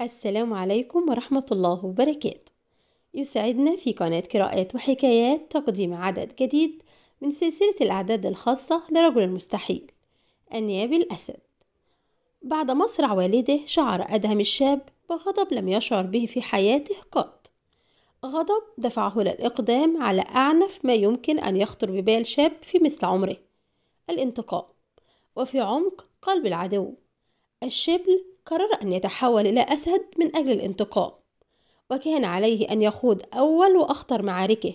السلام عليكم ورحمة الله وبركاته يسعدنا في قناة قراءات وحكايات تقديم عدد جديد من سلسلة الأعداد الخاصة لرجل المستحيل أنياب الأسد بعد مصرع والده شعر أدهم الشاب بغضب لم يشعر به في حياته قط غضب دفعه للإقدام على أعنف ما يمكن أن يخطر ببال شاب في مثل عمره الانتقام وفي عمق قلب العدو الشبل قرر أن يتحول إلى أسد من أجل الانتقام وكان عليه أن يخوض أول وأخطر معاركه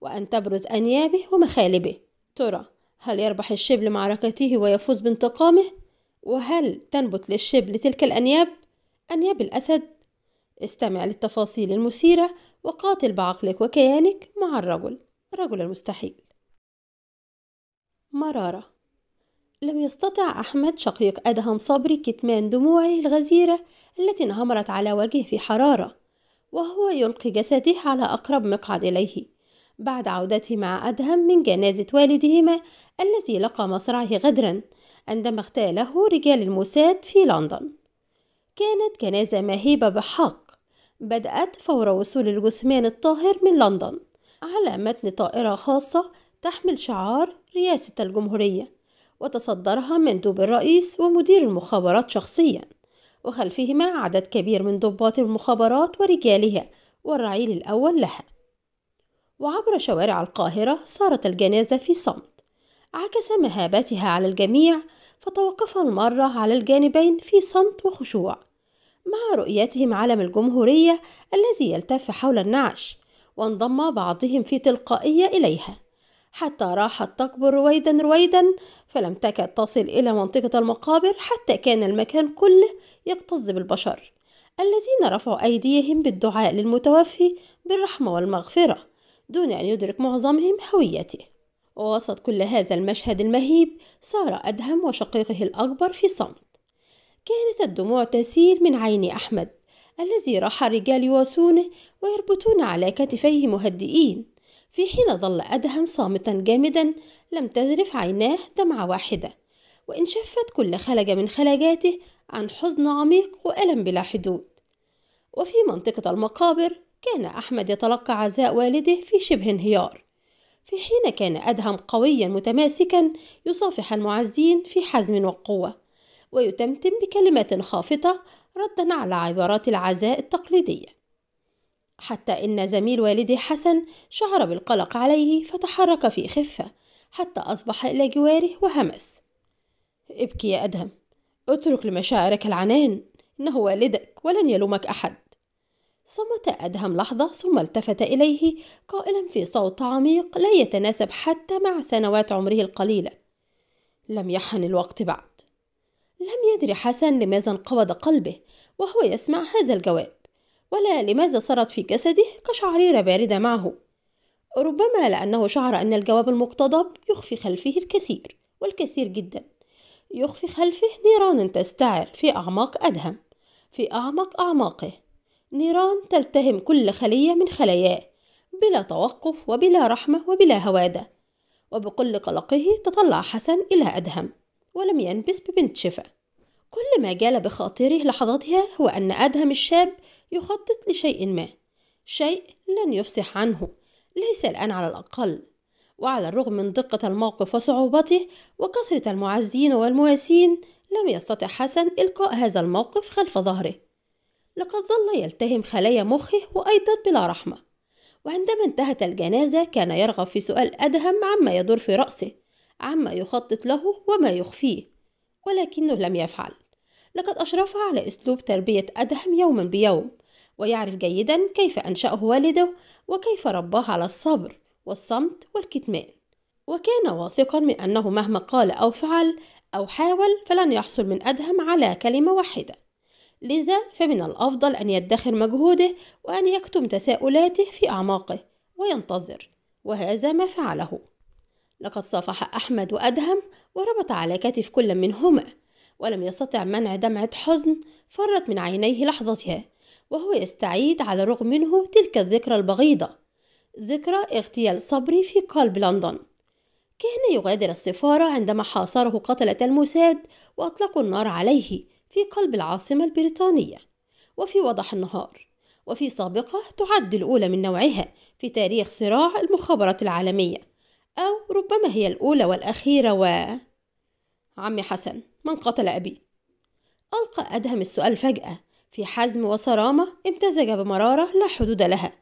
وأن تبرز أنيابه ومخالبه ترى هل يربح الشبل معركته ويفوز بانتقامه؟ وهل تنبت للشبل تلك الأنياب؟ أنياب الأسد؟ استمع للتفاصيل المثيرة وقاتل بعقلك وكيانك مع الرجل رجل المستحيل مرارة لم يستطع أحمد شقيق أدهم صبري كتمان دموعه الغزيرة التي انهمرت على وجهه في حرارة وهو يلقي جسده على أقرب مقعد إليه بعد عودته مع أدهم من جنازة والدهما الذي لقى مصرعه غدرا عندما اغتاله رجال الموساد في لندن كانت جنازة مهيبة بحق بدأت فور وصول الجثمان الطاهر من لندن على متن طائرة خاصة تحمل شعار رئاسة الجمهورية وتصدرها مندوب الرئيس ومدير المخابرات شخصيا وخلفهما عدد كبير من ضباط المخابرات ورجالها والرعيل الأول لها وعبر شوارع القاهرة صارت الجنازة في صمت عكس مهابتها على الجميع فتوقف المرة على الجانبين في صمت وخشوع مع رؤيتهم علم الجمهورية الذي يلتف حول النعش وانضم بعضهم في تلقائية إليها حتى راحت تكبر رويدا رويدا فلم تكد تصل إلى منطقة المقابر حتى كان المكان كله يكتظ بالبشر الذين رفعوا أيديهم بالدعاء للمتوفي بالرحمة والمغفرة دون أن يدرك معظمهم هويته ووسط كل هذا المشهد المهيب سار أدهم وشقيقه الأكبر في صمت كانت الدموع تسيل من عين أحمد الذي راح الرجال يواسونه ويربطون على كتفيه مهدئين في حين ظل أدهم صامتا جامدا لم تذرف عيناه دمعة واحدة وإن شفت كل خلجة من خلجاته عن حزن عميق وألم بلا حدود وفي منطقة المقابر كان أحمد يتلقى عزاء والده في شبه انهيار في حين كان أدهم قويا متماسكا يصافح المعزين في حزم وقوة ويتمتم بكلمات خافتة ردا على عبارات العزاء التقليديه حتى إن زميل والدي حسن شعر بالقلق عليه فتحرك في خفة حتى أصبح إلى جواره وهمس ابكي يا أدهم اترك لمشاعرك العنان إنه والدك ولن يلومك أحد صمت أدهم لحظة ثم التفت إليه قائلا في صوت عميق لا يتناسب حتى مع سنوات عمره القليلة لم يحن الوقت بعد لم يدري حسن لماذا انقبض قلبه وهو يسمع هذا الجواب ولا لماذا سرت في جسده قشعريرة باردة معه ربما لأنه شعر أن الجواب المقتضب يخفي خلفه الكثير والكثير جدا يخفي خلفه نيران تستعر في أعماق أدهم في أعمق أعماقه نيران تلتهم كل خلية من خلاياه بلا توقف وبلا رحمة وبلا هوادة وبكل قلقه تطلع حسن إلى أدهم ولم ينبس ببنت شفا كل ما جال بخاطره لحظتها هو أن أدهم الشاب يخطط لشيء ما شيء لن يفصح عنه ليس الآن على الأقل وعلى الرغم من دقة الموقف وصعوبته وكثرة المعزين والمواسين لم يستطع حسن إلقاء هذا الموقف خلف ظهره لقد ظل يلتهم خلايا مخه وأيضا بلا رحمة وعندما انتهت الجنازة كان يرغب في سؤال أدهم عما يدور في رأسه عما يخطط له وما يخفيه ولكنه لم يفعل لقد أشرف على أسلوب تربية أدهم يوما بيوم ويعرف جيدا كيف أنشأه والده وكيف رباه على الصبر والصمت والكتمان وكان واثقا من أنه مهما قال أو فعل أو حاول فلن يحصل من أدهم على كلمة واحدة لذا فمن الأفضل أن يدخر مجهوده وأن يكتم تساؤلاته في أعماقه وينتظر وهذا ما فعله لقد صافح أحمد وأدهم وربط على كتف كل منهما ولم يستطع منع دمعة حزن فرت من عينيه لحظتها وهو يستعيد على الرغم منه تلك الذكرى البغيضة ذكرى اغتيال صبري في قلب لندن كان يغادر السفارة عندما حاصره قتلة الموساد وأطلقوا النار عليه في قلب العاصمة البريطانية وفي وضح النهار وفي سابقة تعد الأولى من نوعها في تاريخ صراع المخابرات العالمية أو ربما هي الأولى والأخيرة و... عمي حسن من قتل أبي؟ ألقى أدهم السؤال فجأة في حزم وصرامة امتزج بمرارة لا حدود لها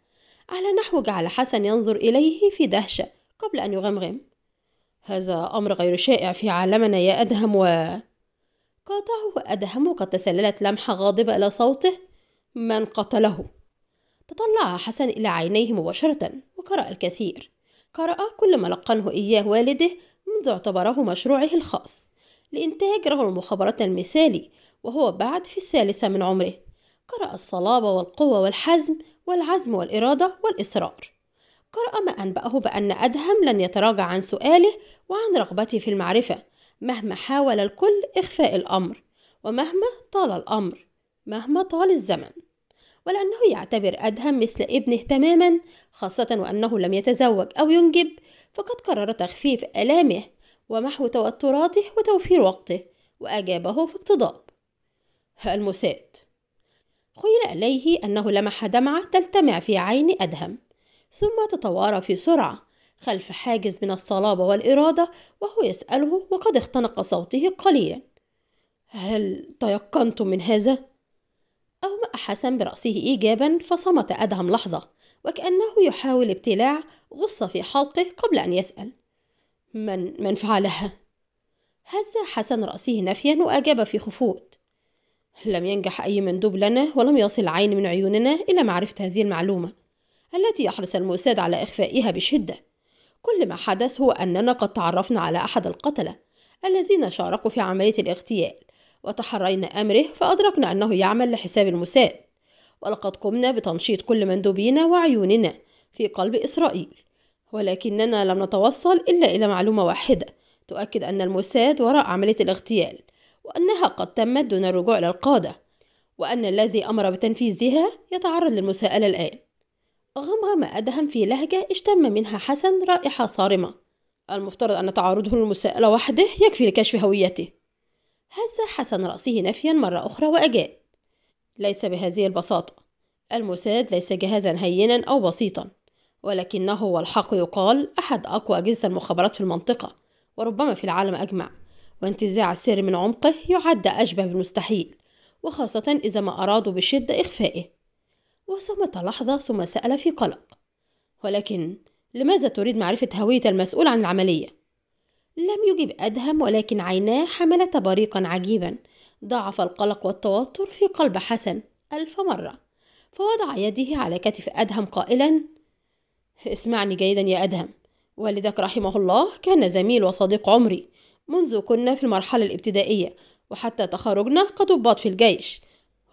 على نحو جعل حسن ينظر إليه في دهشة قبل أن يغمغم هذا أمر غير شائع في عالمنا يا أدهم و قاطعه أدهم وقد تسللت لمحة غاضبة إلى صوته من قتله تطلع حسن إلى عينيه مباشرة وقرأ الكثير قرأ كل ما لقنه إياه والده منذ اعتبره مشروعه الخاص لإنتاج رغم المخابرات المثالي وهو بعد في الثالثة من عمره قرأ الصلابة والقوة والحزم والعزم والإرادة والإصرار قرأ ما أنبأه بأن أدهم لن يتراجع عن سؤاله وعن رغبته في المعرفة مهما حاول الكل إخفاء الأمر ومهما طال الأمر مهما طال الزمن ولأنه يعتبر أدهم مثل ابنه تماما خاصة وأنه لم يتزوج أو ينجب فقد قرر تخفيف آلامه ومحو توتراته وتوفير وقته وأجابه في اقتضاب المساد خيل إليه أنه لمح دمعة تلتمع في عين أدهم ثم تتوارى في سرعة خلف حاجز من الصلابة والإرادة وهو يسأله وقد اختنق صوته قليلا هل تيقنتم من هذا؟ أومأ حسن برأسه إيجابا فصمت أدهم لحظة وكأنه يحاول ابتلاع غصة في حلقه قبل أن يسأل من من فعلها؟ هز حسن رأسه نفيا وأجاب في خفوت لم ينجح أي مندوب لنا ولم يصل عين من عيوننا إلى معرفة هذه المعلومة التي يحرص الموساد على إخفائها بشدة كل ما حدث هو أننا قد تعرفنا على أحد القتلة الذين شاركوا في عملية الاغتيال وتحرينا أمره فأدركنا أنه يعمل لحساب الموساد ولقد قمنا بتنشيط كل مندوبينا وعيوننا في قلب إسرائيل ولكننا لم نتوصل إلا إلى معلومة واحدة تؤكد أن الموساد وراء عملية الاغتيال وأنها قد تمت دون الرجوع للقادة وأن الذي أمر بتنفيذها يتعرض للمساءلة الآن غمغم أدهم في لهجة اشتم منها حسن رائحة صارمة المفترض أن تعرضه للمساءلة وحده يكفي لكشف هويته هز حسن رأسه نفيا مرة أخرى وأجاب ليس بهذه البساطة الموساد ليس جهازا هينا أو بسيطا ولكنه والحق يقال أحد أقوى أجهزة المخابرات في المنطقة وربما في العالم أجمع وانتزاع السر من عمقه يعد أشبه بالمستحيل وخاصة إذا ما أرادوا بشدة إخفائه وصمت لحظة ثم سأل في قلق ولكن لماذا تريد معرفة هوية المسؤول عن العملية؟ لم يجب أدهم ولكن عيناه حملت بريقا عجيبا ضاعف القلق والتوتر في قلب حسن ألف مرة فوضع يده على كتف أدهم قائلا اسمعني جيدا يا أدهم والدك رحمه الله كان زميل وصديق عمري منذ كنا في المرحلة الابتدائية وحتى تخرجنا كضباط في الجيش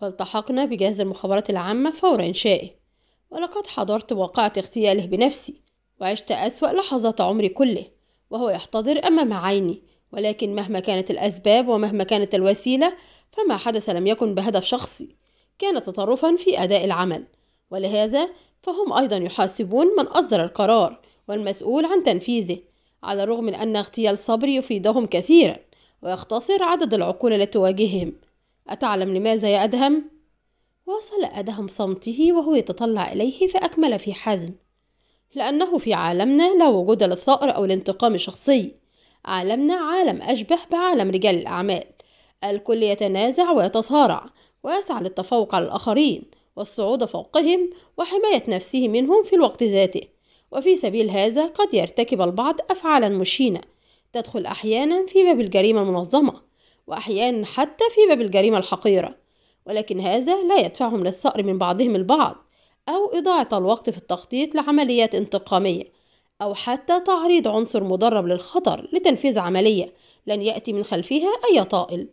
والتحقنا بجهاز المخابرات العامة فور إنشائه ولقد حضرت واقعة اغتياله بنفسي وعشت أسوأ لحظات عمري كله وهو يحتضر أمام عيني ولكن مهما كانت الأسباب ومهما كانت الوسيلة فما حدث لم يكن بهدف شخصي كان تطرفا في أداء العمل ولهذا فهم أيضا يحاسبون من أصدر القرار والمسؤول عن تنفيذه على الرغم من أن اغتيال صبري يفيدهم كثيرا ويختصر عدد العقول التي تواجههم أتعلم لماذا يا أدهم؟ وصل أدهم صمته وهو يتطلع إليه فأكمل في حزم لأنه في عالمنا لا وجود للثأر أو الانتقام الشخصي عالمنا عالم أشبه بعالم رجال الأعمال الكل يتنازع ويتصارع ويسعى للتفوق على الآخرين والصعود فوقهم وحماية نفسه منهم في الوقت ذاته وفي سبيل هذا قد يرتكب البعض أفعالا مشينة تدخل أحيانا في باب الجريمة المنظمة وأحيانا حتى في باب الجريمة الحقيرة ولكن هذا لا يدفعهم للثأر من بعضهم البعض أو إضاعة الوقت في التخطيط لعمليات انتقامية أو حتى تعريض عنصر مدرب للخطر لتنفيذ عملية لن يأتي من خلفها أي طائل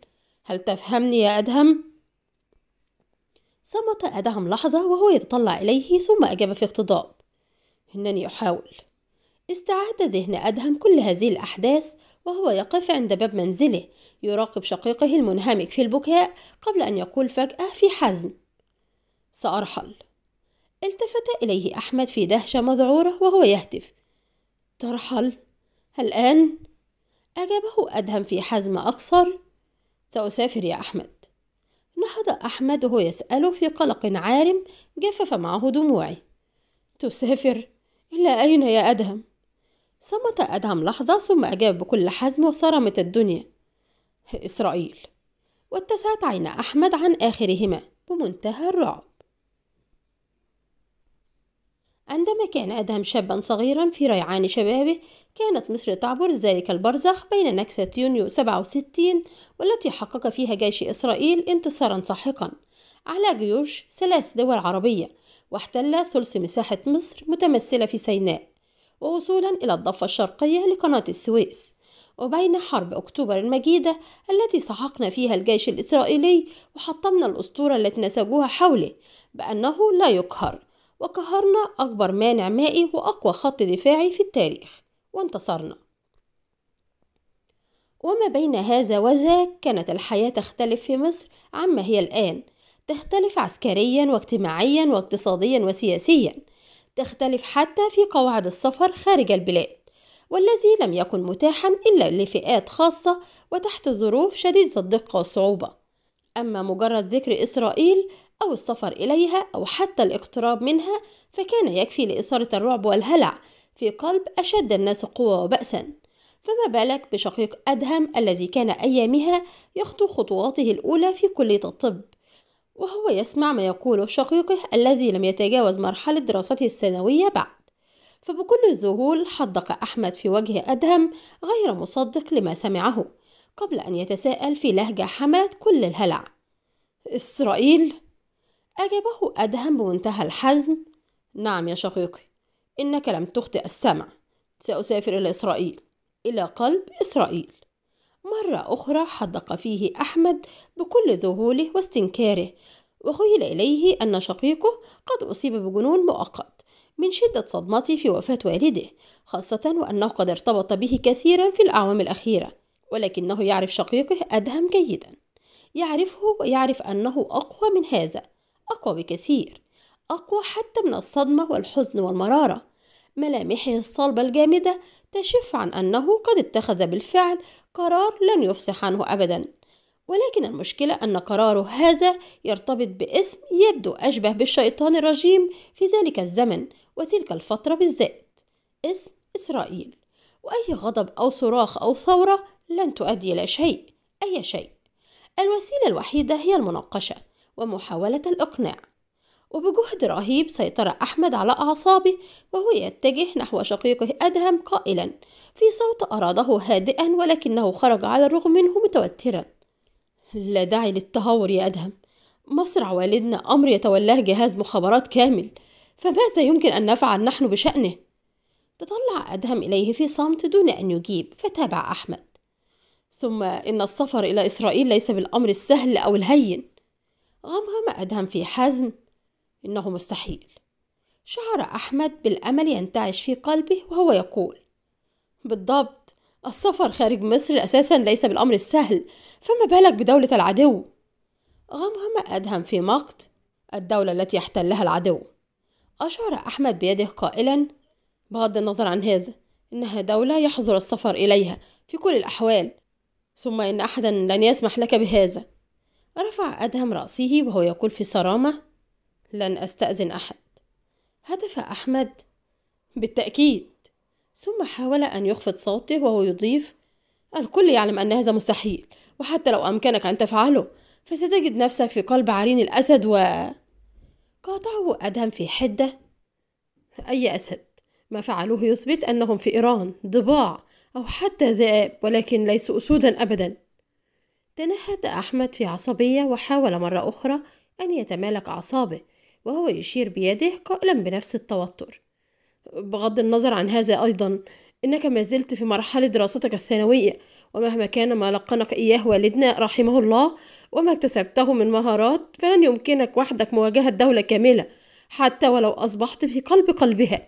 هل تفهمني يا أدهم؟ صمت أدهم لحظة وهو يتطلع إليه ثم أجاب في اغتضاب إنني أحاول استعاد ذهن أدهم كل هذه الأحداث وهو يقف عند باب منزله يراقب شقيقه المنهمك في البكاء قبل أن يقول فجأة في حزم سأرحل التفت إليه أحمد في دهشة مذعورة وهو يهتف ترحل الآن؟ أجابه أدهم في حزم أكثر سأسافر يا أحمد نهض أحمد وهو يسأله في قلق عارم جفف معه دموعي تسافر إلى أين يا أدهم؟ صمت أدهم لحظة ثم أجاب بكل حزم وصرمت الدنيا إسرائيل واتسعت عين أحمد عن آخرهما بمنتهى الرعب عندما كان أدهم شابا صغيرا في ريعان شبابه كانت مصر تعبر ذلك البرزخ بين نكسة يونيو 67 والتي حقق فيها جيش إسرائيل انتصارا ساحقا على جيوش ثلاث دول عربية واحتل ثلث مساحة مصر متمثلة في سيناء ووصولا إلى الضفة الشرقية لقناة السويس وبين حرب أكتوبر المجيدة التي سحقنا فيها الجيش الإسرائيلي وحطمنا الأسطورة التي نسجوها حوله بأنه لا يقهر وقهرنا أكبر مانع مائي وأقوى خط دفاعي في التاريخ وانتصرنا وما بين هذا وذاك كانت الحياة تختلف في مصر عما هي الآن تختلف عسكريا واجتماعيا واقتصاديا وسياسيا تختلف حتى في قواعد السفر خارج البلاد والذي لم يكن متاحا إلا لفئات خاصة وتحت ظروف شديدة الدقة والصعوبة أما مجرد ذكر إسرائيل أو السفر إليها أو حتى الاقتراب منها فكان يكفي لإثارة الرعب والهلع في قلب أشد الناس قوة وبأسا فما بالك بشقيق أدهم الذي كان أيامها يخطو خطواته الأولى في كلية الطب وهو يسمع ما يقوله شقيقه الذي لم يتجاوز مرحلة دراسته الثانوية بعد فبكل الذهول حدق أحمد في وجه أدهم غير مصدق لما سمعه قبل أن يتساءل في لهجة حملت كل الهلع إسرائيل؟ أجابه أدهم بمنتهى الحزم نعم يا شقيقي إنك لم تخطئ السمع سأسافر إلى إسرائيل إلى قلب إسرائيل مرة أخرى حدق فيه أحمد بكل ذهوله واستنكاره وخيل إليه أن شقيقه قد أصيب بجنون مؤقت من شدة صدمته في وفاة والده خاصة وأنه قد ارتبط به كثيرا في الأعوام الأخيرة ولكنه يعرف شقيقه أدهم جيدا يعرفه ويعرف أنه أقوى من هذا أقوى بكثير أقوى حتى من الصدمة والحزن والمرارة ملامحه الصلبة الجامدة تشف عن أنه قد اتخذ بالفعل قرار لن يفصح عنه أبدا ولكن المشكلة أن قراره هذا يرتبط باسم يبدو أشبه بالشيطان الرجيم في ذلك الزمن وتلك الفترة بالذات اسم إسرائيل وأي غضب أو صراخ أو ثورة لن تؤدي إلى شيء أي شيء الوسيلة الوحيدة هي المناقشة ومحاولة الإقناع وبجهد رهيب سيطر أحمد على أعصابه وهو يتجه نحو شقيقه أدهم قائلا في صوت أراده هادئا ولكنه خرج على الرغم منه متوترا لا داعي للتهور يا أدهم مصرع والدنا أمر يتولاه جهاز مخابرات كامل فماذا يمكن أن نفعل نحن بشأنه؟ تطلع أدهم إليه في صمت دون أن يجيب فتابع أحمد ثم إن السفر إلى إسرائيل ليس بالأمر السهل أو الهين غمغم أدهم في حزم إنه مستحيل شعر أحمد بالأمل ينتعش في قلبه وهو يقول بالضبط السفر خارج مصر أساسا ليس بالأمر السهل فما بالك بدولة العدو غمغم أدهم في مقت الدولة التي يحتلها العدو أشعر أحمد بيده قائلا بغض النظر عن هذا إنها دولة يحظر السفر إليها في كل الأحوال ثم إن أحدا لن يسمح لك بهذا رفع أدهم رأسه وهو يقول في صرامة لن أستأذن أحد هتف أحمد بالتأكيد ثم حاول أن يخفض صوته وهو يضيف الكل يعلم أن هذا مستحيل وحتى لو أمكنك أن تفعله فستجد نفسك في قلب عرين الأسد و قاطعه أدهم في حدة أي أسد ما فعلوه يثبت أنهم في إيران ضباع أو حتى ذئاب ولكن ليسوا أسودا أبدا تنهد أحمد في عصبية وحاول مرة أخرى أن يتمالك أعصابه وهو يشير بيده قائلا بنفس التوتر بغض النظر عن هذا أيضا إنك ما زلت في مرحلة دراستك الثانوية ومهما كان ما لقنك إياه والدنا رحمه الله وما اكتسبته من مهارات فلن يمكنك وحدك مواجهة دولة كاملة حتى ولو أصبحت في قلب قلبها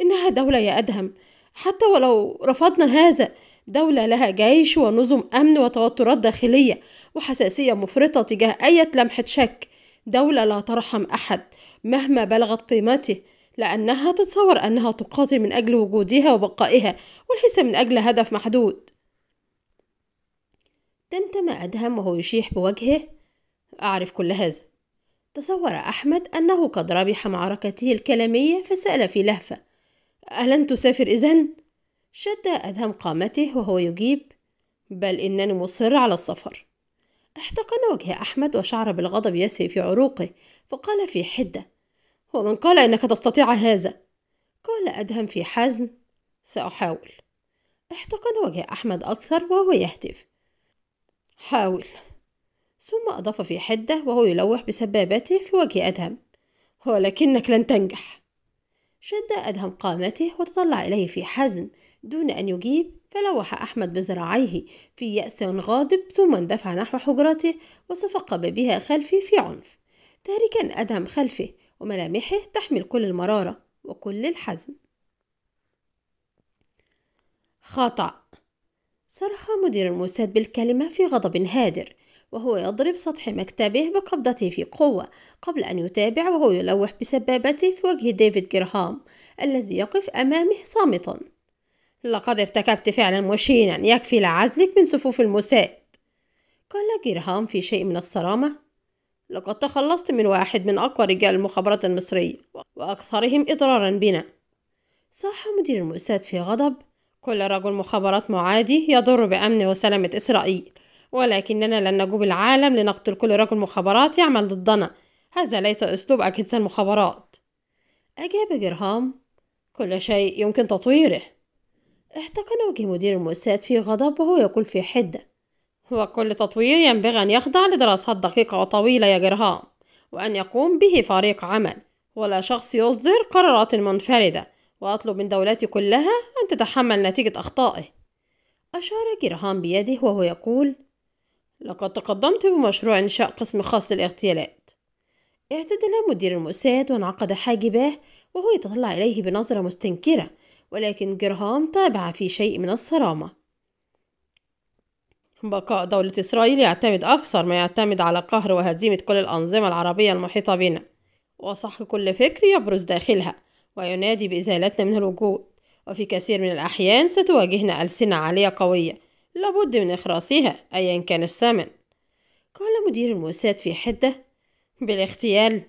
إنها دولة يا أدهم حتى ولو رفضنا هذا دولة لها جيش ونظم أمن وتوترات داخلية وحساسية مفرطة تجاه أي لمحة شك دولة لا ترحم أحد مهما بلغت قيمته لأنها تتصور أنها تقاتل من أجل وجودها وبقائها وليس من أجل هدف محدود تمتم أدهم وهو يشيح بوجهه أعرف كل هذا تصور أحمد أنه قد ربح معركته الكلامية فسأل في لهفة ألن تسافر إذن؟ شد أدهم قامته وهو يجيب بل إنني مصر على السفر احتقن وجه أحمد وشعر بالغضب يسري في عروقه فقال في حدة ومن قال إنك تستطيع هذا؟ قال أدهم في حزم سأحاول احتقن وجه أحمد أكثر وهو يهتف حاول ثم أضاف في حدة وهو يلوح بسبابته في وجه أدهم ولكنك لن تنجح شد أدهم قامته وتطلع إليه في حزم دون أن يجيب فلوح أحمد بذراعيه في يأس غاضب ثم اندفع نحو حجرته وصفق بها خلفي في عنف تاركا أدهم خلفه وملامحه تحمل كل المرارة وكل الحزم خطأ صرخ مدير الموساد بالكلمة في غضب هادر وهو يضرب سطح مكتبه بقبضته في قوة قبل أن يتابع وهو يلوح بسبابته في وجه ديفيد جرهام الذي يقف أمامه صامتا لقد ارتكبت فعلا مشينا يكفي لعزلك من صفوف الموساد قال جيرهام في شيء من الصرامة لقد تخلصت من واحد من أقوى رجال المخابرات المصرية وأكثرهم إضرارا بنا صاح مدير الموساد في غضب كل رجل مخابرات معادي يضر بأمن وسلامة إسرائيل ولكننا لن نجوب العالم لنقتل كل رجل مخابرات يعمل ضدنا هذا ليس أسلوب أجهزة المخابرات أجاب جرهام كل شيء يمكن تطويره احتقن وجه مدير المؤسسات في غضب وهو يقول في حدة وكل تطوير ينبغي أن يخضع لدراسات دقيقة وطويلة يا جرهام وأن يقوم به فريق عمل ولا شخص يصدر قرارات منفردة وأطلب من دولتي كلها أن تتحمل نتيجة أخطائه أشار جرهام بيده وهو يقول لقد تقدمت بمشروع إنشاء قسم خاص للاغتيالات اعتدل مدير المؤسسات وانعقد حاجباه وهو يتطلع إليه بنظرة مستنكرة ولكن جرهام تابع في شيء من الصرامة بقاء دولة إسرائيل يعتمد أكثر ما يعتمد على قهر وهزيمة كل الأنظمة العربية المحيطة بنا وصح كل فكر يبرز داخلها وينادي بإزالتنا من الوجود وفي كثير من الأحيان ستواجهنا ألسنة عالية قوية لابد من إخراسها أيا كان الثمن قال مدير الموساد في حدة بالاغتيال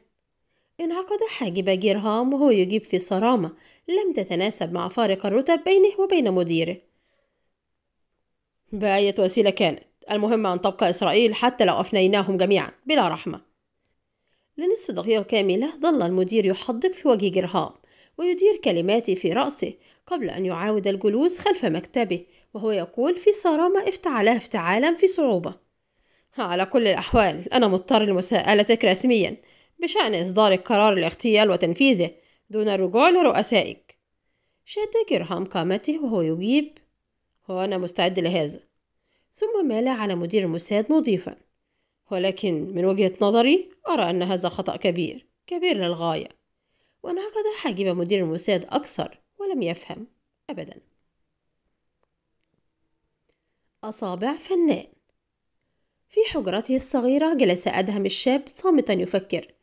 انعقد حاجب جيرهام وهو يجيب في صرامة لم تتناسب مع فارق الرتب بينه وبين مديره بأية وسيلة كانت المهم أن تبقى إسرائيل حتى لو أفنيناهم جميعا بلا رحمة لنصف دقيقة كاملة ظل المدير يحدق في وجه جرهام ويدير كلماتي في رأسه قبل أن يعاود الجلوس خلف مكتبه وهو يقول في صرامة افتعلها افتعالا في صعوبة على كل الأحوال أنا مضطر لمساءلتك رسميا بشأن إصدار قرار الاغتيال وتنفيذه دون الرجوع لرؤسائك شاد جرهام قامته وهو يجيب هو أنا مستعد لهذا ثم مال على مدير الموساد مضيفا ولكن من وجهة نظري أرى أن هذا خطأ كبير كبير للغاية وانعقد حاجب مدير الموساد أكثر ولم يفهم أبدا أصابع فنان في حجرته الصغيرة جلس أدهم الشاب صامتا يفكر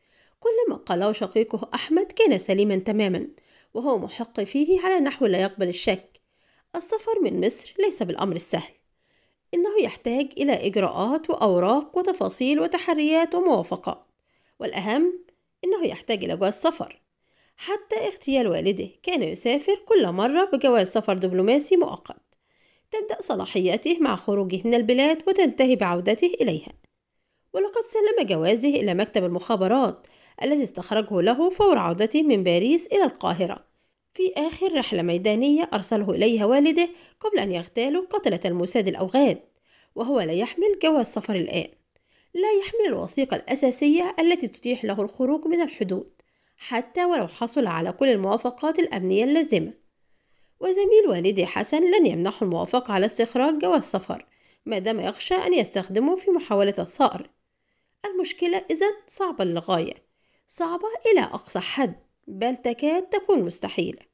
كل ما قاله شقيقه أحمد كان سليما تماما وهو محق فيه على نحو لا يقبل الشك السفر من مصر ليس بالأمر السهل إنه يحتاج إلى إجراءات وأوراق وتفاصيل وتحريات وموافقات والأهم إنه يحتاج إلى جواز سفر حتى اغتيال والده كان يسافر كل مرة بجواز سفر دبلوماسي مؤقت تبدأ صلاحياته مع خروجه من البلاد وتنتهي بعودته إليها ولقد سلم جوازه إلى مكتب المخابرات الذي استخرجه له فور عودته من باريس إلى القاهرة في آخر رحلة ميدانية أرسله إليها والده قبل أن يغتاله قتلة الموساد الأوغاد وهو لا يحمل جواز سفر الآن لا يحمل الوثيقة الأساسية التي تتيح له الخروج من الحدود حتى ولو حصل على كل الموافقات الأمنية اللازمة وزميل والدي حسن لن يمنحه الموافقة على استخراج جواز سفر ما دام يخشى أن يستخدمه في محاولة الثأر المشكلة إذا صعبة للغاية صعبة إلى أقصى حد بل تكاد تكون مستحيلة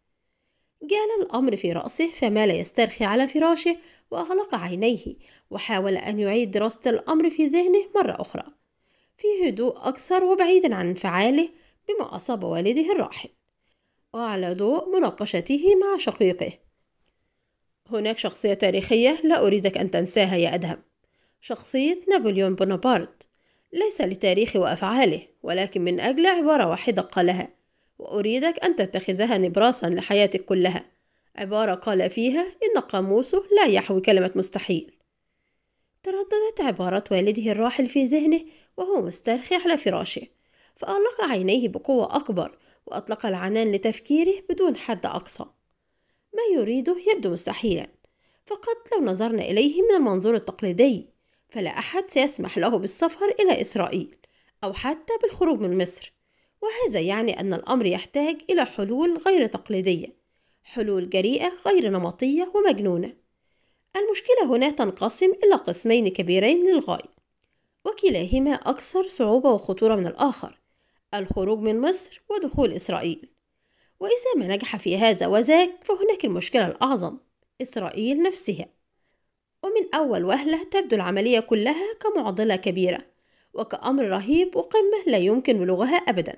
جال الأمر في رأسه فمال يسترخي على فراشه وأغلق عينيه وحاول أن يعيد دراسة الأمر في ذهنه مرة أخرى في هدوء أكثر وبعيدا عن انفعاله بما أصاب والده الراحل وعلى ضوء مناقشته مع شقيقه هناك شخصية تاريخية لا أريدك أن تنساها يا أدهم شخصية نابليون بونابرت ليس لتاريخ وأفعاله ولكن من أجل عبارة واحدة قالها وأريدك أن تتخذها نبراسا لحياتك كلها عبارة قال فيها إن قاموسه لا يحوي كلمة مستحيل ترددت عبارة والده الراحل في ذهنه وهو مسترخي على فراشه فأغلق عينيه بقوة أكبر وأطلق العنان لتفكيره بدون حد أقصى ما يريده يبدو مستحيلا فقط لو نظرنا إليه من المنظور التقليدي فلا أحد سيسمح له بالسفر إلى إسرائيل أو حتى بالخروج من مصر وهذا يعني أن الأمر يحتاج إلى حلول غير تقليدية حلول جريئة غير نمطية ومجنونة المشكلة هنا تنقسم إلى قسمين كبيرين للغاية وكلاهما أكثر صعوبة وخطورة من الآخر الخروج من مصر ودخول إسرائيل وإذا ما نجح في هذا وذاك فهناك المشكلة الأعظم إسرائيل نفسها ومن أول وهلة تبدو العملية كلها كمعضلة كبيرة وكأمر رهيب وقمة لا يمكن بلوغها أبدا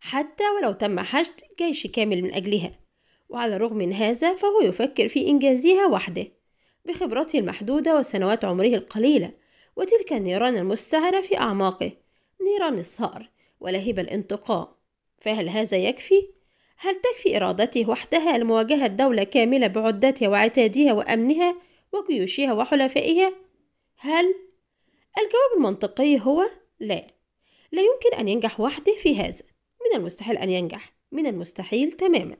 حتى ولو تم حشد جيش كامل من أجلها وعلى الرغم من هذا فهو يفكر في إنجازها وحده بخبرته المحدودة وسنوات عمره القليلة وتلك النيران المستعرة في أعماقه نيران الثأر ولهيب الانتقام فهل هذا يكفي؟ هل تكفي إرادته وحدها لمواجهة دولة كاملة بعدتها وعتادها وأمنها وجيوشها وحلفائها هل الجواب المنطقي هو لا لا يمكن ان ينجح وحده في هذا من المستحيل ان ينجح من المستحيل تماما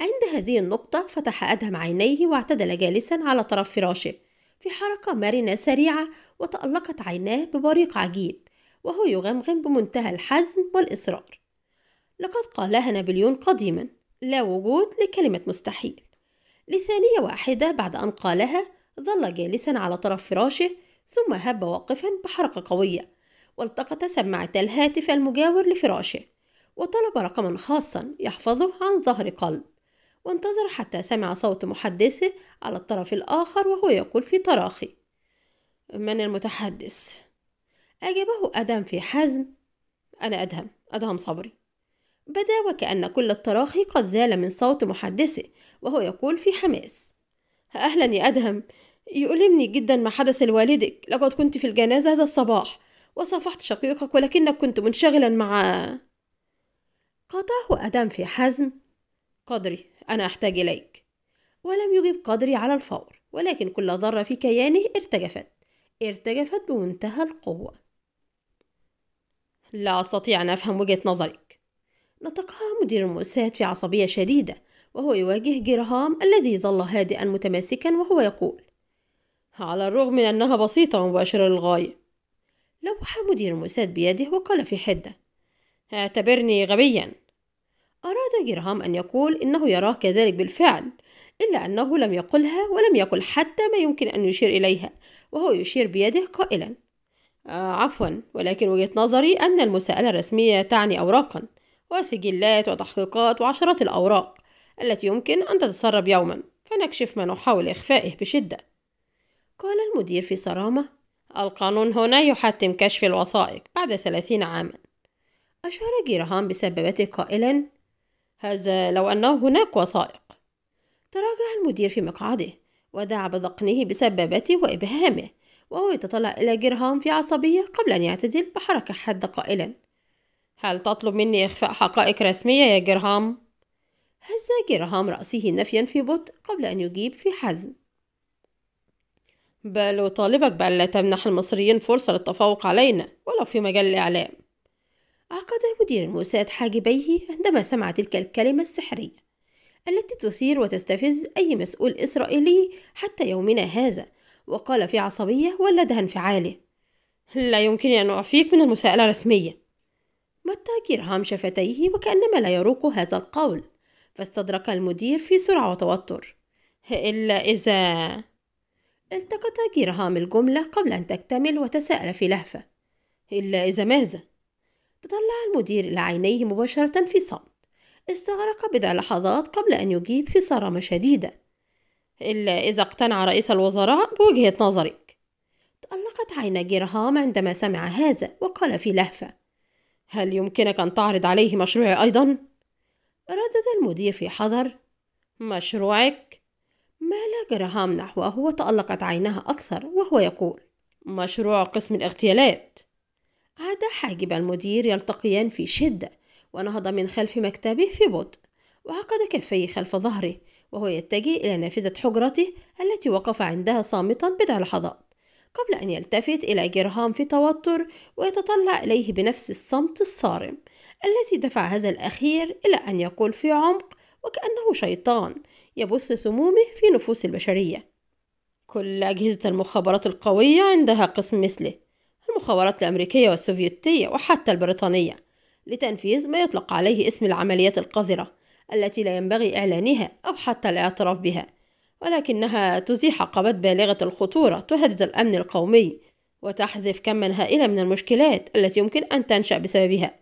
عند هذه النقطة فتح أدهم عينيه واعتدل جالسا على طرف فراشه في حركة مرنة سريعة وتألقت عيناه ببريق عجيب وهو يغمغم بمنتهى الحزم والإصرار لقد قالها نابليون قديما لا وجود لكلمة مستحيل لثانية واحدة بعد أن قالها ظل جالسا على طرف فراشه ثم هب واقفا بحركة قوية والتقط سماعة الهاتف المجاور لفراشه وطلب رقما خاصا يحفظه عن ظهر قلب وانتظر حتى سمع صوت محدثه على الطرف الآخر وهو يقول في تراخي من المتحدث أجابه أدم في حزم أنا أدهم أدهم صبري بدا وكأن كل التراخي قد زال من صوت محدثه وهو يقول في حماس أهلا يا أدهم يؤلمني جدا ما حدث لوالدك لقد كنت في الجنازة هذا الصباح وصافحت شقيقك ولكنك كنت منشغلا مع قاطعه أدهم في حزم قدري أنا أحتاج إليك ولم يجب قدري على الفور ولكن كل ذرة في كيانه ارتجفت ارتجفت بمنتهى القوة لا أستطيع أن أفهم وجهة نظرك نطقها مدير المؤسسات في عصبية شديدة وهو يواجه جيرهام الذي ظل هادئا متماسكا وهو يقول على الرغم من أنها بسيطة ومباشرة للغاية لوح مدير المؤسسات بيده وقال في حدة اعتبرني غبيا أراد جيرهام أن يقول إنه يراه كذلك بالفعل إلا أنه لم يقلها ولم يقل حتى ما يمكن أن يشير إليها وهو يشير بيده قائلا آه عفوا ولكن وجهة نظري أن المساءلة الرسمية تعني أوراقا وسجلات وتحقيقات وعشرات الأوراق التي يمكن أن تتسرب يوما فنكشف ما نحاول إخفائه بشدة قال المدير في صرامة القانون هنا يحتم كشف الوثائق بعد ثلاثين عاما أشار جيرهام بسببته قائلا هذا لو أنه هناك وثائق تراجع المدير في مقعده ودعا بذقنه بسببته وإبهامه وهو يتطلع إلى جيرهام في عصبية قبل أن يعتدل بحركة حادة قائلا هل تطلب مني إخفاء حقائق رسمية يا جرهام؟ هز جرهام رأسه نفيا في بطء قبل أن يجيب في حزم بل أطالبك بأن لا تمنح المصريين فرصة للتفوق علينا ولو في مجال الإعلام عقد مدير الموساد حاجبيه عندما سمع تلك الكلمة السحرية التي تثير وتستفز أي مسؤول إسرائيلي حتى يومنا هذا وقال في عصبية ولدها انفعاله لا يمكنني أن أعفيك من المساءلة الرسمية متى جيرهام شفتيه وكأنما لا يروق هذا القول فاستدرك المدير في سرعة وتوتر إلا إذا التقط جيرهام الجملة قبل أن تكتمل وتساءل في لهفة إلا إذا ماذا؟ تطلع المدير إلى عينيه مباشرة في صمت استغرق بضع لحظات قبل أن يجيب في صرامة شديدة إلا إذا اقتنع رئيس الوزراء بوجهة نظرك تألقت عين جيرهام عندما سمع هذا وقال في لهفة هل يمكنك أن تعرض عليه مشروعي أيضا؟ ردد المدير في حذر مشروعك؟ مال جراهام نحوه وتألقت عينها أكثر وهو يقول مشروع قسم الاغتيالات عاد حاجب المدير يلتقيان في شدة ونهض من خلف مكتبه في بطء وعقد كفيه خلف ظهره وهو يتجه إلى نافذة حجرته التي وقف عندها صامتا بضع لحظات قبل أن يلتفت إلى جرهام في توتر ويتطلع إليه بنفس الصمت الصارم الذي دفع هذا الأخير إلى أن يقول في عمق وكأنه شيطان يبث سمومه في نفوس البشرية كل أجهزة المخابرات القوية عندها قسم مثله المخابرات الأمريكية والسوفيتية وحتى البريطانية لتنفيذ ما يطلق عليه اسم العمليات القذرة التي لا ينبغي إعلانها أو حتى الاعتراف بها ولكنها تزيح عقبات بالغة الخطورة تهدد الأمن القومي وتحذف كما هائلا من المشكلات التي يمكن أن تنشأ بسببها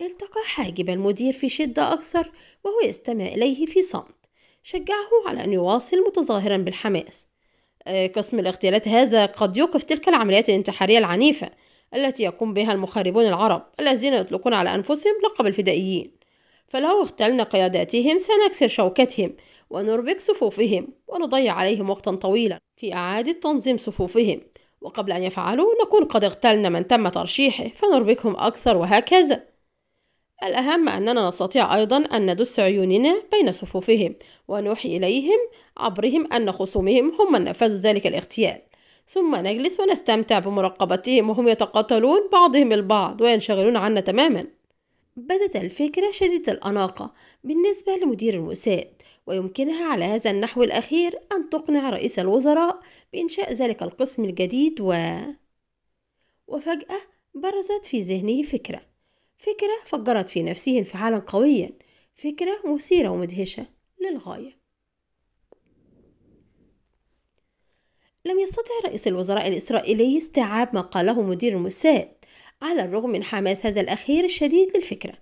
التقى حاجب المدير في شدة أكثر وهو يستمع إليه في صمت شجعه على أن يواصل متظاهرا بالحماس قسم آه، الاغتيالات هذا قد يوقف تلك العمليات الانتحارية العنيفة التي يقوم بها المخربون العرب الذين يطلقون على أنفسهم لقب الفدائيين فلو اغتلنا قياداتهم سنكسر شوكتهم ونربك صفوفهم ونضيع عليهم وقتا طويلا في إعادة تنظيم صفوفهم وقبل أن يفعلوا نكون قد اغتلنا من تم ترشيحه فنربكهم أكثر وهكذا الأهم أننا نستطيع أيضا أن ندس عيوننا بين صفوفهم ونوحي إليهم عبرهم أن خصومهم هم من نفذوا ذلك الاغتيال ثم نجلس ونستمتع بمراقبتهم وهم يتقاتلون بعضهم البعض وينشغلون عنا تماما بدت الفكرة شديدة الأناقة بالنسبة لمدير المساء ويمكنها على هذا النحو الأخير أن تقنع رئيس الوزراء بإنشاء ذلك القسم الجديد و... وفجأة برزت في ذهنه فكرة فكرة فجرت في نفسه انفعالا قويا فكرة مثيرة ومدهشة للغاية لم يستطع رئيس الوزراء الإسرائيلي استيعاب ما قاله مدير الموساد على الرغم من حماس هذا الأخير الشديد للفكرة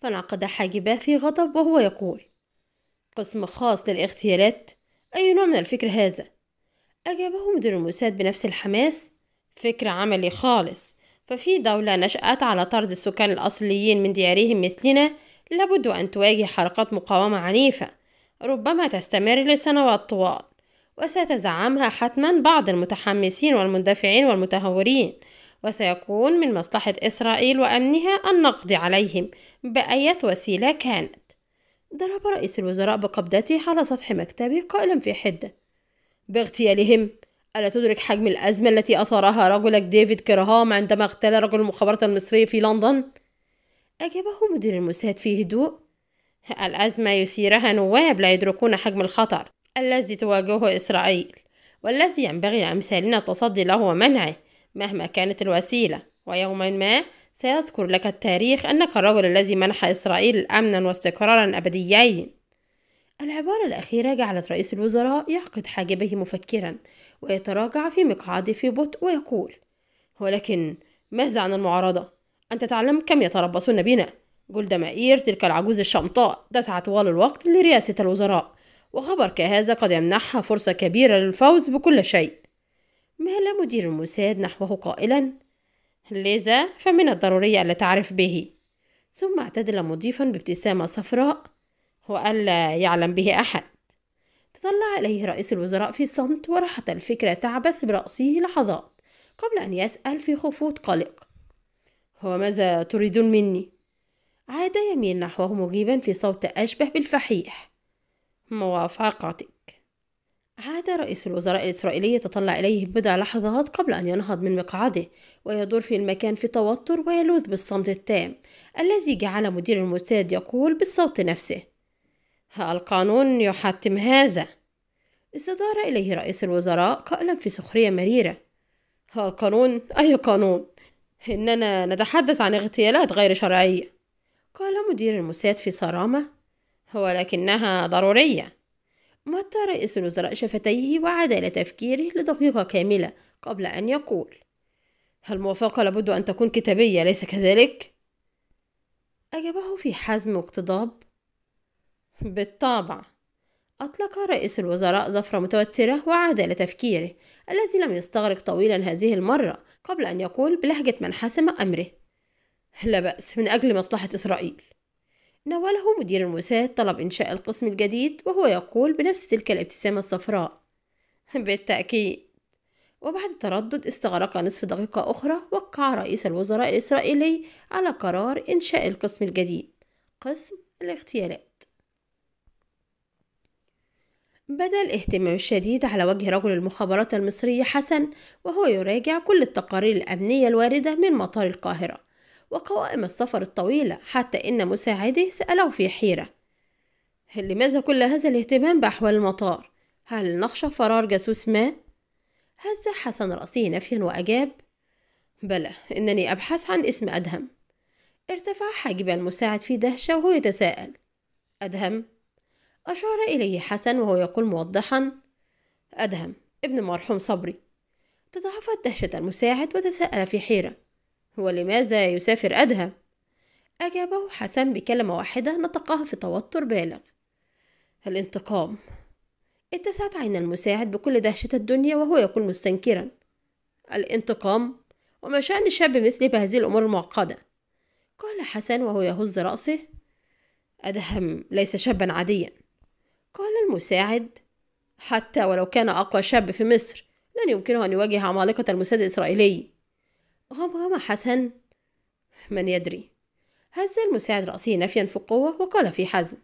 فانعقد حاجبه في غضب وهو يقول قسم خاص للاغتيالات أي نوع من الفكر هذا؟ أجابه مدير الموساد بنفس الحماس فكر عملي خالص ففي دولة نشأت على طرد السكان الأصليين من ديارهم مثلنا لابد أن تواجه حركات مقاومة عنيفة ربما تستمر لسنوات طوال وستزعمها حتما بعض المتحمسين والمندفعين والمتهورين وسيكون من مصلحة إسرائيل وأمنها أن نقضي عليهم بأية وسيلة كانت ضرب رئيس الوزراء بقبضته على سطح مكتبه قائلا في حدة باغتيالهم ألا تدرك حجم الأزمة التي أثارها رجلك ديفيد كرهام عندما اغتال رجل المخابرات المصري في لندن؟ أجابه مدير الموساد في هدوء الأزمة يثيرها نواب لا يدركون حجم الخطر الذي تواجهه إسرائيل والذي ينبغي أمثالنا التصدي له ومنعه مهما كانت الوسيلة ويوما ما سيذكر لك التاريخ أنك الرجل الذي منح إسرائيل أمنا واستقرارا أبديين العبارة الأخيرة جعلت رئيس الوزراء يعقد حاجبه مفكرا ويتراجع في مقعده في بطء ويقول ولكن ماذا عن المعارضة؟ أنت تعلم كم يتربصون بنا جولدا مائير تلك العجوز الشمطاء تسعى طوال الوقت لرئاسة الوزراء وخبر كهذا قد يمنحها فرصة كبيرة للفوز بكل شيء مال مدير الموساد نحوه قائلا لذا فمن الضروري ألا تعرف به ثم اعتدل مضيفا بابتسامة صفراء وألا يعلم به أحد تطلع إليه رئيس الوزراء في صمت ورحت الفكرة تعبث برأسه لحظات قبل أن يسأل في خفوت قلق هو ماذا تريدون مني؟ عاد يميل نحوه مجيبا في صوت أشبه بالفحيح موافقتك عاد رئيس الوزراء الإسرائيلي يتطلع إليه بضع لحظات قبل أن ينهض من مقعده ويدور في المكان في توتر ويلوذ بالصمت التام الذي جعل مدير الموساد يقول بالصوت نفسه القانون يحتم هذا استدار إليه رئيس الوزراء قائلا في سخرية مريرة القانون أي قانون إننا نتحدث عن اغتيالات غير شرعية قال مدير الموساد في صرامة ولكنها ضرورية مطى رئيس الوزراء شفتيه وعاد إلى تفكيره لدقيقة كاملة قبل أن يقول الموافقة لابد أن تكون كتابية ليس كذلك؟ أجابه في حزم واقتضاب بالطبع أطلق رئيس الوزراء زفرة متوترة وعاد إلى تفكيره الذي لم يستغرق طويلا هذه المرة قبل أن يقول بلهجة من حسم أمره لا بأس من أجل مصلحة إسرائيل ناوله مدير الموساد طلب إنشاء القسم الجديد وهو يقول بنفس تلك الابتسامة الصفراء بالتأكيد وبعد تردد استغرق نصف دقيقة أخرى وقع رئيس الوزراء الإسرائيلي على قرار إنشاء القسم الجديد قسم الاغتيالات بدا الاهتمام الشديد على وجه رجل المخابرات المصري حسن وهو يراجع كل التقارير الأمنية الواردة من مطار القاهرة وقوائم السفر الطويلة حتى إن مساعده سأله في حيرة لماذا كل هذا الاهتمام بأحوال المطار؟ هل نخشى فرار جاسوس ما؟ هز حسن رأسه نفيا وأجاب بلى إنني أبحث عن اسم أدهم ارتفع حاجب المساعد في دهشة وهو يتساءل أدهم أشار إليه حسن وهو يقول موضحا أدهم ابن مرحوم صبري تضاعفت دهشة المساعد وتساءل في حيرة ولماذا يسافر أدهم؟ أجابه حسن بكلمة واحدة نطقها في توتر بالغ الانتقام اتسعت عين المساعد بكل دهشة الدنيا وهو يقول مستنكرا الانتقام وما شأن شاب مثلي بهذه الأمور المعقدة قال حسن وهو يهز رأسه أدهم ليس شابا عاديا قال المساعد حتى ولو كان أقوى شاب في مصر لن يمكنه أن يواجه عمالقة الموساد الإسرائيلي غمغم حسن من يدري هز المساعد رأسه نفيا في القوة وقال في حزم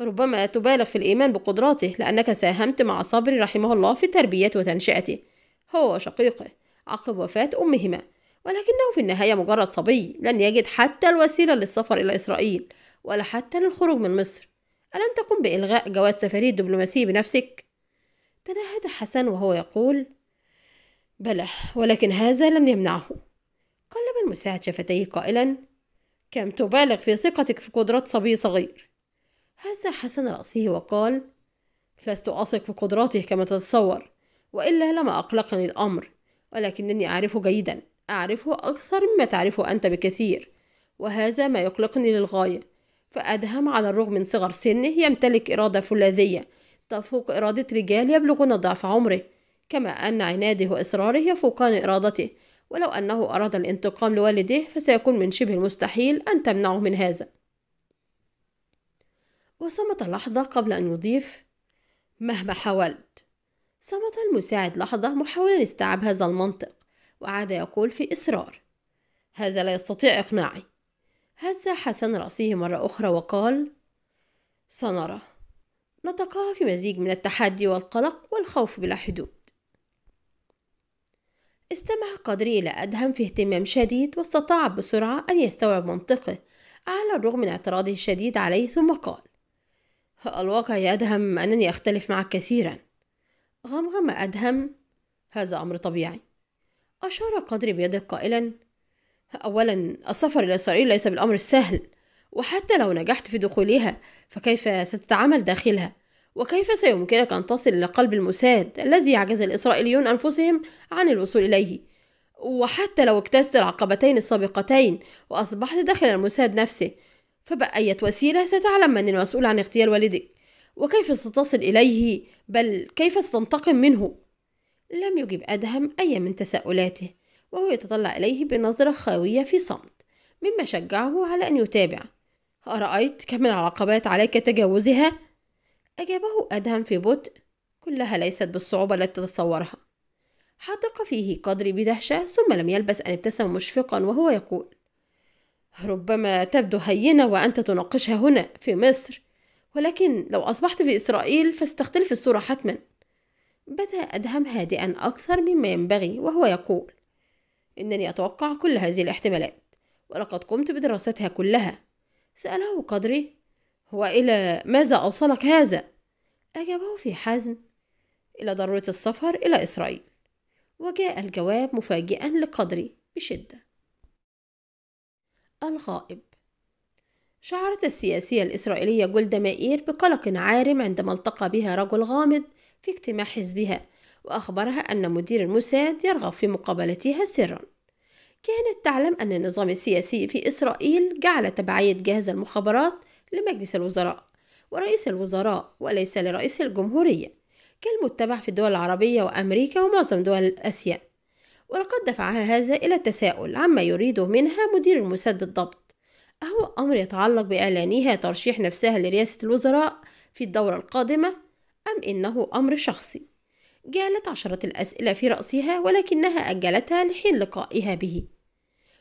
ربما تبالغ في الإيمان بقدراته لأنك ساهمت مع صبري رحمه الله في تربية وتنشئته هو وشقيقه عقب وفاة أمهما ولكنه في النهاية مجرد صبي لن يجد حتى الوسيلة للسفر إلى إسرائيل ولا حتى للخروج من مصر ألم تقم بإلغاء جواز سفرية الدبلوماسي بنفسك؟ تنهد حسن وهو يقول بلى ولكن هذا لن يمنعه قلب المساعد شفتيه قائلا كم تبالغ في ثقتك في قدرات صبي صغير هز حسن رأسه وقال لست أثق في قدراته كما تتصور وإلا لما أقلقني الأمر ولكنني أعرفه جيدا أعرفه أكثر مما تعرفه أنت بكثير وهذا ما يقلقني للغاية فأدهم على الرغم من صغر سنه يمتلك إرادة فولاذية تفوق إرادة رجال يبلغون ضعف عمره كما أن عناده وإصراره يفوقان إرادته ولو أنه أراد الانتقام لوالده فسيكون من شبه المستحيل أن تمنعه من هذا وصمت لحظة قبل أن يضيف مهما حاولت صمت المساعد لحظة محاولا استيعاب هذا المنطق وعاد يقول في إصرار هذا لا يستطيع إقناعي هز حسن رأسه مرة أخرى وقال سنرى نطقها في مزيج من التحدي والقلق والخوف بلا حدود استمع قدري إلى أدهم في اهتمام شديد واستطاع بسرعة أن يستوعب منطقه على الرغم من اعتراضه الشديد عليه ثم قال الواقع يا أدهم أنني أختلف معك كثيرا غمغم أدهم هذا أمر طبيعي أشار قدري بيده قائلا أولا السفر إلى إسرائيل ليس بالأمر السهل وحتى لو نجحت في دخولها فكيف ستتعامل داخلها وكيف سيمكنك أن تصل إلى قلب المساد الذي يعجز الإسرائيليون أنفسهم عن الوصول إليه وحتى لو اكتست العقبتين السابقتين وأصبحت داخل المساد نفسه فبأية وسيلة ستعلم من المسؤول عن اغتيال والدك وكيف ستصل إليه بل كيف ستنتقم منه لم يجب أدهم أي من تساؤلاته وهو يتطلع إليه بنظرة خاوية في صمت مما شجعه على أن يتابع أرأيت كم العقبات عليك تجاوزها؟ أجابه أدهم في بطء كلها ليست بالصعوبة التي تتصورها حدق فيه قدري بدهشة ثم لم يلبث أن ابتسم مشفقا وهو يقول ربما تبدو هينة وأنت تناقشها هنا في مصر ولكن لو أصبحت في إسرائيل فستختلف الصورة حتما بدأ أدهم هادئا أكثر مما ينبغي وهو يقول إنني أتوقع كل هذه الاحتمالات ولقد قمت بدراستها كلها سأله قدري وإلى ماذا أوصلك هذا؟ أجابه في حزم إلى ضرورة السفر إلى إسرائيل وجاء الجواب مفاجئا لقدري بشدة الغائب شعرت السياسية الإسرائيلية جولدا مائير بقلق عارم عندما التقى بها رجل غامض في اجتماع حزبها وأخبرها أن مدير الموساد يرغب في مقابلتها سرا كانت تعلم أن النظام السياسي في إسرائيل جعل تبعية جهاز المخابرات لمجلس الوزراء ورئيس الوزراء وليس لرئيس الجمهورية كالمتبع في الدول العربية وأمريكا ومعظم دول آسيا ولقد دفعها هذا إلى التساؤل عما يريده منها مدير الموساد بالضبط أهو أمر يتعلق بإعلانها ترشيح نفسها لرئاسة الوزراء في الدورة القادمة أم إنه أمر شخصي جالت عشرة الأسئلة في رأسها ولكنها أجلتها لحين لقائها به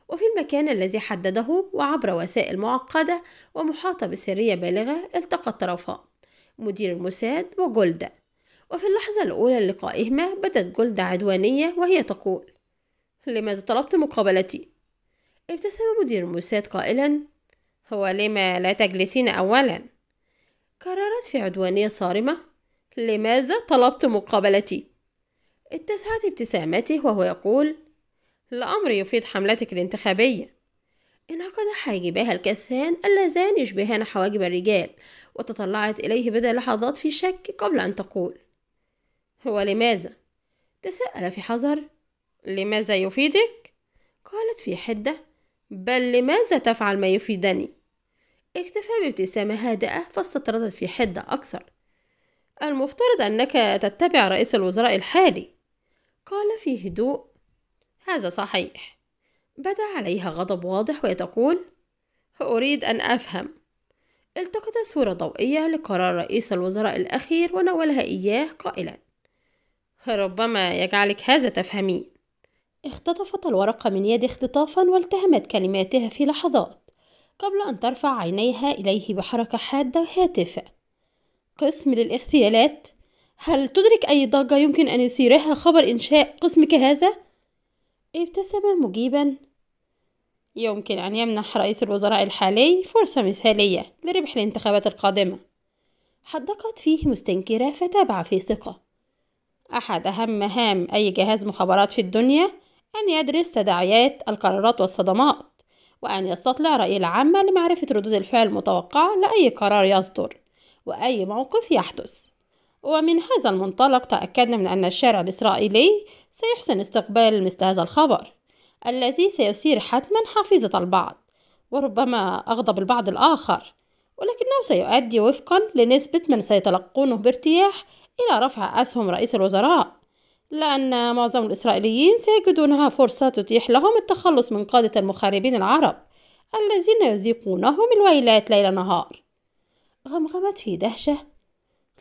وفي المكان الذي حدده وعبر وسائل معقدة ومحاطة بسرية بالغة التقى الطرفان مدير الموساد وجولدا وفي اللحظة الأولى للقائهما بدت جولدا عدوانية وهي تقول لماذا طلبت مقابلتي؟ ابتسم مدير الموساد قائلا هو لما لا تجلسين أولا؟ قررت في عدوانية صارمة لماذا طلبت مقابلتي؟ اتسعت ابتسامته وهو يقول الأمر يفيد حملتك الانتخابية انعقد حاجباها الكثان اللذان يشبهان حواجب الرجال وتطلعت إليه بضع لحظات في شك قبل أن تقول هو لماذا؟ تسأل في حذر لماذا يفيدك؟ قالت في حدة بل لماذا تفعل ما يفيدني؟ اكتفى بابتسامة هادئة فاستطردت في حدة أكثر المفترض أنك تتبع رئيس الوزراء الحالي قال في هدوء هذا صحيح بدا عليها غضب واضح وتقول أريد أن أفهم التقط صورة ضوئية لقرار رئيس الوزراء الأخير وناولها إياه قائلا ربما يجعلك هذا تفهمين اختطفت الورقة من يدي اختطافا والتهمت كلماتها في لحظات قبل أن ترفع عينيها إليه بحركة حادة هاتفة قسم للاغتيالات هل تدرك أي ضجة يمكن أن يثيرها خبر إنشاء قسمك هذا؟ ابتسم مجيبا يمكن أن يمنح رئيس الوزراء الحالي فرصة مثالية لربح الانتخابات القادمة حدقت فيه مستنكرة فتابع في ثقة أحد أهم مهام أي جهاز مخابرات في الدنيا أن يدرس تداعيات القرارات والصدمات وأن يستطلع رأي العامة لمعرفة ردود الفعل المتوقعة لأي قرار يصدر وأي موقف يحدث ومن هذا المنطلق تأكدنا من أن الشارع الإسرائيلي سيحسن استقبال مثل هذا الخبر الذي سيثير حتما حافظة البعض وربما أغضب البعض الآخر ولكنه سيؤدي وفقا لنسبة من سيتلقونه بارتياح إلى رفع أسهم رئيس الوزراء لأن معظم الإسرائيليين سيجدونها فرصة تتيح لهم التخلص من قادة المخربين العرب الذين يذيقونهم الويلات ليل نهار غمغمت في دهشة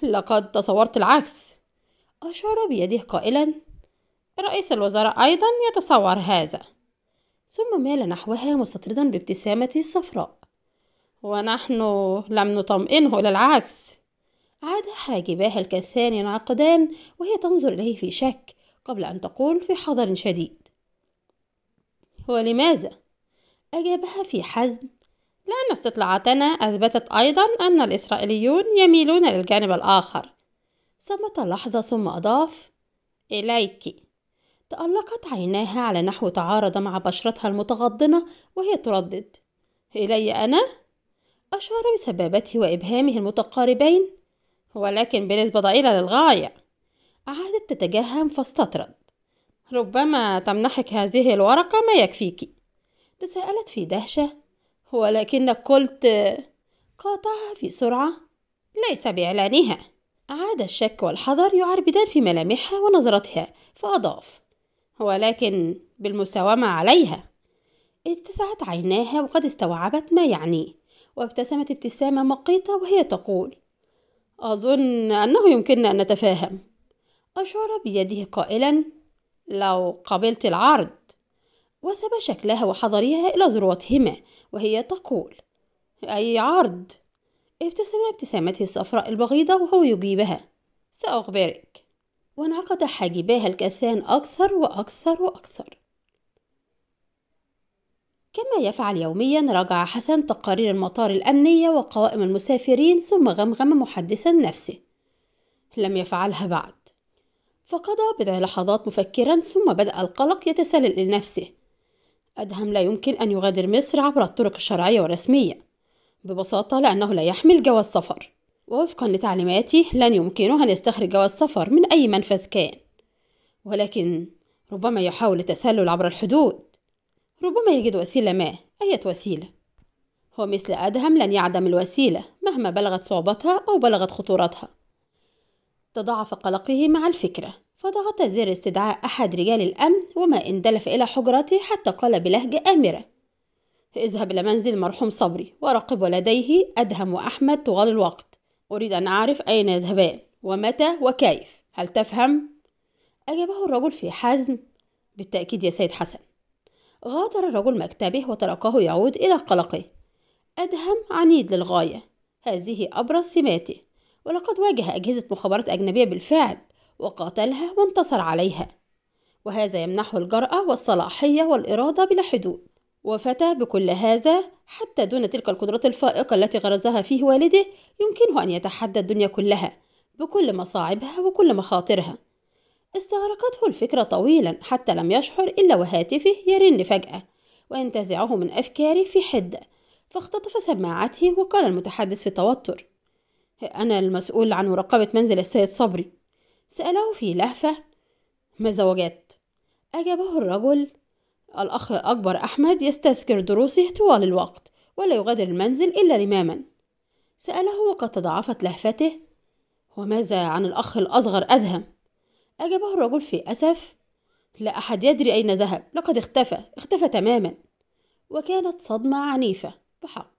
لقد تصورت العكس أشار بيده قائلا رئيس الوزراء أيضا يتصور هذا ثم مال نحوها مستطردا بابتسامته الصفراء ونحن لم نطمئنه إلى العكس عاد حاجباها الكثان ينعقدان وهي تنظر إليه في شك قبل أن تقول في حذر شديد ولماذا؟ أجابها في حزم لأن استطلاعاتنا أثبتت أيضا أن الإسرائيليون يميلون للجانب الآخر صمت لحظة ثم أضاف إليك تألقت عيناها على نحو تعارض مع بشرتها المتغضنة وهي تردد إلي أنا؟ أشار بسبابته وإبهامه المتقاربين ولكن بنسبة ضئيلة للغاية عادت تتجهم فاستطرد ربما تمنحك هذه الورقة ما يكفيك تساءلت في دهشة ولكنك قلت قاطعها في سرعة ليس بإعلانها عاد الشك والحذر يعربدان في ملامحها ونظرتها فأضاف ولكن بالمساومة عليها اتسعت عيناها وقد استوعبت ما يعنيه وابتسمت ابتسامة مقيتة وهي تقول أظن أنه يمكننا أن نتفاهم أشار بيده قائلا لو قبلت العرض وثب شكلها وحضريها إلى ذروتهما وهي تقول أي عرض؟ ابتسم ابتسامته الصفراء البغيضة وهو يجيبها سأخبرك وانعقد حاجباها الكثان أكثر وأكثر وأكثر كما يفعل يوميا راجع حسن تقارير المطار الأمنية وقوائم المسافرين ثم غمغم محدثا نفسه لم يفعلها بعد فقضى بضع لحظات مفكرا ثم بدأ القلق يتسلل لنفسه أدهم لا يمكن أن يغادر مصر عبر الطرق الشرعية والرسمية ببساطة لأنه لا يحمل جواز سفر ووفقا لتعليماتي لن يمكنه أن يستخرج جواز سفر من أي منفذ كان ولكن ربما يحاول التسلل عبر الحدود ربما يجد وسيلة ما أية وسيلة هو مثل أدهم لن يعدم الوسيلة مهما بلغت صعوبتها أو بلغت خطورتها تضاعف قلقه مع الفكرة فضغط زر استدعاء أحد رجال الأمن وما اندلف إلى حجرته حتى قال بلهجة آمرة اذهب إلى منزل مرحوم صبري وراقب لديه أدهم وأحمد طوال الوقت أريد أن أعرف أين يذهبان ومتى وكيف هل تفهم؟ أجابه الرجل في حزم بالتأكيد يا سيد حسن غادر الرجل مكتبه وتركه يعود إلى قلقه أدهم عنيد للغاية هذه أبرز سماته ولقد واجه أجهزة مخابرات أجنبية بالفعل وقاتلها وانتصر عليها وهذا يمنحه الجرأة والصلاحية والإرادة بلا حدود وفتى بكل هذا حتى دون تلك القدرات الفائقة التي غرزها فيه والده يمكنه أن يتحدى الدنيا كلها بكل مصاعبها وكل مخاطرها استغرقته الفكرة طويلا حتى لم يشعر إلا وهاتفه يرن فجأة وينتزعه من أفكاره في حدة فاختطف سماعته وقال المتحدث في توتر أنا المسؤول عن مراقبة منزل السيد صبري سأله في لهفة ماذا وجدت؟ أجابه الرجل الأخ الأكبر أحمد يستذكر دروسه طوال الوقت ولا يغادر المنزل إلا لماما سأله وقد تضاعفت لهفته وماذا عن الأخ الأصغر أدهم؟ أجابه الرجل في أسف لا أحد يدري أين ذهب لقد اختفى اختفى تماما وكانت صدمة عنيفة بحق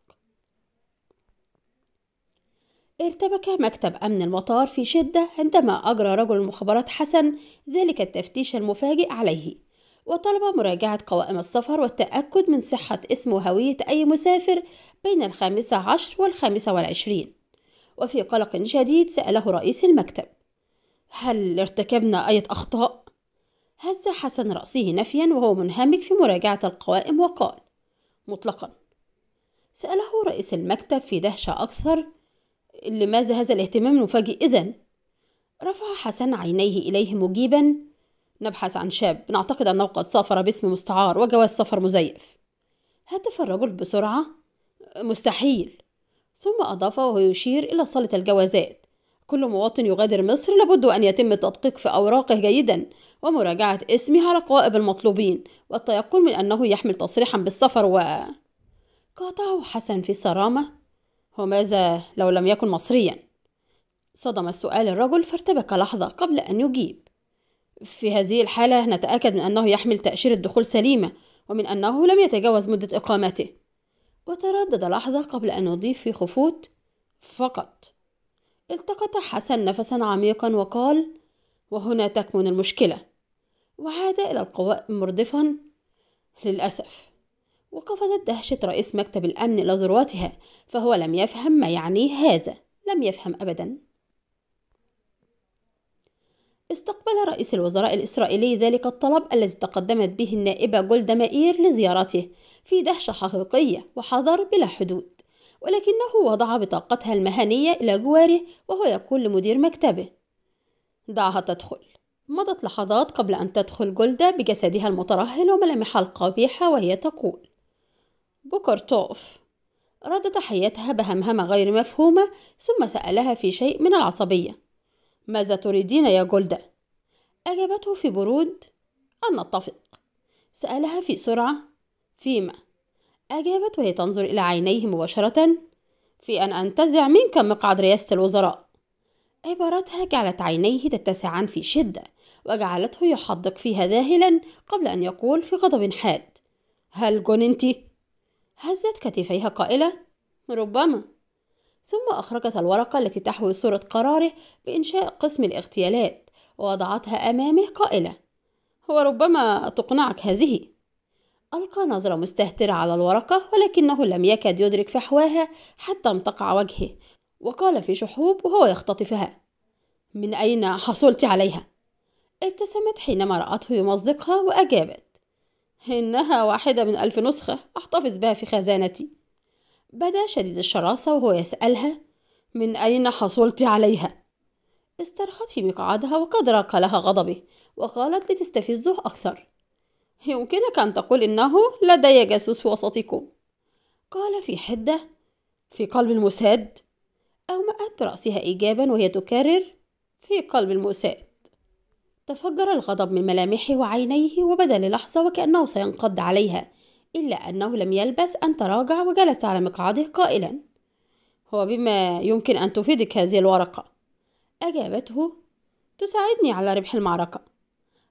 ارتبك مكتب أمن المطار في شدة عندما أجرى رجل المخابرات حسن ذلك التفتيش المفاجئ عليه وطلب مراجعة قوائم السفر والتأكد من صحة اسم وهوية أي مسافر بين الخامسة عشر والخامسة والعشرين وفي قلق شديد سأله رئيس المكتب هل ارتكبنا أي أخطاء؟ هز حسن رأسه نفيا وهو منهمك في مراجعة القوائم وقال مطلقا سأله رئيس المكتب في دهشة أكثر لماذا هذا الاهتمام المفاجئ إذن؟ رفع حسن عينيه إليه مجيبا نبحث عن شاب نعتقد أنه قد سافر باسم مستعار وجواز سفر مزيف هتف الرجل بسرعة مستحيل ثم أضاف وهو يشير إلى صالة الجوازات كل مواطن يغادر مصر لابد أن يتم التدقيق في أوراقه جيدا ومراجعة اسمه على قوائب المطلوبين والتيقن من أنه يحمل تصريحا بالسفر و... قاطعه حسن في صرامة وماذا لو لم يكن مصريا؟ صدم السؤال الرجل فارتبك لحظة قبل أن يجيب في هذه الحالة نتأكد من أنه يحمل تأشيرة دخول سليمة ومن أنه لم يتجاوز مدة إقامته وتردد لحظة قبل أن يضيف في خفوت فقط التقط حسن نفسا عميقا وقال وهنا تكمن المشكلة وعاد إلى القواء مردفا للأسف وقفزت دهشة رئيس مكتب الأمن إلى ذروتها فهو لم يفهم ما يعنيه هذا لم يفهم أبدا استقبل رئيس الوزراء الإسرائيلي ذلك الطلب الذي تقدمت به النائبة جولدا مائير لزيارته في دهشة حقيقية وحذر بلا حدود ولكنه وضع بطاقتها المهنية إلى جواره وهو يقول لمدير مكتبه دعها تدخل مضت لحظات قبل أن تدخل جولدا بجسدها المترهل وملامحها القبيحة وهي تقول بكر توف رد تحيتها بهمهمة غير مفهومة ثم سألها في شيء من العصبية ماذا تريدين يا جولدا؟ أجابته في برود أن نتفق سألها في سرعة فيما أجابت وهي تنظر إلى عينيه مباشرة في أن أنتزع منك مقعد رئاسة الوزراء عبارتها جعلت عينيه تتسعان في شدة وجعلته يحدق فيها ذاهلا قبل أن يقول في غضب حاد هل جننت؟ هزت كتفيها قائلة ربما ثم أخرجت الورقة التي تحوي صورة قراره بإنشاء قسم الاغتيالات ووضعتها أمامه قائلة وربما تقنعك هذه ألقى نظرة مستهترة على الورقة ولكنه لم يكد يدرك فحواها حتى امتقع وجهه وقال في شحوب وهو يختطفها من أين حصلت عليها؟ ابتسمت حينما رأته يمزقها وأجابت إنها واحدة من ألف نسخة أحتفظ بها في خزانتي بدا شديد الشراسة وهو يسألها من أين حصلت عليها؟ استرخت في مقعدها وقد راق لها غضبه وقالت لتستفزه أكثر يمكنك أن تقول إنه لدي جاسوس في وسطكم قال في حدة في قلب المساد أومأت برأسها إيجابا وهي تكرر في قلب المساد تفجر الغضب من ملامحه وعينيه وبدا للحظة وكأنه سينقض عليها إلا أنه لم يلبث أن تراجع وجلس على مقعده قائلا هو بما يمكن أن تفيدك هذه الورقة أجابته تساعدني على ربح المعركة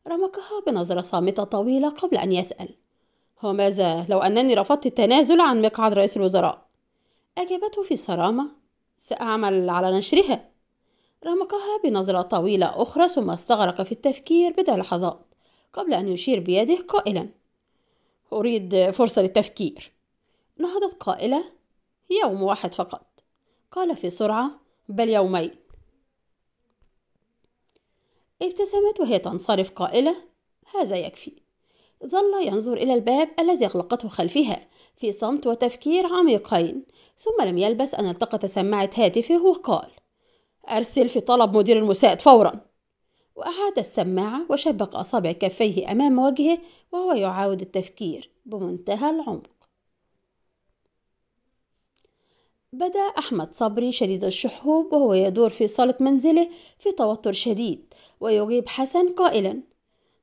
رمقها بنظرة صامتة طويلة قبل أن يسأل هو ماذا لو أنني رفضت التنازل عن مقعد رئيس الوزراء؟ أجابته في صرامة سأعمل على نشرها رمقها بنظرة طويلة أخرى ثم استغرق في التفكير بضع لحظات قبل أن يشير بيده قائلا أريد فرصة للتفكير نهضت قائلة يوم واحد فقط قال في سرعة بل يومين ابتسمت وهي تنصرف قائلة هذا يكفي ظل ينظر إلى الباب الذي أغلقته خلفها في صمت وتفكير عميقين ثم لم يلبس أن التقط سماعة هاتفه وقال أرسل في طلب مدير المساعد فورا وأعاد السماعة وشبك أصابع كفيه أمام وجهه وهو يعاود التفكير بمنتهى العمق بدأ أحمد صبري شديد الشحوب وهو يدور في صالة منزله في توتر شديد ويجيب حسن قائلا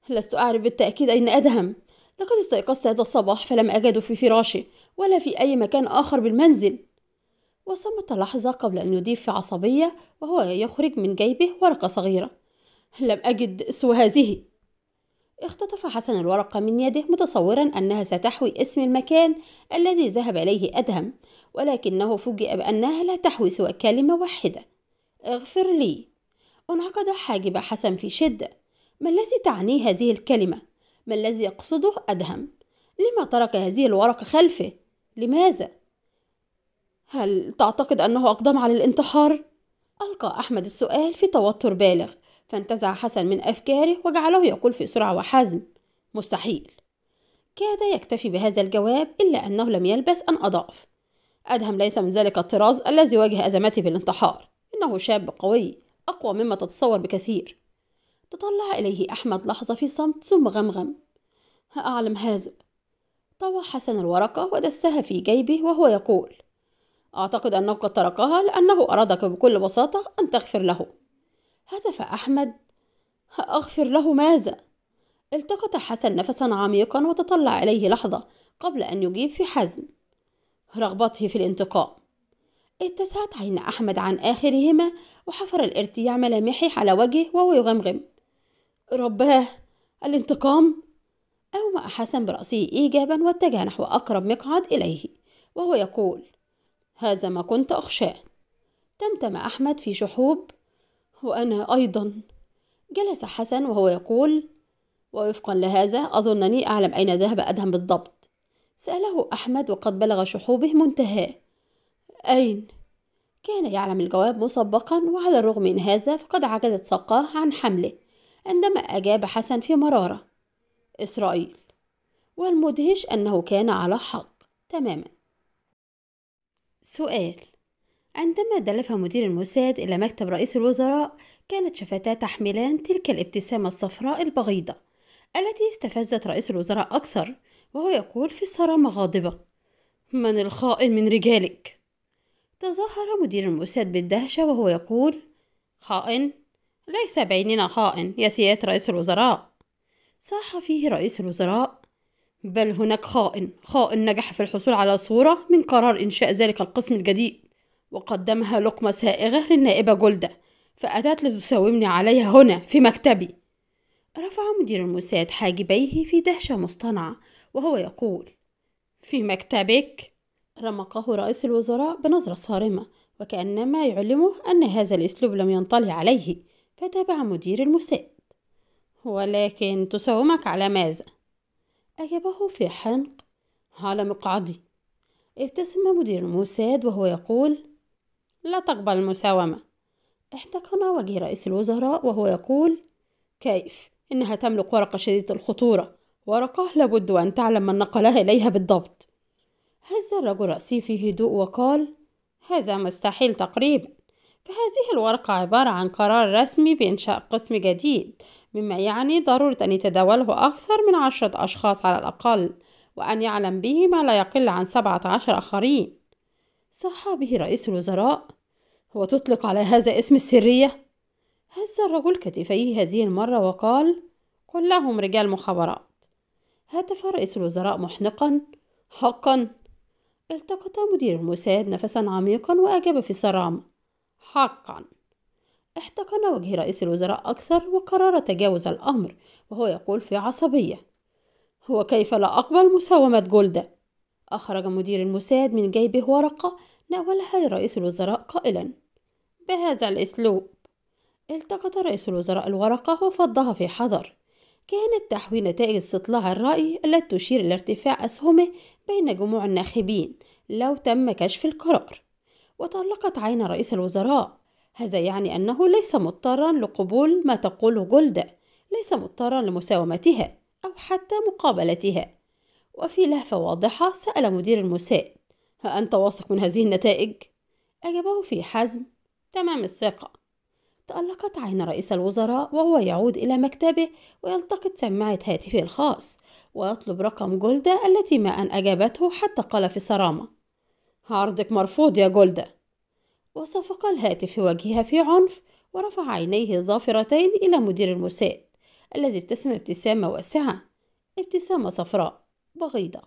لست أعرف بالتأكيد أين أدهم لقد استيقظت هذا الصباح فلم أجده في فراشي ولا في أي مكان آخر بالمنزل وصمت لحظة قبل أن يضيف في عصبية وهو يخرج من جيبه ورقة صغيرة لم أجد سوى هذه اختطف حسن الورقة من يده متصورا أنها ستحوي اسم المكان الذي ذهب إليه أدهم ولكنه فوجئ بأنها لا تحوي سوى كلمة واحدة اغفر لي انعقد حاجب حسن في شدة ما الذي تعنيه هذه الكلمة؟ ما الذي يقصده أدهم؟ لما ترك هذه الورقة خلفه؟ لماذا؟ هل تعتقد أنه أقدم على الانتحار؟ ألقى أحمد السؤال في توتر بالغ فانتزع حسن من أفكاره وجعله يقول في سرعة وحزم مستحيل كاد يكتفي بهذا الجواب إلا أنه لم يلبث أن أضاف أدهم ليس من ذلك الطراز الذي واجه أزمتي بالانتحار إنه شاب قوي أقوى مما تتصور بكثير تطلع إليه أحمد لحظة في صمت ثم غمغم أعلم هذا طوى حسن الورقة ودسها في جيبه وهو يقول أعتقد أنه قد تركها لأنه أرادك بكل بساطة أن تغفر له هتف أحمد أغفر له ماذا؟ التقط حسن نفسا عميقا وتطلع إليه لحظة قبل أن يجيب في حزم رغبته في الانتقام اتسعت عين أحمد عن آخرهما وحفر الارتياع ملامحه على وجهه وهو يغمغم رباه الانتقام أومأ حسن برأسه إيجابا واتجه نحو أقرب مقعد إليه وهو يقول هذا ما كنت أخشاه تمتم أحمد في شحوب وأنا أيضا جلس حسن وهو يقول ووفقا لهذا أظنني أعلم أين ذهب أدهم بالضبط سأله أحمد وقد بلغ شحوبه منتهاه أين؟ كان يعلم الجواب مسبقا وعلى الرغم من هذا فقد عجزت سقاه عن حمله عندما أجاب حسن في مرارة إسرائيل والمدهش أنه كان على حق تماما سؤال عندما دلف مدير الموساد إلى مكتب رئيس الوزراء كانت شفتاه تحملان تلك الابتسامة الصفراء البغيضة التي استفزت رئيس الوزراء أكثر وهو يقول في صرامة غاضبة من الخائن من رجالك؟ تظاهر مدير الموساد بالدهشة وهو يقول خائن؟ ليس بيننا خائن يا سيادة رئيس الوزراء صاح فيه رئيس الوزراء بل هناك خائن خائن نجح في الحصول على صورة من قرار إنشاء ذلك القسم الجديد وقدمها لقمة سائغة للنائبة جلدة فأتت لتساومني عليها هنا في مكتبي رفع مدير الموساد حاجبيه في دهشة مصطنعة وهو يقول في مكتبك رمقه رئيس الوزراء بنظرة صارمة وكأنما يعلمه أن هذا الأسلوب لم ينطلي عليه فتابع مدير الموساد ولكن تساومك على ماذا؟ أجابه في حنق على مقعدي ابتسم مدير الموساد وهو يقول لا تقبل المساومة احتقن وجه رئيس الوزراء وهو يقول كيف إنها تملك ورقة شديدة الخطورة ورقة لابد وأن تعلم من نقلها إليها بالضبط هز الرجل رأسي في هدوء وقال هذا مستحيل تقريبا فهذه الورقة عبارة عن قرار رسمي بإنشاء قسم جديد مما يعني ضرورة أن يتداوله أكثر من عشرة أشخاص على الأقل وأن يعلم به ما لا يقل عن سبعة عشر آخرين صح به رئيس الوزراء وتطلق على هذا اسم السرية هز الرجل كتفيه هذه المرة وقال قل لهم رجال مخابرات هتف رئيس الوزراء محنقا حقا التقط مدير الموساد نفسا عميقا وأجاب في صرامة حقا احتقن وجه رئيس الوزراء أكثر وقرر تجاوز الأمر وهو يقول في عصبية هو كيف لا أقبل مساومة جولدا أخرج مدير الموساد من جيبه ورقة ناولها لرئيس الوزراء قائلا بهذا الأسلوب التقط رئيس الوزراء الورقة وفضها في حذر كانت تحوي نتائج استطلاع الرأي التي تشير إلى ارتفاع أسهمه بين جموع الناخبين لو تم كشف القرار وطلقت عين رئيس الوزراء هذا يعني أنه ليس مضطرا لقبول ما تقوله جلدة ليس مضطرا لمساومتها أو حتى مقابلتها وفي لهفة واضحة سأل مدير المساء ها أنت واثق من هذه النتائج؟ أجابه في حزم تمام الثقة تألقت عين رئيس الوزراء وهو يعود إلى مكتبه ويلتقط سماعة هاتفه الخاص ويطلب رقم جولدا التي ما أن أجابته حتى قال في صرامة عرضك مرفوض يا جولدا وصفق الهاتف وجهها في عنف ورفع عينيه الظافرتين إلى مدير المساء الذي ابتسم ابتسامة واسعة ابتسامة صفراء بغيضة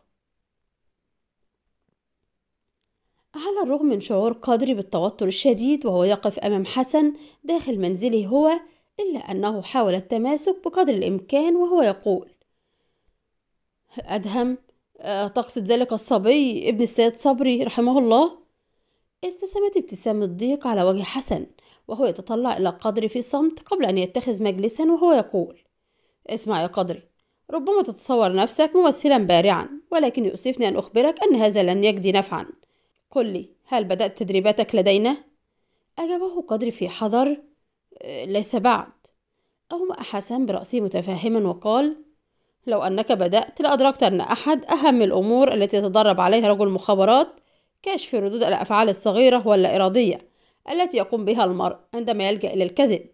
على الرغم من شعور قدري بالتوتر الشديد وهو يقف أمام حسن داخل منزله هو إلا أنه حاول التماسك بقدر الإمكان وهو يقول أدهم آه، تقصد ذلك الصبي ابن السيد صبري رحمه الله ابتسمت ابتسام الضيق على وجه حسن وهو يتطلع إلى قدري في صمت قبل أن يتخذ مجلسا وهو يقول اسمع يا قدري ربما تتصور نفسك ممثلا بارعا ولكن يؤسفني أن أخبرك أن هذا لن يجدي نفعا قل لي هل بدأت تدريباتك لدينا؟ أجابه قدري في حذر أه، ليس بعد أهم حسن برأسه متفهما وقال لو أنك بدأت لأدركت أن أحد أهم الأمور التي يتدرب عليها رجل مخابرات كشف ردود الأفعال الصغيرة واللا إرادية التي يقوم بها المرء عندما يلجأ إلى الكذب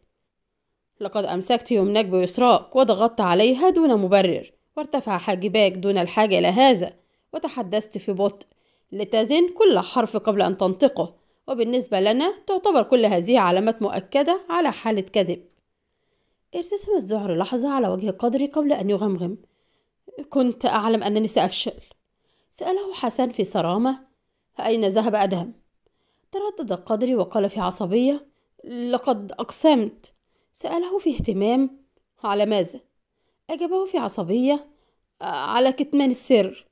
لقد أمسكت يمناك بيسراك وضغطت عليها دون مبرر وارتفع حاجباك دون الحاجة إلى هذا وتحدثت في بطء لتزن كل حرف قبل أن تنطقه وبالنسبة لنا تعتبر كل هذه علامات مؤكدة على حالة كذب ارتسم الزهر لحظة على وجه قدري قبل أن يغمغم كنت أعلم أنني سأفشل سأله حسن في صرامة أين ذهب أدهم؟ تردد قدري وقال في عصبية لقد أقسمت سأله في اهتمام على ماذا أجابه في عصبية آه، على كتمان السر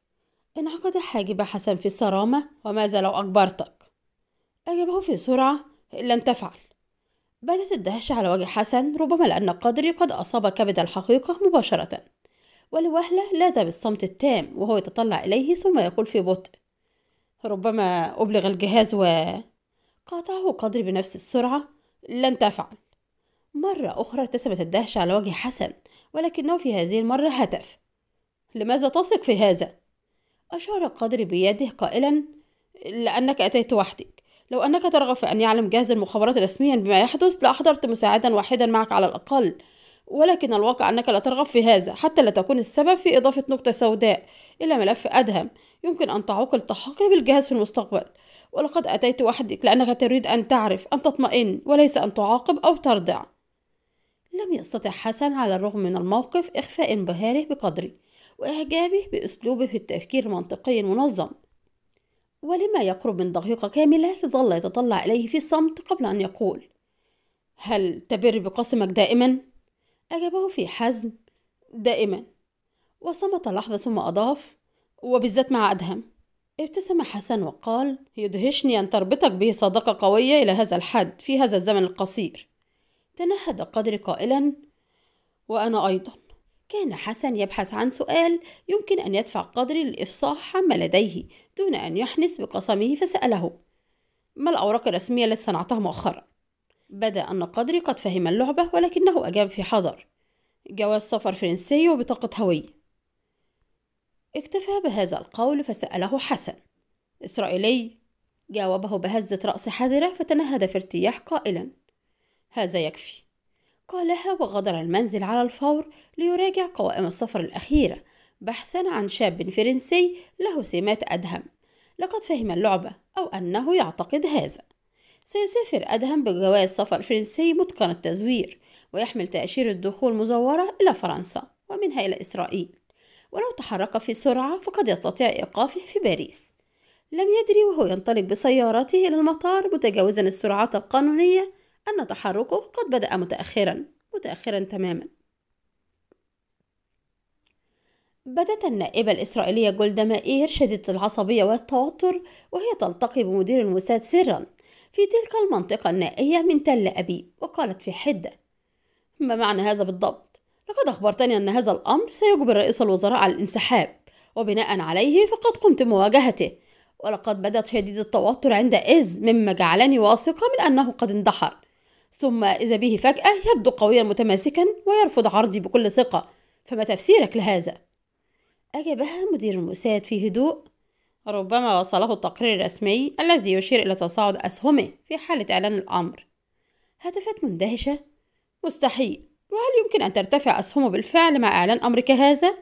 انعقد حاجب حسن في الصرامة وماذا لو أكبرتك أجابه في سرعة لن تفعل بدت الدهشة على وجه حسن ربما لأن قدري قد أصاب كبد الحقيقة مباشرة ولوهلة لاذ بالصمت التام وهو يتطلع إليه ثم يقول في بطء ربما أبلغ الجهاز و قاطعه قدري بنفس السرعة لن تفعل مرة أخرى ارتسمت الدهشة على وجه حسن ولكنه في هذه المرة هتف لماذا تثق في هذا؟ أشار قدري بيده قائلا لأنك أتيت وحدك لو أنك ترغب في أن يعلم جهاز المخابرات رسميا بما يحدث لأحضرت مساعدا واحدا معك على الأقل ولكن الواقع أنك لا ترغب في هذا حتى لا تكون السبب في إضافة نقطة سوداء إلى ملف أدهم يمكن أن تعوق التحقيق بالجهاز في المستقبل ولقد أتيت وحدك لأنك تريد أن تعرف أن تطمئن وليس أن تعاقب أو ترضع لم يستطع حسن على الرغم من الموقف إخفاء انبهاره بقدره وإعجابه بأسلوبه في التفكير المنطقي المنظم ولما يقرب من دقيقة كاملة ظل يتطلع إليه في الصمت قبل أن يقول هل تبر بقسمك دائما؟ أجابه في حزم دائما وصمت لحظة ثم أضاف وبالذات مع أدهم ابتسم حسن وقال يدهشني أن تربطك به صداقة قوية إلى هذا الحد في هذا الزمن القصير تنهد قدر قائلا وأنا أيضا كان حسن يبحث عن سؤال يمكن أن يدفع قدري للإفصاح عما لديه دون أن يحنث بقسمه فسأله ما الأوراق الرسمية التي صنعتها مؤخرا؟ بدا أن قدري قد فهم اللعبة ولكنه أجاب في حذر جواز سفر فرنسي وبطاقة هوية اكتفى بهذا القول فسأله حسن إسرائيلي جاوبه بهزة رأس حذرة فتنهد في ارتياح قائلا هذا يكفي قالها وغادر المنزل على الفور ليراجع قوائم السفر الأخيرة بحثا عن شاب فرنسي له سمات أدهم لقد فهم اللعبة أو أنه يعتقد هذا سيسافر أدهم بجواز سفر فرنسي متقن التزوير ويحمل تأشيرة دخول مزورة إلى فرنسا ومنها إلى إسرائيل ولو تحرك في سرعة فقد يستطيع إيقافه في باريس لم يدري وهو ينطلق بسيارته إلى المطار متجاوزا السرعات القانونية أن تحركه قد بدأ متأخرا متأخرا تماما بدت النائبة الإسرائيلية جولدا مائير شديدة العصبية والتوتر وهي تلتقي بمدير الموساد سرا في تلك المنطقة النائية من تل أبيب وقالت في حدة ما معنى هذا بالضبط؟ لقد أخبرتني أن هذا الأمر سيجبر رئيس الوزراء على الانسحاب وبناء عليه فقد قمت بمواجهته ولقد بدت شديد التوتر عند إز مما جعلني واثقة من أنه قد اندحر ثم إذا به فجأة يبدو قويا متماسكا ويرفض عرضي بكل ثقة فما تفسيرك لهذا؟ أجابها مدير الموساد في هدوء ربما وصله التقرير الرسمي الذي يشير إلى تصاعد أسهمه في حالة إعلان الأمر هتفت مندهشة مستحيل وهل يمكن أن ترتفع أسهمه بالفعل مع إعلان أمر كهذا؟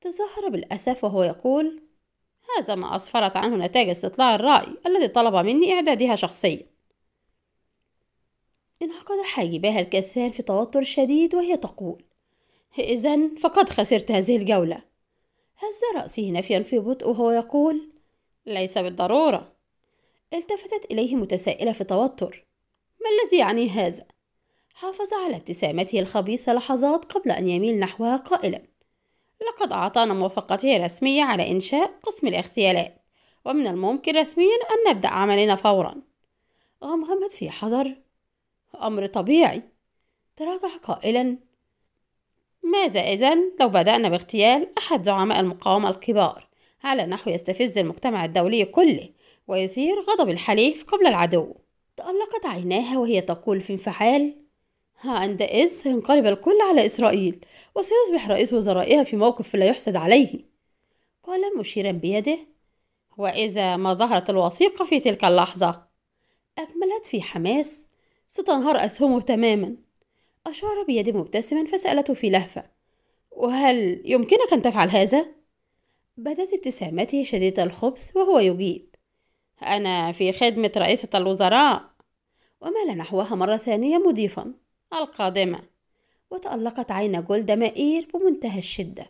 تظاهر بالأسف وهو يقول هذا ما أسفرت عنه نتائج استطلاع الرأي الذي طلب مني إعدادها شخصيًا انعقد حاجباها الكثان في توتر شديد وهي تقول إذا فقد خسرت هذه الجولة هز رأسه نفيا في بطء وهو يقول ليس بالضرورة التفتت إليه متسائلة في توتر ما الذي يعني هذا؟ حافظ على ابتسامته الخبيثة لحظات قبل أن يميل نحوها قائلا لقد أعطانا موافقته الرسمية على إنشاء قسم الاغتيالات ومن الممكن رسميا أن نبدأ عملنا فورا غمغمت في حذر أمر طبيعي تراجع قائلا ماذا إذا لو بدأنا باغتيال أحد زعماء المقاومة الكبار على نحو يستفز المجتمع الدولي كله ويثير غضب الحليف قبل العدو تألقت عيناها وهي تقول في انفعال عند إذ سينقلب الكل على إسرائيل وسيصبح رئيس وزرائها في موقف لا يحسد عليه قال مشيرا بيده وإذا ما ظهرت الوثيقة في تلك اللحظة أكملت في حماس ستنهار أسهمه تماما أشار بيد مبتسما فسألته في لهفة وهل يمكنك أن تفعل هذا؟ بدت ابتسامته شديدة الخبث وهو يجيب أنا في خدمة رئيسة الوزراء ومال نحوها مرة ثانية مضيفا القادمة وتألقت عين جولدا مائير بمنتهى الشدة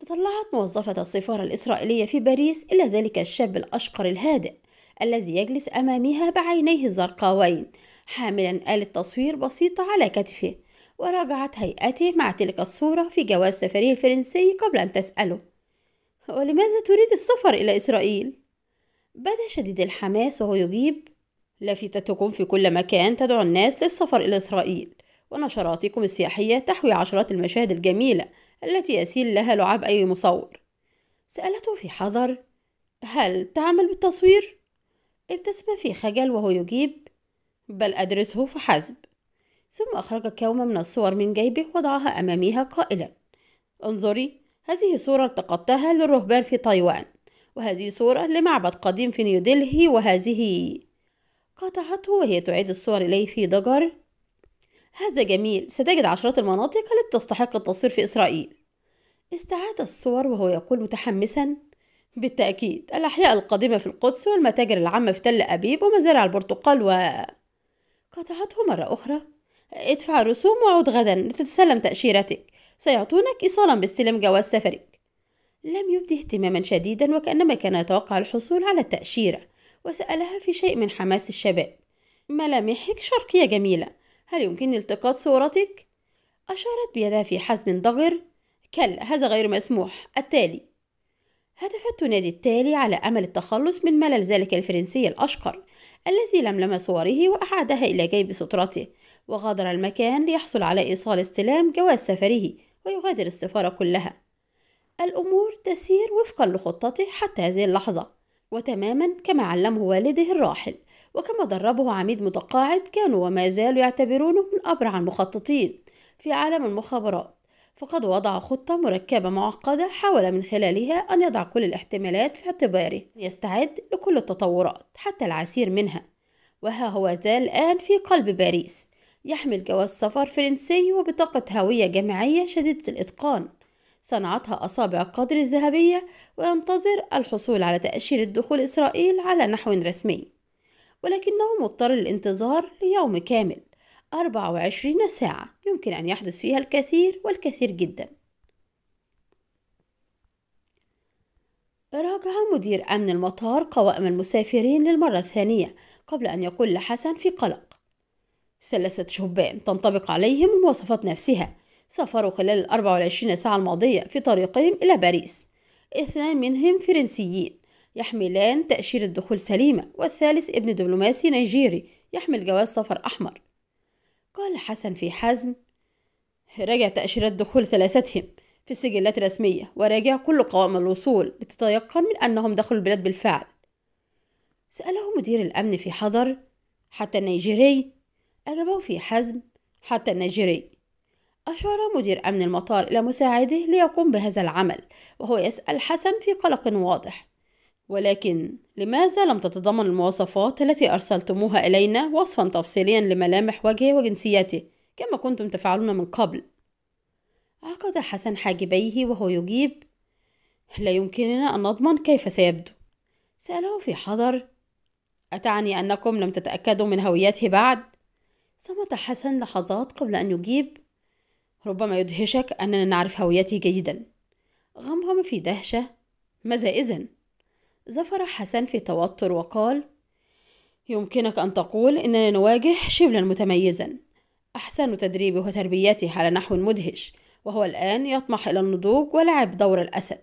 تطلعت موظفة السفارة الإسرائيلية في باريس إلى ذلك الشاب الأشقر الهادئ الذي يجلس أمامها بعينيه الزرقاوين حاملا آلة تصوير بسيطة على كتفه وراجعت هيئته مع تلك الصورة في جواز سفره الفرنسي قبل أن تسأله ولماذا تريد السفر إلى إسرائيل؟ بدا شديد الحماس وهو يجيب لافتتكم في كل مكان تدعو الناس للسفر إلى إسرائيل ونشراتكم السياحية تحوي عشرات المشاهد الجميلة التي يسيل لها لعاب أي مصور سألته في حذر هل تعمل بالتصوير؟ ابتسم في خجل وهو يجيب بل أدرسه فحسب ثم أخرج كومة من الصور من جيبه وضعها أماميها قائلا انظري هذه صورة التقطتها للرهبان في تايوان وهذه صورة لمعبد قديم في نيودلهي وهذه قطعته وهي تعيد الصور إليه في ضجر هذا جميل ستجد عشرات المناطق التي تستحق التصوير في إسرائيل استعاد الصور وهو يقول متحمسا بالتأكيد الأحياء القديمة في القدس والمتاجر العامة في تل أبيب ومزارع البرتقال و قاطعته مرة أخرى ادفع رسوم وعود غدا لتتسلم تأشيرتك سيعطونك إيصالا باستلام جواز سفرك لم يبدي اهتماما شديدا وكأنما كان يتوقع الحصول على التأشيرة وسألها في شيء من حماس الشباب ملامحك شرقية جميلة هل يمكنني التقاط صورتك؟ أشارت بيدها في حزم ضغر كلا هذا غير مسموح التالي هتفت نادي التالي على أمل التخلص من ملل ذلك الفرنسي الأشقر الذي لملم صوره وأعادها إلى جيب سترته وغادر المكان ليحصل على إيصال استلام جواز سفره ويغادر السفارة كلها الأمور تسير وفقا لخطته حتى هذه اللحظة وتماما كما علمه والده الراحل وكما دربه عميد متقاعد كانوا وما زالوا يعتبرونه من أبرع المخططين في عالم المخابرات فقد وضع خطة مركبة معقدة حاول من خلالها أن يضع كل الاحتمالات في اعتباره يستعد لكل التطورات حتى العسير منها وها هو ذا الآن في قلب باريس يحمل جواز سفر فرنسي وبطاقة هوية جامعية شديدة الإتقان صنعتها أصابع قدر الذهبية وينتظر الحصول على تأشيرة دخول إسرائيل على نحو رسمي ولكنه مضطر للانتظار ليوم كامل 24 ساعة يمكن أن يحدث فيها الكثير والكثير جدا راجع مدير أمن المطار قوائم المسافرين للمرة الثانية قبل أن يقول لحسن في قلق ثلاثة شبان تنطبق عليهم المواصفات نفسها سافروا خلال ال 24 ساعة الماضية في طريقهم إلى باريس اثنان منهم فرنسيين يحملان تأشيرة دخول سليمة والثالث ابن دبلوماسي نيجيري يحمل جواز سفر أحمر قال حسن في حزم راجع تأشيرات دخول ثلاثتهم في السجلات الرسمية وراجع كل قوائم الوصول لتتيقن من أنهم دخلوا البلاد بالفعل سأله مدير الأمن في حضر حتى النيجيري أجابه في حزم حتى النيجيري أشار مدير أمن المطار إلى مساعده ليقوم بهذا العمل وهو يسأل حسن في قلق واضح ولكن لماذا لم تتضمن المواصفات التي أرسلتموها إلينا وصفا تفصيليا لملامح وجهه وجنسيته كما كنتم تفعلون من قبل؟ عقد حسن حاجبيه وهو يجيب لا يمكننا أن نضمن كيف سيبدو سأله في حذر أتعني أنكم لم تتأكدوا من هويته بعد؟ صمت حسن لحظات قبل أن يجيب ربما يدهشك أننا نعرف هويته جيدا غمغم في دهشة ماذا إذن؟ زفر حسن في توتر وقال يمكنك أن تقول إننا نواجه شبلا متميزا أحسن تدريبه وتربيته على نحو مدهش وهو الآن يطمح إلى النضوج ولعب دور الأسد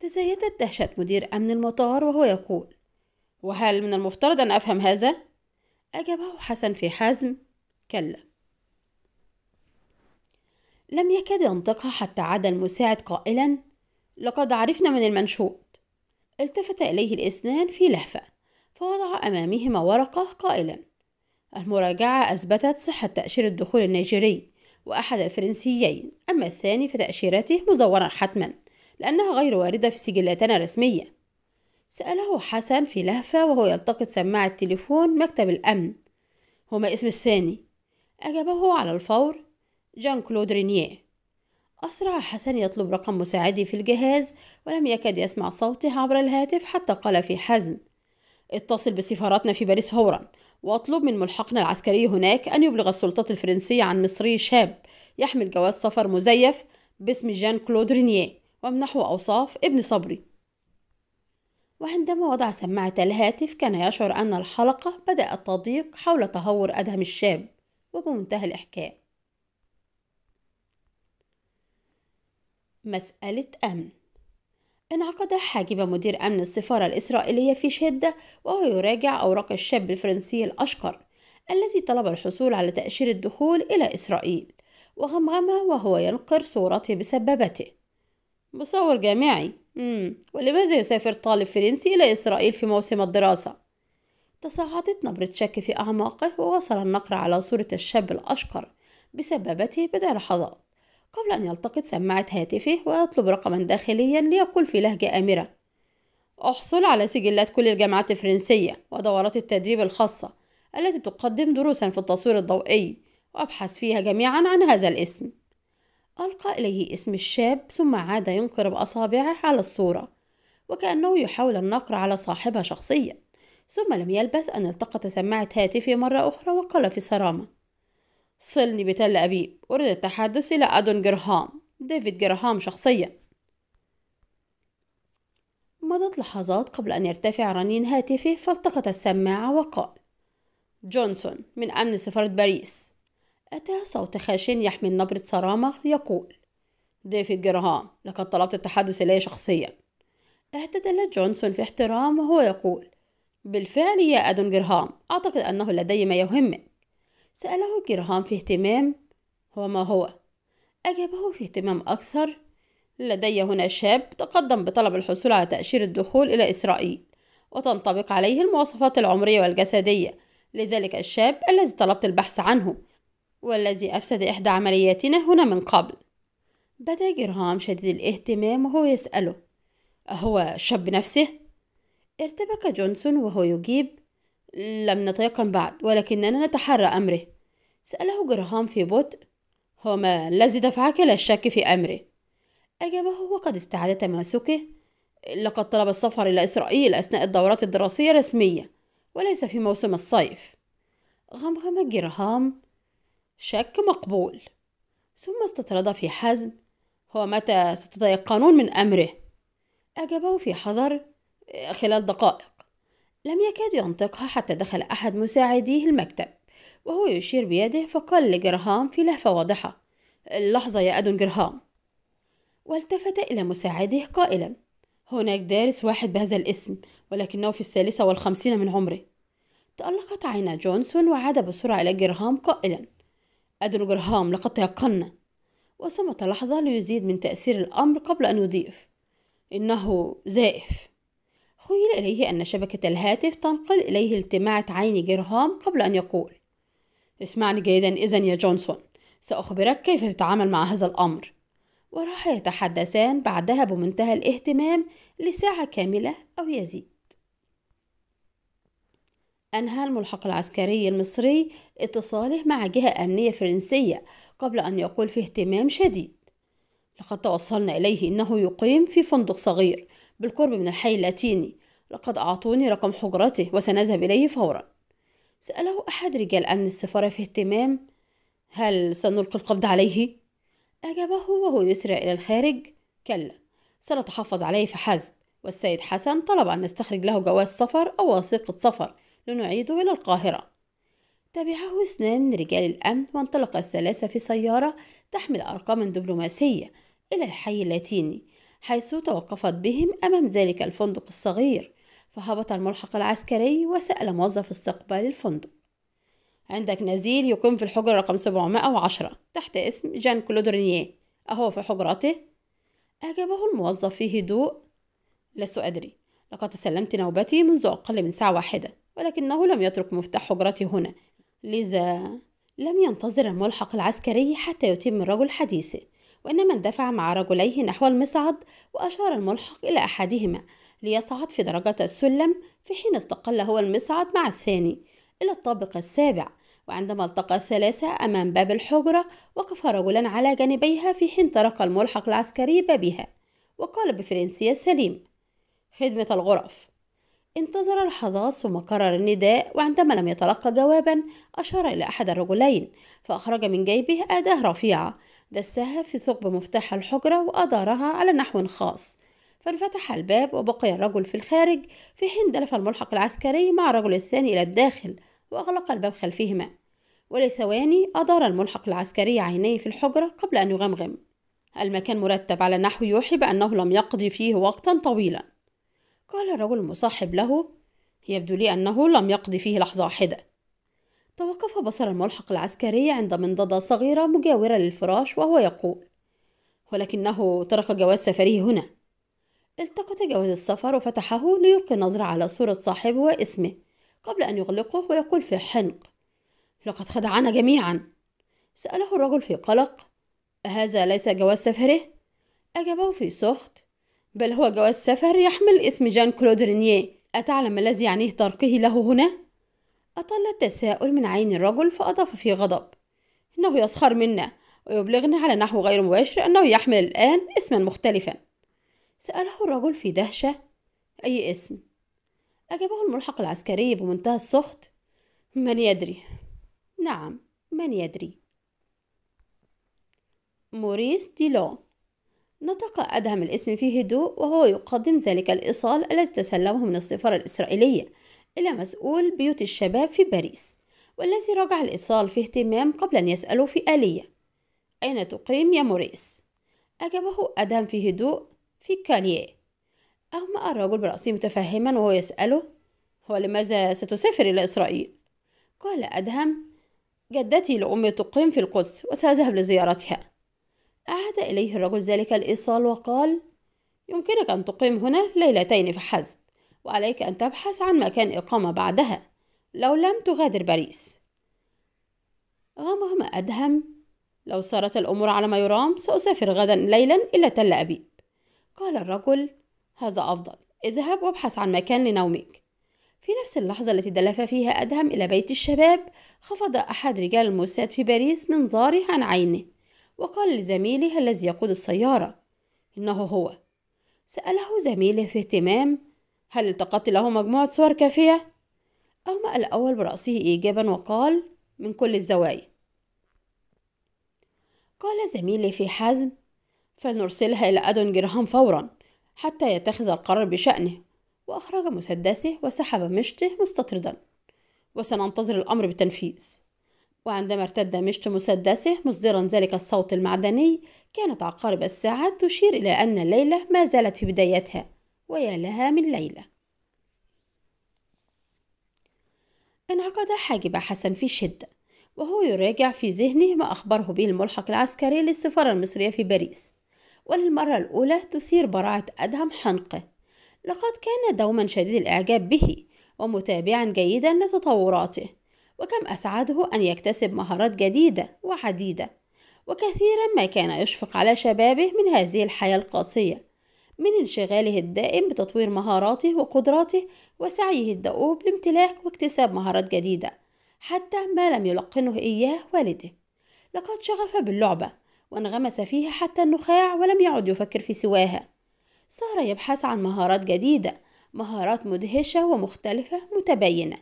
تزايدت دهشة مدير أمن المطار وهو يقول وهل من المفترض أن أفهم هذا؟ أجابه حسن في حزم كلا لم يكاد ينطقها حتى عاد المساعد قائلا لقد عرفنا من المنشور التفت إليه الاثنان في لهفة فوضع أمامهما ورقة قائلا المراجعة أثبتت صحة تأشيرة دخول النيجيري وأحد الفرنسيين أما الثاني فتأشيرته مزورة حتما لأنها غير واردة في سجلاتنا الرسمية سأله حسن في لهفة وهو يلتقط سماعة تليفون مكتب الأمن وما اسم الثاني أجابه على الفور جان كلود رينيه أسرع حسن يطلب رقم مساعدي في الجهاز ولم يكد يسمع صوته عبر الهاتف حتى قال في حزم اتصل بسفارتنا في باريس فورا واطلب من ملحقنا العسكري هناك أن يبلغ السلطات الفرنسية عن مصري شاب يحمل جواز سفر مزيف باسم جان كلود رينيه وامنحه أوصاف ابن صبري وعندما وضع سماعة الهاتف كان يشعر أن الحلقة بدأت تضيق حول تهور أدهم الشاب وبمنتهى الإحكام مسألة أمن انعقد حاجب مدير أمن السفارة الإسرائيلية في شدة وهو يراجع أوراق الشاب الفرنسي الأشقر الذي طلب الحصول على تأشيرة الدخول إلى إسرائيل وغمغم وهو ينقر صورته بسبابته مصور جامعي مم. ولماذا يسافر طالب فرنسي إلى إسرائيل في موسم الدراسة؟ تصاعدت نبرة شك في أعماقه ووصل النقر على صورة الشاب الأشقر بسبابته بضع لحظات قبل أن يلتقط سماعة هاتفه ويطلب رقما داخليا ليقول في لهجة آمرة احصل على سجلات كل الجامعات الفرنسية ودورات التدريب الخاصة التي تقدم دروسا في التصوير الضوئي وأبحث فيها جميعا عن هذا الاسم ألقى إليه اسم الشاب ثم عاد ينقر بأصابعه على الصورة وكأنه يحاول النقر على صاحبها شخصيا ثم لم يلبث أن التقط سماعة هاتفه مرة أخرى وقال في صرامة صلني بتل أبيب أريد التحدث إلى أدون جرهام ديفيد جرهام شخصيا مضت لحظات قبل أن يرتفع رنين هاتفه فالتقط السماعة وقال جونسون من أمن سفارة باريس أتى صوت خاشن يحمل نبرة صرامة يقول ديفيد جرهام لقد طلبت التحدث إلي شخصيا اعتدل جونسون في احترام وهو يقول بالفعل يا أدون جرهام أعتقد أنه لدي ما يهمك سأله جرهام في اهتمام هو ما هو أجابه في اهتمام أكثر لدي هنا شاب تقدم بطلب الحصول على تأشيرة دخول إلى إسرائيل وتنطبق عليه المواصفات العمرية والجسدية لذلك الشاب الذي طلبت البحث عنه والذي أفسد إحدى عملياتنا هنا من قبل بدا جرهام شديد الاهتمام وهو يسأله أهو شاب نفسه؟ ارتبك جونسون وهو يجيب لم نتيقن بعد ولكننا نتحرى أمره سأله جرهام في بطء هو ما الذي دفعك إلى الشك في أمري؟ أجابه وقد استعاد تماسكه لقد طلب السفر إلى إسرائيل أثناء الدورات الدراسية الرسمية وليس في موسم الصيف غمغم جرهام شك مقبول ثم استطرد في حزم هو متى ستتيقنون من أمره؟ أجابه في حذر خلال دقائق لم يكاد ينطقها حتى دخل أحد مساعديه المكتب وهو يشير بيده فقال لجرهام في لهفة واضحة اللحظة يا أدون جرهام والتفت إلى مساعده قائلا هناك دارس واحد بهذا الاسم ولكنه في الثالثة والخمسين من عمره تألقت عينا جونسون وعاد بسرعة إلى جرهام قائلا أدون جرهام لقد تيقنا وصمت لحظة ليزيد من تأثير الأمر قبل أن يضيف إنه زائف خيل إليه أن شبكة الهاتف تنقل إليه التماعة عين جرهام قبل أن يقول اسمعني جيدا إذا يا جونسون سأخبرك كيف تتعامل مع هذا الأمر وراح يتحدثان بعدها بمنتهى الاهتمام لساعة كاملة أو يزيد أنهى الملحق العسكري المصري اتصاله مع جهة أمنية فرنسية قبل أن يقول في اهتمام شديد لقد توصلنا إليه إنه يقيم في فندق صغير بالقرب من الحي اللاتيني لقد أعطوني رقم حجرته وسنذهب إليه فورا سأله أحد رجال أمن السفارة في اهتمام هل سنلقي القبض عليه؟ أجابه وهو يسرع إلى الخارج كلا سنتحفظ عليه فحسب والسيد حسن طلب أن نستخرج له جواز سفر أو وثيقة سفر لنعيده إلى القاهرة تبعه اثنان رجال الأمن وانطلق الثلاثة في سيارة تحمل أرقام دبلوماسية إلى الحي اللاتيني حيث توقفت بهم أمام ذلك الفندق الصغير فهبط الملحق العسكري وسأل موظف استقبال الفندق عندك نزيل يقيم في الحجرة رقم 710 تحت اسم جان كلود رينيه أهو في حجرته أجابه الموظف في هدوء لست أدري لقد سلمت نوبتي منذ أقل من ساعة واحدة ولكنه لم يترك مفتاح حجرتي هنا لذا لم ينتظر الملحق العسكري حتى يتم الرجل حديثه وإنما اندفع مع رجليه نحو المصعد وأشار الملحق إلى أحدهما ليصعد في درجة السلم في حين استقل هو المصعد مع الثاني إلى الطابق السابع وعندما التقى الثلاثة أمام باب الحجرة وقف رجلا على جانبيها في حين طرق الملحق العسكري بابها وقال بفرنسية سليم خدمة الغرف انتظر لحظات ثم كرر النداء وعندما لم يتلقى جوابا أشار إلى أحد الرجلين فأخرج من جيبه أداة رفيعة دسها في ثقب مفتاح الحجرة وأدارها على نحو خاص فانفتح الباب وبقي الرجل في الخارج في حين دلف الملحق العسكري مع الرجل الثاني إلى الداخل وأغلق الباب خلفهما ولثواني أدار الملحق العسكري عينيه في الحجرة قبل أن يغمغم المكان مرتب على نحو يوحي بأنه لم يقضي فيه وقتا طويلا قال الرجل المصاحب له يبدو لي أنه لم يقضي فيه لحظة واحدة توقف بصر الملحق العسكري عند منضدة صغيرة مجاورة للفراش وهو يقول ولكنه ترك جواز سفره هنا التقط جواز السفر وفتحه ليلقي نظرة على صورة صاحبه واسمه قبل أن يغلقه ويقول في حنق لقد خدعنا جميعا سأله الرجل في قلق أهذا ليس جواز سفره؟ أجابه في سخط بل هو جواز سفر يحمل اسم جان كلود رينيه أتعلم الذي يعنيه تركه له هنا؟ أطل التساؤل من عين الرجل فأضاف في غضب إنه يسخر منا ويبلغنا على نحو غير مباشر أنه يحمل الآن اسما مختلفا سأله الرجل في دهشة أي اسم أجابه الملحق العسكري بمنتهى السخط من يدري نعم من يدري موريس ديلو نطق أدهم الاسم في هدوء وهو يقدم ذلك الإيصال الذي تسلمه من السفارة الإسرائيلية إلى مسؤول بيوت الشباب في باريس والذي راجع الإيصال في اهتمام قبل أن يسأله في آلية أين تقيم يا موريس؟ أجابه أدهم في هدوء في كاليه أغمأ الرجل برأسه متفهما وهو يسأله هو لماذا ستسافر إلى إسرائيل؟ قال أدهم جدتي لأمي تقيم في القدس وسأذهب لزيارتها أعاد إليه الرجل ذلك الإيصال وقال يمكنك أن تقيم هنا ليلتين فحسب وعليك أن تبحث عن مكان إقامة بعدها لو لم تغادر باريس غمغم أدهم لو صارت الأمور على ما يرام سأسافر غدا ليلا إلى تل أبيب قال الرجل هذا أفضل اذهب وابحث عن مكان لنومك في نفس اللحظة التي دلف فيها أدهم إلى بيت الشباب خفض أحد رجال الموساد في باريس منظاره عن عينه وقال لزميله الذي يقود السيارة إنه هو سأله زميله في اهتمام هل التقطت له مجموعة صور كافية؟ أومأ الأول برأسه إيجابا وقال من كل الزوايا قال زميلي في حزم فلنرسلها إلى أدون جرهام فورا حتى يتخذ القرار بشأنه وأخرج مسدسه وسحب مشته مستطردا وسننتظر الأمر بتنفيذ وعندما ارتد مشط مسدسه مصدرا ذلك الصوت المعدني كانت عقارب الساعة تشير إلى أن الليلة ما زالت في بدايتها ويا لها من ليلة انعقد حاجب حسن في شدة وهو يراجع في ذهنه ما أخبره به الملحق العسكري للسفارة المصرية في باريس وللمرة الأولى تثير براعة أدهم حنقه لقد كان دوما شديد الإعجاب به ومتابعا جيدا لتطوراته وكم أسعده أن يكتسب مهارات جديدة وعديدة وكثيرا ما كان يشفق على شبابه من هذه الحياة القاسية من انشغاله الدائم بتطوير مهاراته وقدراته وسعيه الدؤوب لامتلاك واكتساب مهارات جديدة حتى ما لم يلقنه إياه والده لقد شغف باللعبة وانغمس فيها حتى النخاع ولم يعد يفكر في سواها صار يبحث عن مهارات جديدة مهارات مدهشة ومختلفة متباينة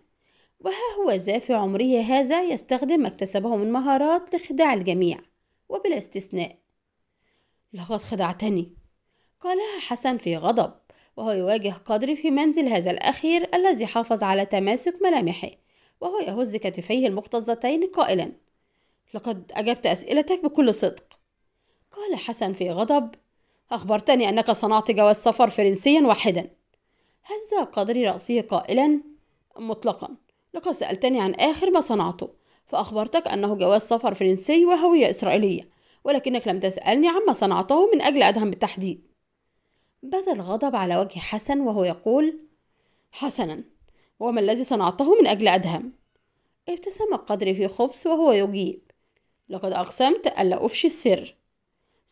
وها هو ذا في عمره هذا يستخدم ما اكتسبه من مهارات لخداع الجميع وبلا استثناء لقد خدعتني قالها حسن في غضب وهو يواجه قدري في منزل هذا الأخير الذي حافظ على تماسك ملامحه وهو يهز كتفيه المكتظتين قائلا لقد أجبت أسئلتك بكل صدق قال حسن في غضب أخبرتني أنك صنعت جواز سفر فرنسيا واحدا هز قدري رأسه قائلا مطلقا لقد سألتني عن آخر ما صنعته فأخبرتك أنه جواز سفر فرنسي وهوية إسرائيلية ولكنك لم تسألني عما صنعته من أجل أدهم بالتحديد بدا الغضب على وجه حسن وهو يقول حسنا وما الذي صنعته من أجل أدهم ابتسم قدري في خبث وهو يجيب لقد أقسمت ألا أفشي السر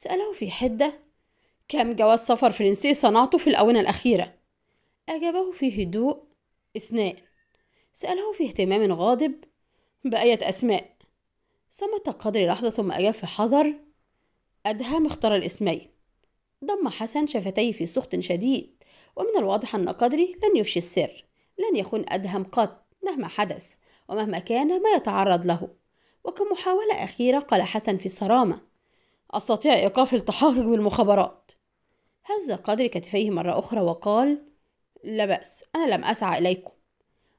سأله في حدة كم جواز سفر فرنسي صنعته في الآونة الأخيرة أجابه في هدوء اثنان سأله في اهتمام غاضب بأية أسماء صمت قدر لحظة ثم أجاب في حذر أدهم اختار الاسمين ضم حسن شفتيه في سخط شديد ومن الواضح أن قدري لن يفشي السر لن يخون أدهم قط مهما حدث ومهما كان ما يتعرض له وكمحاولة أخيرة قال حسن في صرامة أستطيع إيقاف التحاقك بالمخابرات هز قدر كتفيه مرة أخرى وقال لا بأس أنا لم أسعى إليكم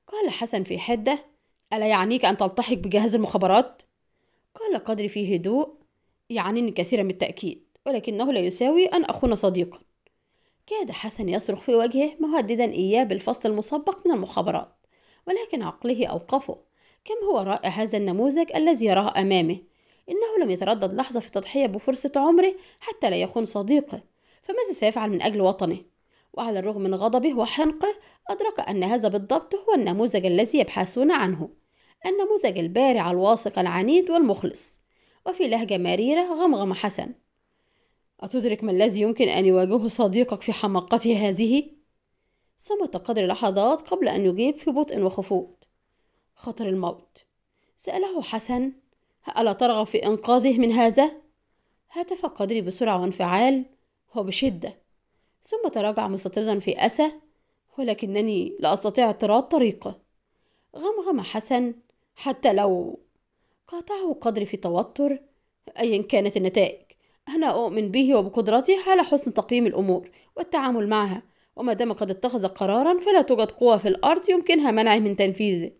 قال حسن في حدة ألا يعنيك أن تلتحق بجهاز المخابرات؟ قال قدر في هدوء يعنيني كثيرا بالتأكيد ولكنه لا يساوي أن أخون صديقا كاد حسن يصرخ في وجهه مهددا إياه بالفصل المسبق من المخابرات ولكن عقله أوقفه كم هو رائع هذا النموذج الذي يراه أمامه إنه لم يتردد لحظة في التضحية بفرصة عمره حتى لا يخون صديقه فماذا سيفعل من أجل وطنه؟ وعلى الرغم من غضبه وحنقه أدرك أن هذا بالضبط هو النموذج الذي يبحثون عنه النموذج البارع الواثق العنيد والمخلص وفي لهجة مريرة غمغم حسن أتدرك ما الذي يمكن أن يواجهه صديقك في حماقته هذه؟ صمت قدر لحظات قبل أن يجيب في بطء وخفوت خطر الموت سأله حسن ألا ترغب في إنقاذه من هذا؟ هتف قدري بسرعة وانفعال وبشدة ثم تراجع مستطردا في أسى ولكنني لا أستطيع اعتراض طريقه غمغم حسن حتى لو قاطعه قدري في توتر أيا كانت النتائج أنا أؤمن به وبقدرته على حسن تقييم الأمور والتعامل معها وما دام قد اتخذ قرارا فلا توجد قوة في الأرض يمكنها منعه من تنفيذه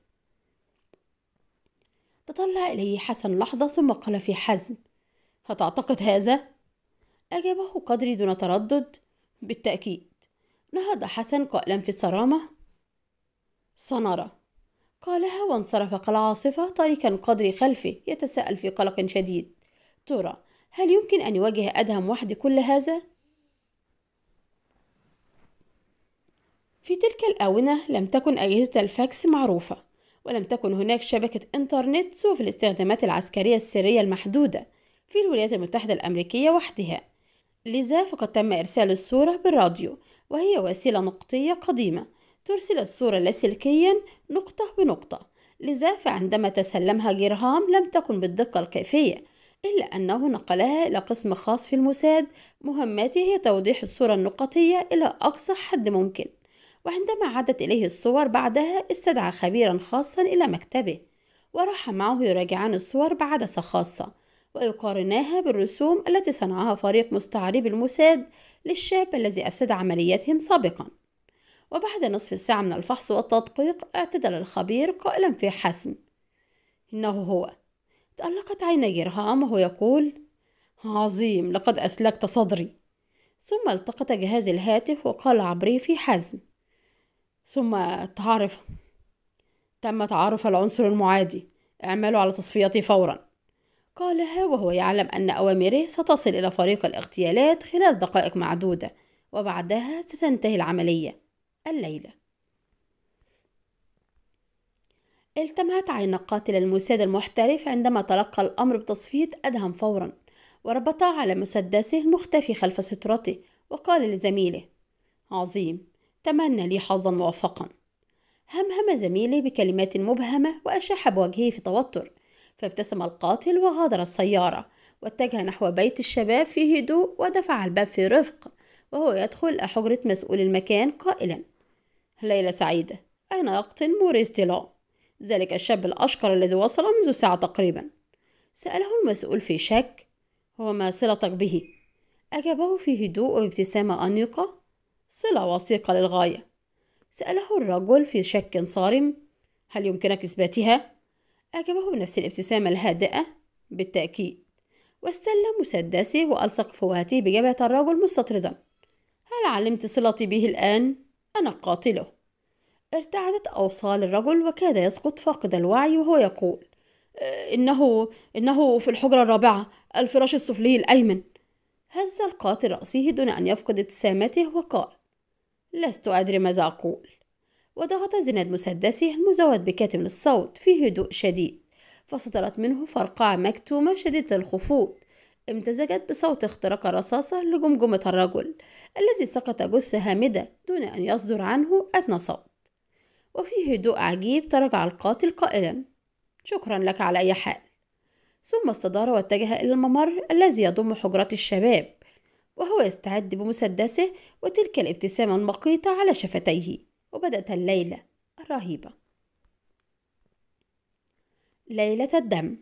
تطلع إليه حسن لحظة ثم قال في حزم هتعتقد هذا؟ أجابه قدري دون تردد بالتأكيد نهض حسن قائلا في الصرامة سنرى قالها وانصرف كالعاصفة تاركا قدري خلفه يتساءل في قلق شديد ترى هل يمكن أن يواجه أدهم وحدي كل هذا؟ في تلك الآونة لم تكن أجهزة الفاكس معروفة ولم تكن هناك شبكة إنترنت سوى في الاستخدامات العسكرية السرية المحدودة في الولايات المتحدة الأمريكية وحدها لذا فقد تم إرسال الصورة بالراديو وهي وسيلة نقطية قديمة ترسل الصورة لاسلكيا نقطة بنقطة لذا فعندما تسلمها جيرهام لم تكن بالدقة الكافية إلا أنه نقلها إلى قسم خاص في الموساد مهمته هي توضيح الصورة النقطية إلى أقصى حد ممكن وعندما عادت إليه الصور بعدها استدعى خبيرا خاصا إلى مكتبه وراح معه يراجعان الصور بعدسة خاصة ويقارناها بالرسوم التي صنعها فريق مستعرب الموساد للشاب الذي أفسد عمليتهم سابقا وبعد نصف ساعة من الفحص والتدقيق اعتدل الخبير قائلا في حسم إنه هو تألقت عيني جرهام وهو يقول عظيم لقد أثلكت صدري ثم التقط جهاز الهاتف وقال عبري في حزم ثم تعرف تم تعرف العنصر المعادي اعملوا على تصفيته فورا قالها وهو يعلم أن أوامره ستصل إلى فريق الاغتيالات خلال دقائق معدودة وبعدها ستنتهي العملية الليلة التمعت عين قاتل الموساد المحترف عندما تلقى الأمر بتصفية أدهم فورا وربطه على مسدسه المختفي خلف سترته وقال لزميله عظيم تمنى لي حظا موفقا همهم زميلي بكلمات مبهمة وأشاح بوجهه في توتر فابتسم القاتل وغادر السيارة واتجه نحو بيت الشباب في هدوء ودفع الباب في رفق وهو يدخل حجرة مسؤول المكان قائلا ليلة سعيدة أين يقطن موريس ديلان ذلك الشاب الأشقر الذي وصل منذ ساعة تقريبا سأله المسؤول في شك وما صلتك به أجابه في هدوء وابتسامة أنيقة صلة وثيقة للغاية سأله الرجل في شك صارم هل يمكنك إثباتها؟ أجابه بنفس الابتسامة الهادئة بالتأكيد واستلم مسدسه وألصق فوهته بجبهة الرجل مستطردا هل علمت صلتي به الآن؟ أنا قاتله ارتعدت أوصال الرجل وكاد يسقط فاقد الوعي وهو يقول أه، إنه إنه في الحجرة الرابعة الفراش السفلي الأيمن هز القاتل رأسه دون أن يفقد ابتسامته وقال لست أدري ماذا أقول وضغط زناد مسدسه المزود بكاتم الصوت في هدوء شديد فصدرت منه فرقعة مكتومة شديدة الخفوت امتزجت بصوت اختراق رصاصة لجمجمة الرجل الذي سقط جثة هامدة دون أن يصدر عنه أدنى صوت وفي هدوء عجيب تراجع القاتل قائلا شكرا لك على أي حال ثم استدار واتجه إلى الممر الذي يضم حجرات الشباب وهو يستعد بمسدسه وتلك الابتسامة المقيتة على شفتيه وبدأت الليلة الرهيبة ليلة الدم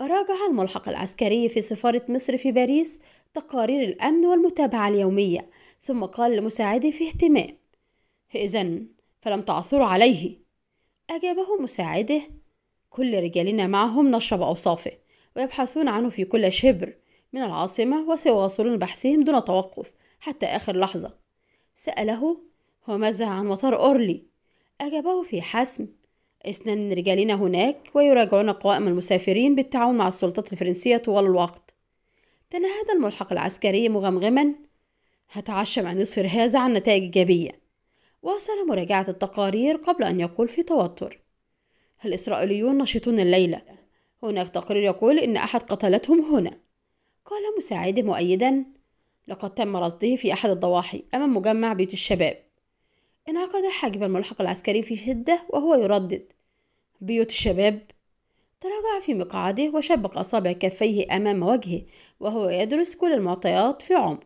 راجع الملحق العسكري في سفارة مصر في باريس تقارير الأمن والمتابعة اليومية ثم قال لمساعده في اهتمام إذا فلم تعثروا عليه أجابه مساعده كل رجالنا معهم نشرب أوصافه ويبحثون عنه في كل شبر من العاصمة وسيواصلون بحثهم دون توقف حتى آخر لحظة سأله وماذا عن مطار أورلي؟ أجابه في حسم اثنان من رجالنا هناك ويراجعون قوائم المسافرين بالتعاون مع السلطات الفرنسية طوال الوقت تنهد الملحق العسكري مغمغما هتعشم أن يصفر هذا عن نتائج إيجابية واصل مراجعة التقارير قبل أن يقول في توتر الإسرائيليون نشطون الليلة هناك تقرير يقول إن أحد قتلتهم هنا قال مساعده مؤيدا لقد تم رصده في أحد الضواحي أمام مجمع بيت الشباب انعقد حاجب الملحق العسكري في شدة وهو يردد بيوت الشباب تراجع في مقعده وشبك أصابع كفيه أمام وجهه وهو يدرس كل المعطيات في عمق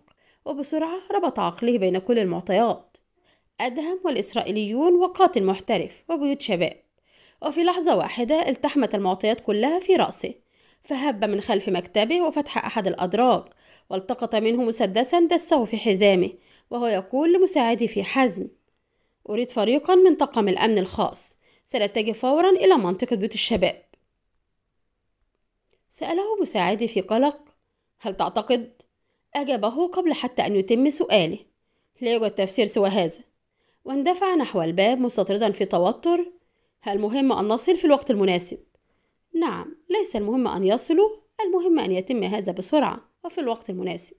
وبسرعة ربط عقله بين كل المعطيات أدهم والإسرائيليون وقاتل محترف وبيوت شباب وفي لحظة واحدة التحمت المعطيات كلها في رأسه فهب من خلف مكتبه وفتح أحد الأدراج والتقط منه مسدسا دسه في حزامه وهو يقول لمساعدي في حزم أريد فريقا من طاقم الأمن الخاص سنتجه فورا إلى منطقة بيوت الشباب سأله مساعدي في قلق هل تعتقد؟ أجابه قبل حتى أن يتم سؤاله لا يوجد تفسير سوى هذا واندفع نحو الباب مستطردا في توتر هل مهم أن نصل في الوقت المناسب نعم ليس المهم أن يصلوا المهم أن يتم هذا بسرعة وفي الوقت المناسب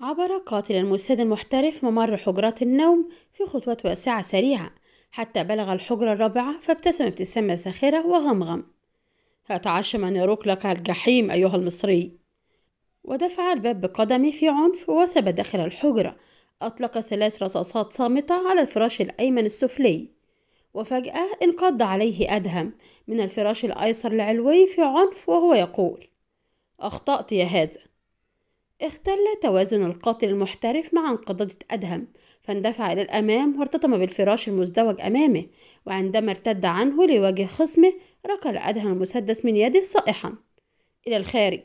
عبر قاتل المستاد المحترف ممر حجرات النوم في خطوات واسعة سريعة حتى بلغ الحجرة الرابعة فابتسم ابتسامة ساخرة وغمغم أتعشم أن يروك لك الجحيم أيها المصري ودفع الباب بقدمه في عنف وثب داخل الحجرة أطلق ثلاث رصاصات صامتة على الفراش الأيمن السفلي وفجأة انقض عليه أدهم من الفراش الأيسر العلوي في عنف وهو يقول أخطأت يا هذا اختل توازن القاتل المحترف مع انقضاضة أدهم فاندفع إلى الأمام وارتطم بالفراش المزدوج أمامه وعندما ارتد عنه ليواجه خصمه ركل أدهم المسدس من يده صائحا إلى الخارج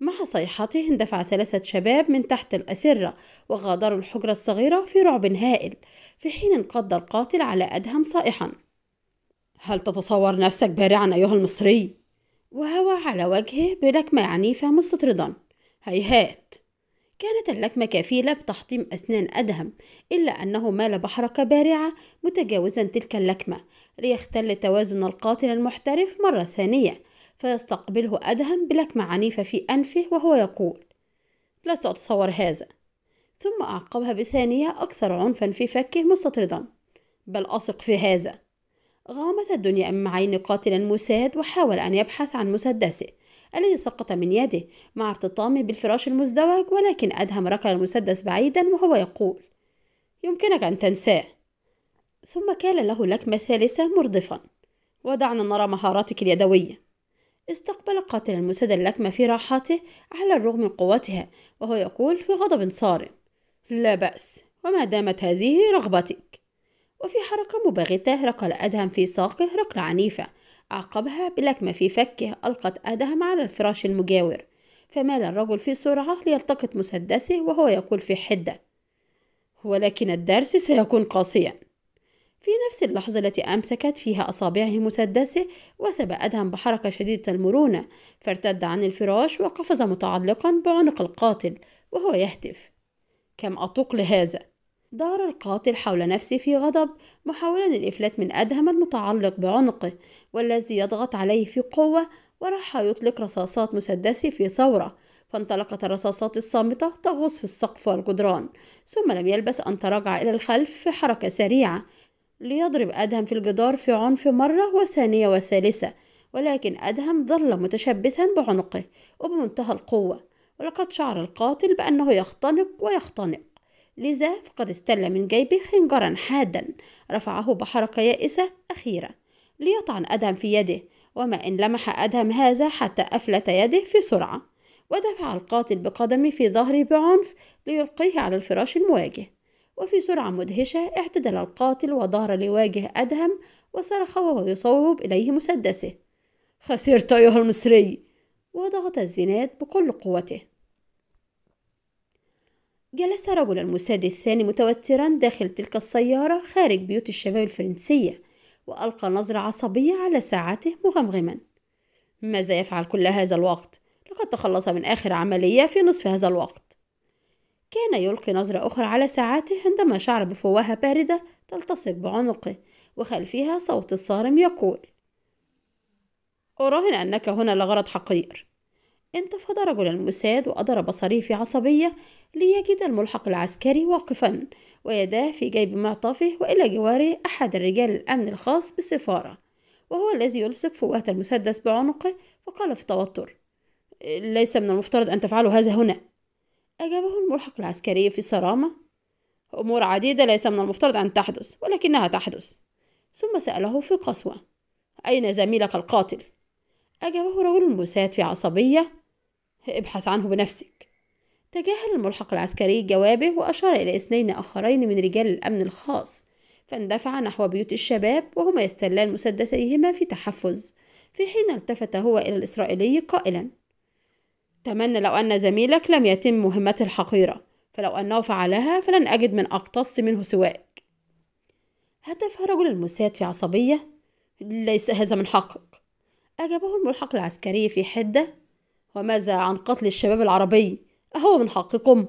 مع صيحته اندفع ثلاثة شباب من تحت الأسرة وغادروا الحجرة الصغيرة في رعب هائل في حين انقض القاتل على أدهم صائحا هل تتصور نفسك بارعا أيها المصري؟ وهوى على وجهه بلكمة عنيفة مستطردا هيهات كانت اللكمة كفيلة بتحطيم أسنان أدهم إلا أنه مال بحركة بارعة متجاوزا تلك اللكمة ليختل توازن القاتل المحترف مرة ثانية فيستقبله أدهم بلكمة عنيفة في أنفه وهو يقول لست أتصور هذا ثم أعقبها بثانية أكثر عنفا في فكه مستطردا بل أثق في هذا غامت الدنيا أمام عين قاتلا مساد وحاول أن يبحث عن مسدسه الذي سقط من يده مع ارتطامه بالفراش المزدوج ولكن أدهم ركل المسدس بعيدا وهو يقول يمكنك أن تنساه ثم كان له لكمة ثالثة مرضفا ودعنا نرى مهاراتك اليدوية استقبل قاتل المسد اللكمة في راحته على الرغم من قوتها وهو يقول في غضب صارم لا بأس وما دامت هذه رغبتك وفي حركة مباغتة ركل أدهم في ساقه ركلة عنيفة أعقبها بلكمة في فكه ألقت أدهم على الفراش المجاور فمال الرجل في سرعة ليلتقط مسدسه وهو يقول في حدة ولكن الدرس سيكون قاسيًا في نفس اللحظة التي أمسكت فيها أصابعه مسدسه وثب أدهم بحركة شديدة المرونة فارتد عن الفراش وقفز متعلقا بعنق القاتل وهو يهتف كم أطوق لهذا دار القاتل حول نفسه في غضب محاولا الإفلات من أدهم المتعلق بعنقه والذي يضغط عليه في قوة وراح يطلق رصاصات مسدسه في ثورة فانطلقت الرصاصات الصامتة تغوص في السقف والجدران ثم لم يلبث أن تراجع إلى الخلف في حركة سريعة ليضرب أدهم في الجدار في عنف مرة وثانية وثالثة ولكن أدهم ظل متشبثا بعنقه وبمنتهى القوة ولقد شعر القاتل بأنه يختنق ويختنق لذا فقد استل من جيبه خنجرا حادا رفعه بحركة يائسة أخيرة ليطعن أدهم في يده وما إن لمح أدهم هذا حتى أفلت يده في سرعة ودفع القاتل بقدمه في ظهره بعنف ليلقيه على الفراش المواجه وفي سرعة مدهشة اعتدل القاتل وظهر ليواجه أدهم وصرخ وهو يصوب إليه مسدسه خسرت أيها المصري وضغط الزناد بكل قوته جلس رجل المساد الثاني متوترا داخل تلك السيارة خارج بيوت الشباب الفرنسية وألقى نظرة عصبية على ساعته مغمغما ماذا يفعل كل هذا الوقت؟ لقد تخلص من آخر عملية في نصف هذا الوقت كان يلقي نظرة أخرى على ساعاته عندما شعر بفوهة باردة تلتصق بعنقه وخلفها صوت الصارم يقول أراهن أنك هنا لغرض حقير انتفض رجل المساد وأدر بصره في عصبية ليجد الملحق العسكري واقفا ويداه في جيب معطفه وإلى جواره أحد الرجال الأمن الخاص بالسفارة وهو الذي يلصق فوهة المسدس بعنقه فقال في توتر ليس من المفترض أن تفعلوا هذا هنا أجابه الملحق العسكري في صرامة أمور عديدة ليس من المفترض أن تحدث ولكنها تحدث ثم سأله في قسوة أين زميلك القاتل؟ أجابه رجل مساد في عصبية ابحث عنه بنفسك تجاهل الملحق العسكري جوابه وأشار إلى اثنين آخرين من رجال الأمن الخاص فاندفع نحو بيوت الشباب وهما يستلان مسدسيهما في تحفز في حين التفت هو إلى الإسرائيلي قائلا تمنى لو أن زميلك لم يتم مهمته الحقيرة فلو أنه فعلها فلن أجد من أقتص منه سواك هتف رجل المساعد في عصبية ليس هذا من حقك أجابه الملحق العسكري في حدة وماذا عن قتل الشباب العربي أهو من حقكم؟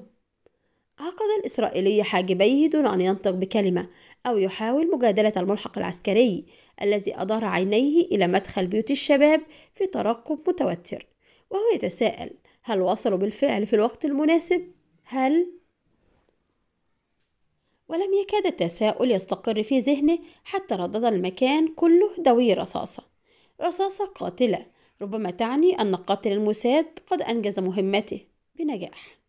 عقد الإسرائيلي حاجبيه دون أن ينطق بكلمة أو يحاول مجادلة الملحق العسكري الذي أدار عينيه إلى مدخل بيوت الشباب في ترقب متوتر وهو يتساءل هل وصلوا بالفعل في الوقت المناسب هل ولم يكاد التساؤل يستقر في ذهنه حتى ردد المكان كله دوي رصاصة رصاصة قاتلة ربما تعني أن قاتل المساد قد أنجز مهمته بنجاح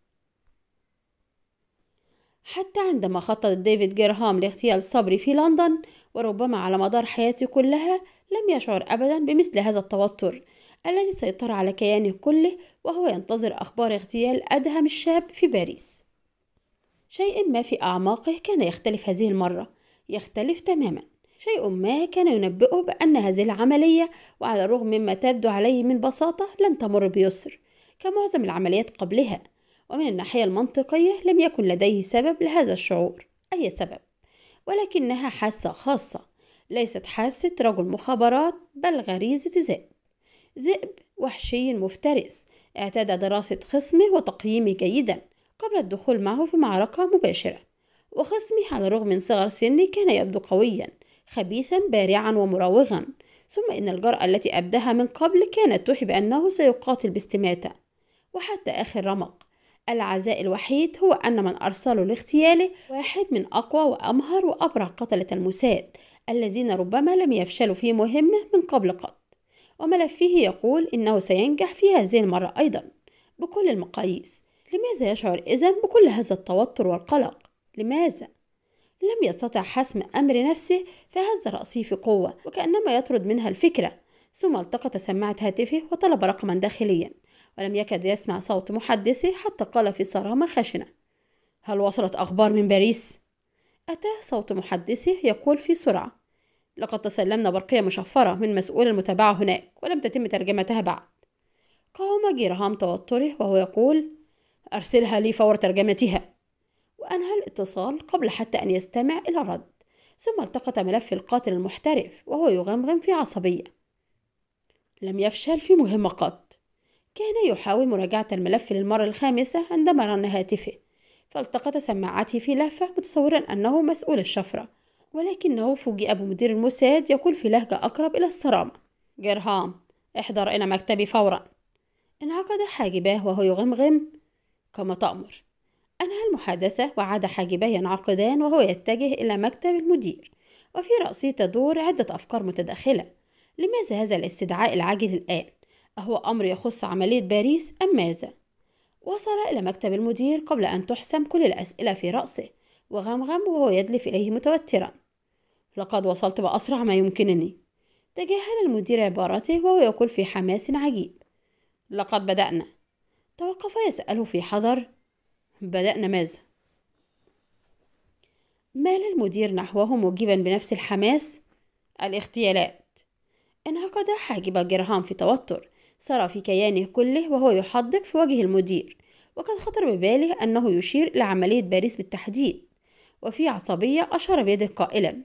حتى عندما خطط ديفيد جيرهام لاغتيال صبري في لندن وربما على مدار حياته كلها لم يشعر أبدا بمثل هذا التوتر الذي سيطر على كيانه كله وهو ينتظر أخبار اغتيال أدهم الشاب في باريس شيء ما في أعماقه كان يختلف هذه المرة يختلف تماما شيء ما كان ينبئه بأن هذه العملية وعلى الرغم مما تبدو عليه من بساطة لن تمر بيسر كمعظم العمليات قبلها ومن الناحية المنطقية لم يكن لديه سبب لهذا الشعور أي سبب ولكنها حاسة خاصة ليست حاسة رجل مخابرات بل غريزة ذات ذئب وحشي مفترس اعتاد دراسة خصمه وتقييمه جيدا قبل الدخول معه في معركة مباشرة وخصمي على الرغم من صغر سنه كان يبدو قويا خبيثا بارعا ومراوغا ثم إن الجرأة التي أبداها من قبل كانت توحي بأنه سيقاتل باستماتة وحتى آخر رمق العزاء الوحيد هو أن من أرسله لاغتياله واحد من أقوى وأمهر وأبرع قتلة الموساد الذين ربما لم يفشلوا في مهمة من قبل قط وملفه يقول إنه سينجح في هذه المرة أيضا بكل المقاييس لماذا يشعر إذن بكل هذا التوتر والقلق؟ لماذا؟ لم يستطع حسم أمر نفسه فهز رأسه في قوة وكأنما يطرد منها الفكرة ثم التقط سماعة هاتفه وطلب رقما داخليا ولم يكد يسمع صوت محدثه حتى قال في صرامة خشنة هل وصلت أخبار من باريس؟ أتاه صوت محدثه يقول في سرعة لقد تسلمنا برقية مشفرة من مسؤول المتابعة هناك ولم تتم ترجمتها بعد قام جيرهام توتره وهو يقول أرسلها لي فور ترجمتها وأنهى الاتصال قبل حتى أن يستمع إلى الرد ثم التقط ملف القاتل المحترف وهو يغمغم في عصبية لم يفشل في مهمة قط كان يحاول مراجعة الملف للمرة الخامسة عندما رن هاتفه فالتقط سماعته في لهفة متصورا أنه مسؤول الشفرة ولكنه فوجئ بمدير الموساد يقول في لهجة أقرب إلى الصرامة جرهام احضر إلى مكتبي فورا انعقد حاجباه وهو يغمغم كما تأمر أنهى المحادثة وعاد حاجباه ينعقدان وهو يتجه إلى مكتب المدير وفي رأسه تدور عدة أفكار متداخلة لماذا هذا الاستدعاء العاجل الآن؟ أهو أمر يخص عملية باريس أم ماذا؟ وصل إلى مكتب المدير قبل أن تحسم كل الأسئلة في رأسه وغمغم وهو يدلف إليه متوترا لقد وصلت بأسرع ما يمكنني تجاهل المدير عبارته وهو يقول في حماس عجيب لقد بدأنا توقف يسأله في حذر بدأنا ماذا؟ مال المدير نحوه مجيبا بنفس الحماس الاغتيالات انعقد حاجب جرهام في توتر سرى في كيانه كله وهو يحدق في وجه المدير وقد خطر بباله أنه يشير لعملية باريس بالتحديد وفي عصبية أشار بيده قائلا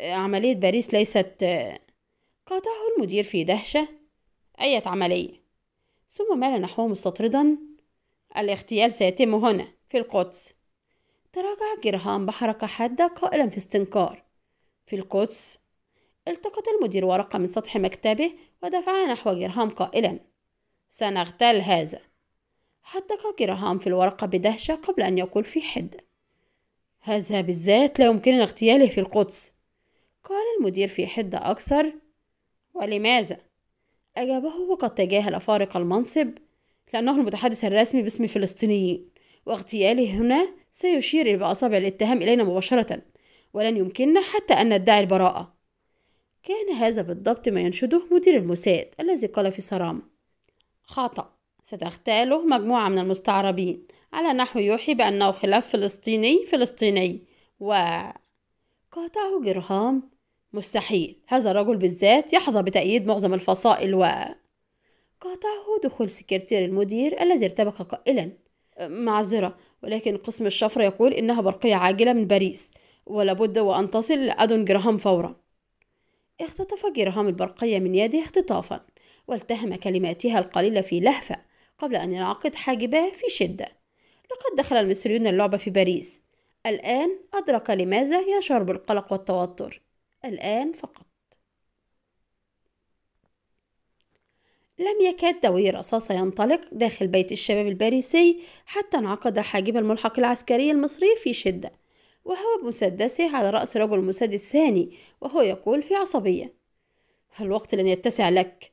عملية باريس ليست قاطعه المدير في دهشة أية عملية ثم مال نحوه مستطردا الاغتيال سيتم هنا في القدس تراجع جرهام بحركة حادة قائلا في استنكار في القدس التقط المدير ورقة من سطح مكتبه ودفعها نحو جرهام قائلا سنغتال هذا حدق جرهام في الورقة بدهشة قبل أن يقول في حدة هذا بالذات لا يمكننا اغتياله في القدس قال المدير في حدة أكثر ولماذا؟ أجابه وقد تجاهل فارق المنصب لأنه المتحدث الرسمي باسم فلسطينيين واغتياله هنا سيشير بأصابع الاتهام إلينا مباشرة ولن يمكننا حتى أن ندعي البراءة كان هذا بالضبط ما ينشده مدير الموساد الذي قال في صرامة خطأ ستغتاله مجموعة من المستعربين على نحو يوحي بأنه خلاف فلسطيني فلسطيني و قاطعه جرهام مستحيل هذا الرجل بالذات يحظى بتأييد معظم الفصائل و قاطعه دخول سكرتير المدير الذي ارتبك قائلا معذرة ولكن قسم الشفرة يقول إنها برقية عاجلة من باريس ولابد وأن تصل لأدون جراهام فورا اختطف جراهام البرقية من يده اختطافا والتهم كلماتها القليلة في لهفة قبل أن ينعقد حاجباه في شدة لقد دخل المصريون اللعبة في باريس الآن أدرك لماذا يشعر بالقلق والتوتر الآن فقط لم يكاد دوي الرصاصة ينطلق داخل بيت الشباب الباريسي حتى انعقد حاجب الملحق العسكري المصري في شدة وهو بمسدسه على رأس رجل المسدس الثاني وهو يقول في عصبية الوقت لن يتسع لك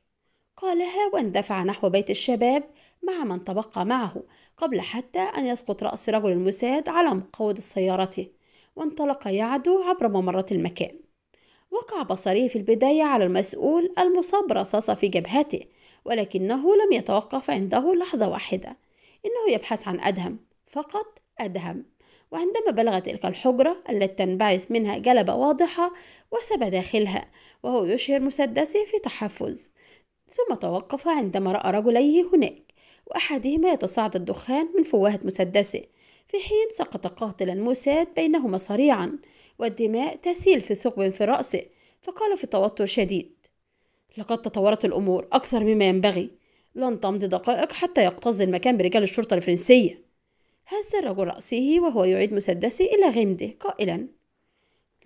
قالها واندفع نحو بيت الشباب مع من تبقى معه قبل حتى أن يسقط رأس رجل المساد على مقود سيارته وانطلق يعدو عبر ممرات المكان وقع بصره في البداية على المسؤول المصاب برصاصة في جبهته ولكنه لم يتوقف عنده لحظة واحدة إنه يبحث عن أدهم فقط أدهم وعندما بلغت تلك الحجرة التي تنبعث منها جلبة واضحة وثب داخلها وهو يشهر مسدسه في تحفز ثم توقف عندما رأى رجليه هناك وأحدهما يتصاعد الدخان من فوهة مسدسه في حين سقط قاتلا موساد بينهما صريعا والدماء تسيل في ثقب في رأسه فقال في توتر شديد لقد تطورت الأمور أكثر مما ينبغي لن تمضي دقائق حتى يقتز المكان برجال الشرطة الفرنسية هز الرجل رأسه وهو يعيد مسدسه إلى غمده قائلا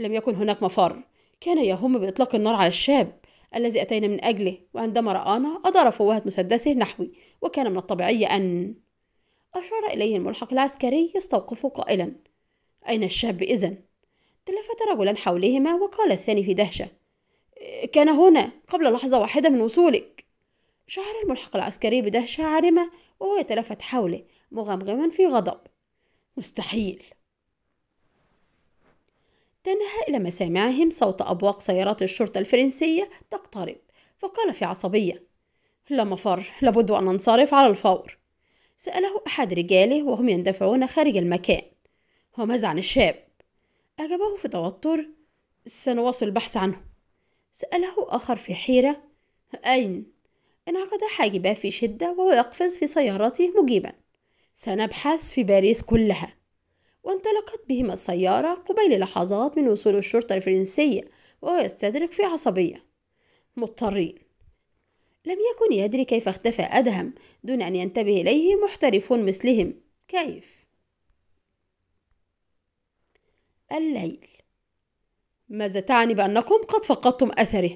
لم يكن هناك مفر كان يهم بإطلاق النار على الشاب الذي أتينا من أجله وعندما رآنا أدار فوهة مسدسه نحوي وكان من الطبيعي أن أشار إليه الملحق العسكري يستوقفه قائلا أين الشاب إذن؟ تلفت رجلا حولهما وقال الثاني في دهشة كان هنا قبل لحظة واحدة من وصولك شعر الملحق العسكري بدهشة عارمة وهو يتلفت حوله مغمغما في غضب مستحيل تنهى إلى مسامعهم صوت أبواق سيارات الشرطة الفرنسية تقترب فقال في عصبية لا مفر لابد أن ننصرف على الفور سأله أحد رجاله وهم يندفعون خارج المكان وماذا عن الشاب أجابه في توتر سنواصل البحث عنه سأله آخر في حيرة أين؟ انعقد حاجباه في شدة وهو يقفز في سيارته مجيبا سنبحث في باريس كلها وانطلقت بهما السيارة قبيل لحظات من وصول الشرطة الفرنسية وهو يستدرك في عصبية مضطرين لم يكن يدري كيف اختفى أدهم دون أن ينتبه إليه محترفون مثلهم كيف الليل ماذا تعني بأنكم قد فقدتم أثره؟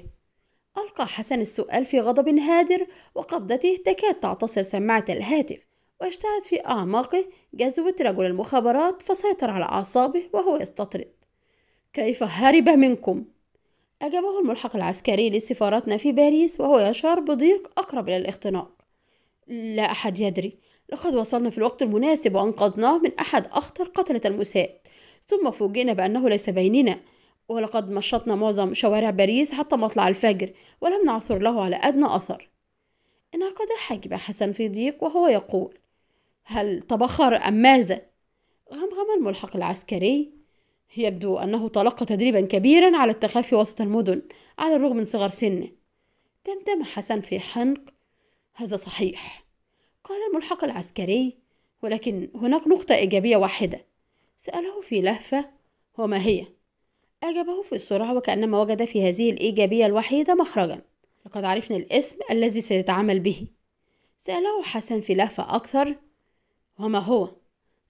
ألقى حسن السؤال في غضب هادر وقبضته تكاد تعتصر سماعة الهاتف واشتعلت في أعماقه جذوة رجل المخابرات فسيطر على أعصابه وهو يستطرد كيف هرب منكم؟ أجابه الملحق العسكري لسفارتنا في باريس وهو يشعر بضيق أقرب إلى الاختناق لا أحد يدري لقد وصلنا في الوقت المناسب وأنقذناه من أحد أخطر قتلة المساء ثم فوجئنا بأنه ليس بيننا ولقد مشطنا معظم شوارع باريس حتى مطلع الفجر ولم نعثر له على أدنى أثر انعقد الحاجب حسن في ضيق وهو يقول هل تبخر أم ماذا؟ غمغم الملحق العسكري يبدو أنه تلقى تدريبا كبيرا على التخفي وسط المدن على الرغم من صغر سنه تمتم حسن في حنق هذا صحيح قال الملحق العسكري ولكن هناك نقطة إيجابية واحدة سأله في لهفة وما هي؟ أجابه في السرعة وكأنما وجد في هذه الإيجابية الوحيدة مخرجا لقد عرفنا الاسم الذي سيتعامل به سأله حسن في لهفة أكثر وما هو؟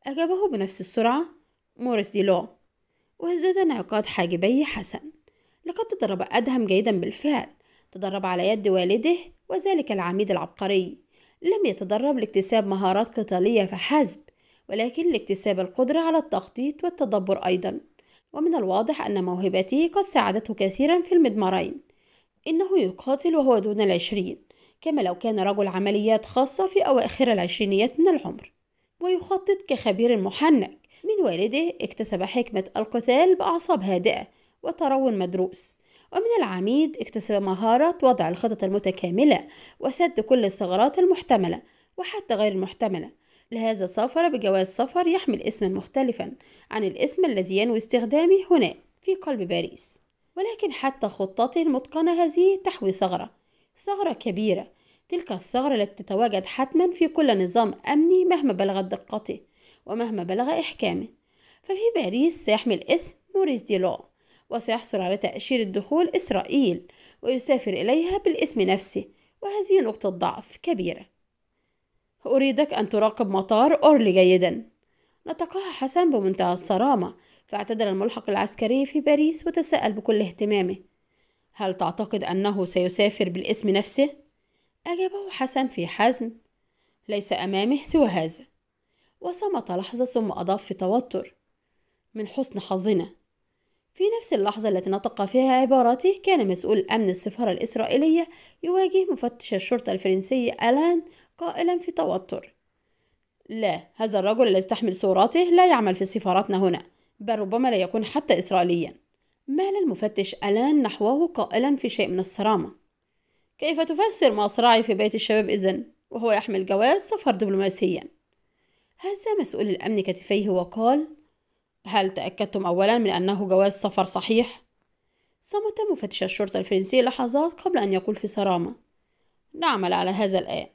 أجابه بنفس السرعة موريس دي لو وازداد انعقاد حاجبي حسن لقد تدرب أدهم جيدا بالفعل تدرب على يد والده وذلك العميد العبقري لم يتدرب لاكتساب مهارات قتالية فحسب ولكن لاكتساب القدرة على التخطيط والتدبر أيضا ومن الواضح أن موهبته قد ساعدته كثيرا في المضمارين إنه يقاتل وهو دون العشرين كما لو كان رجل عمليات خاصة في أواخر العشرينيات من العمر ويخطط كخبير محنك من والده اكتسب حكمة القتال بأعصاب هادئة وترون مدروس ومن العميد اكتسب مهارة وضع الخطط المتكاملة وسد كل الثغرات المحتملة وحتى غير المحتملة لهذا سافر بجواز سفر يحمل اسما مختلفا عن الاسم الذي ينوي استخدامه هناك في قلب باريس ولكن حتى خطته المتقنة هذه تحوي ثغرة ثغرة كبيرة تلك الثغرة التي تتواجد حتما في كل نظام أمني مهما بلغت دقته ومهما بلغ إحكامه ففي باريس سيحمل اسم موريس ديلو وسيحصل على تأشيرة دخول إسرائيل ويسافر إليها بالاسم نفسه وهذه نقطة ضعف كبيرة أريدك أن تراقب مطار أورلي جيدا نطقها حسن بمنتهى الصرامة فاعتذر الملحق العسكري في باريس وتساءل بكل اهتمامه هل تعتقد أنه سيسافر بالاسم نفسه؟ أجابه حسن في حزم ليس أمامه سوى هذا وصمت لحظة ثم أضاف في توتر من حسن حظنا في نفس اللحظة التي نطق فيها عباراته كان مسؤول أمن السفارة الإسرائيلية يواجه مفتش الشرطة الفرنسي ألان قائلا في توتر لا هذا الرجل الذي استحمل صوراته لا يعمل في سفارتنا هنا بل ربما لا يكون حتى إسرائيليا مال المفتش ألان نحوه قائلا في شيء من الصرامة كيف تفسر صراعي في بيت الشباب إذن وهو يحمل جواز سفر دبلوماسيا هز مسؤول الأمن كتفيه وقال هل تأكدتم أولا من أنه جواز سفر صحيح؟ صمت مفتش الشرطة الفرنسي لحظات قبل أن يقول في صرامة نعمل على هذا الآن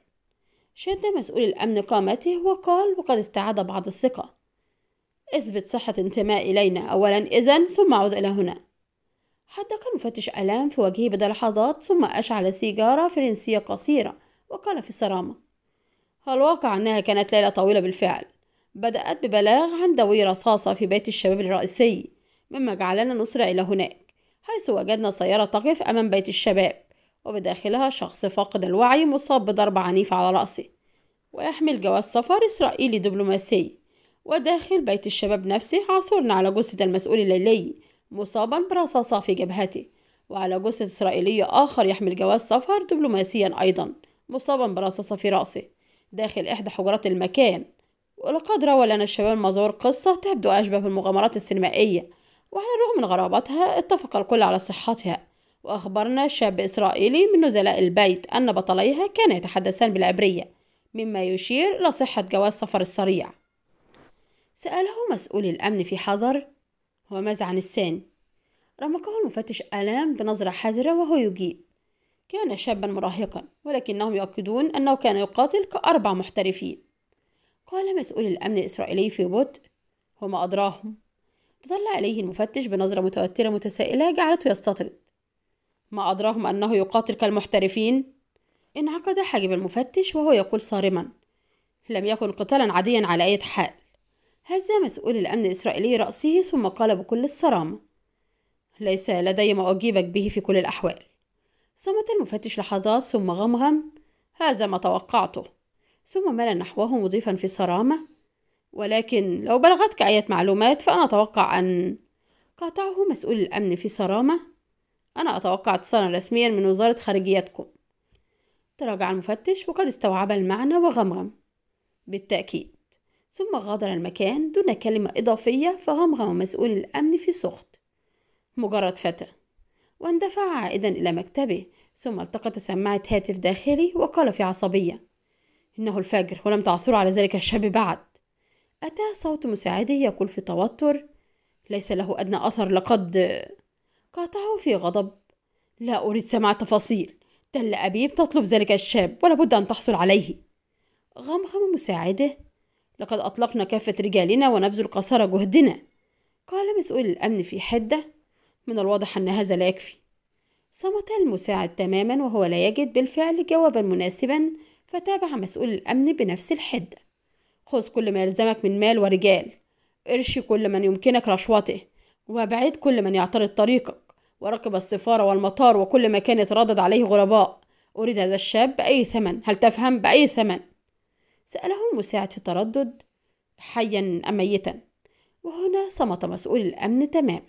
شد مسؤول الأمن قامته وقال وقد استعاد بعض الثقة اثبت صحة انتماء إلينا أولا إذن ثم عد إلى هنا حدق المفتش ألام في وجهه بعد لحظات ثم أشعل سيجارة فرنسية قصيرة وقال في صرامة الواقع أنها كانت ليلة طويلة بالفعل بدأت ببلاغ عن دوي رصاصة في بيت الشباب الرئيسي مما جعلنا نسرع إلى هناك حيث وجدنا سيارة تقف أمام بيت الشباب وبداخلها شخص فاقد الوعي مصاب بضرب عنيف على رأسه ويحمل جواز سفر إسرائيلي دبلوماسي وداخل بيت الشباب نفسه عثرنا على جثة المسؤول الليلي مصابا برصاصة في جبهته وعلى جثة إسرائيلي آخر يحمل جواز سفر دبلوماسيا أيضا مصابا برصاصة في رأسه داخل إحدى حجرات المكان ولقد روى لنا الشباب المزور قصة تبدو أشبه بالمغامرات السينمائية وعلى الرغم من غرابتها اتفق الكل على صحتها وأخبرنا شاب إسرائيلي من نزلاء البيت أن بطليها كان يتحدثان بالعبرية مما يشير لصحة جواز سفر السريع سأله مسؤول الأمن في حذر وماذا عن الثاني رمقه المفتش ألام بنظرة حذرة وهو يجيب كان شابا مراهقا ولكنهم يؤكدون أنه كان يقاتل كأربع محترفين قال مسؤول الأمن الإسرائيلي في بطء وما أدراهم تطلع إليه المفتش بنظرة متوترة متسائلة جعلته يستطرد ما أدراهم أنه يقاتل كالمحترفين انعقد حاجب المفتش وهو يقول صارما لم يكن قتالا عاديا على أي حال هز مسؤول الأمن الإسرائيلي رأسه ثم قال بكل الصرامة ليس لدي ما أجيبك به في كل الأحوال صمت المفتش لحظات ثم غمغم هذا ما توقعته ثم مال نحوه مضيفا في صرامة ولكن لو بلغتك أي معلومات فأنا أتوقع أن قاطعه مسؤول الأمن في صرامة أنا أتوقع اتصالا رسميا من وزارة خارجيتكم تراجع المفتش وقد استوعب المعنى وغمغم بالتأكيد ثم غادر المكان دون كلمة إضافية فغمغم مسؤول الأمن في سخط مجرد فتى واندفع عائدا إلى مكتبه ثم التقط سماعة هاتف داخلي وقال في عصبية إنه الفجر ولم تعثر على ذلك الشاب بعد أتى صوت مساعده يقول في توتر ليس له أدنى أثر لقد قاطعه في غضب لا أريد سماع تفاصيل تل أبيب تطلب ذلك الشاب ولابد أن تحصل عليه غمغم مساعده لقد أطلقنا كافة رجالنا ونبذل قصارى جهدنا قال مسؤول الأمن في حدة من الواضح أن هذا لا يكفي صمت المساعد تماما وهو لا يجد بالفعل جوابا مناسبا فتابع مسؤول الأمن بنفس الحدة خذ كل ما يلزمك من مال ورجال ارشي كل من يمكنك رشوته وابعد كل من يعترض طريقك وركب السفارة والمطار وكل ما كان يتردد عليه غرباء أريد هذا الشاب بأي ثمن هل تفهم بأي ثمن سأله المساعد في تردد حيا أم ميتا وهنا صمت مسؤول الأمن تماما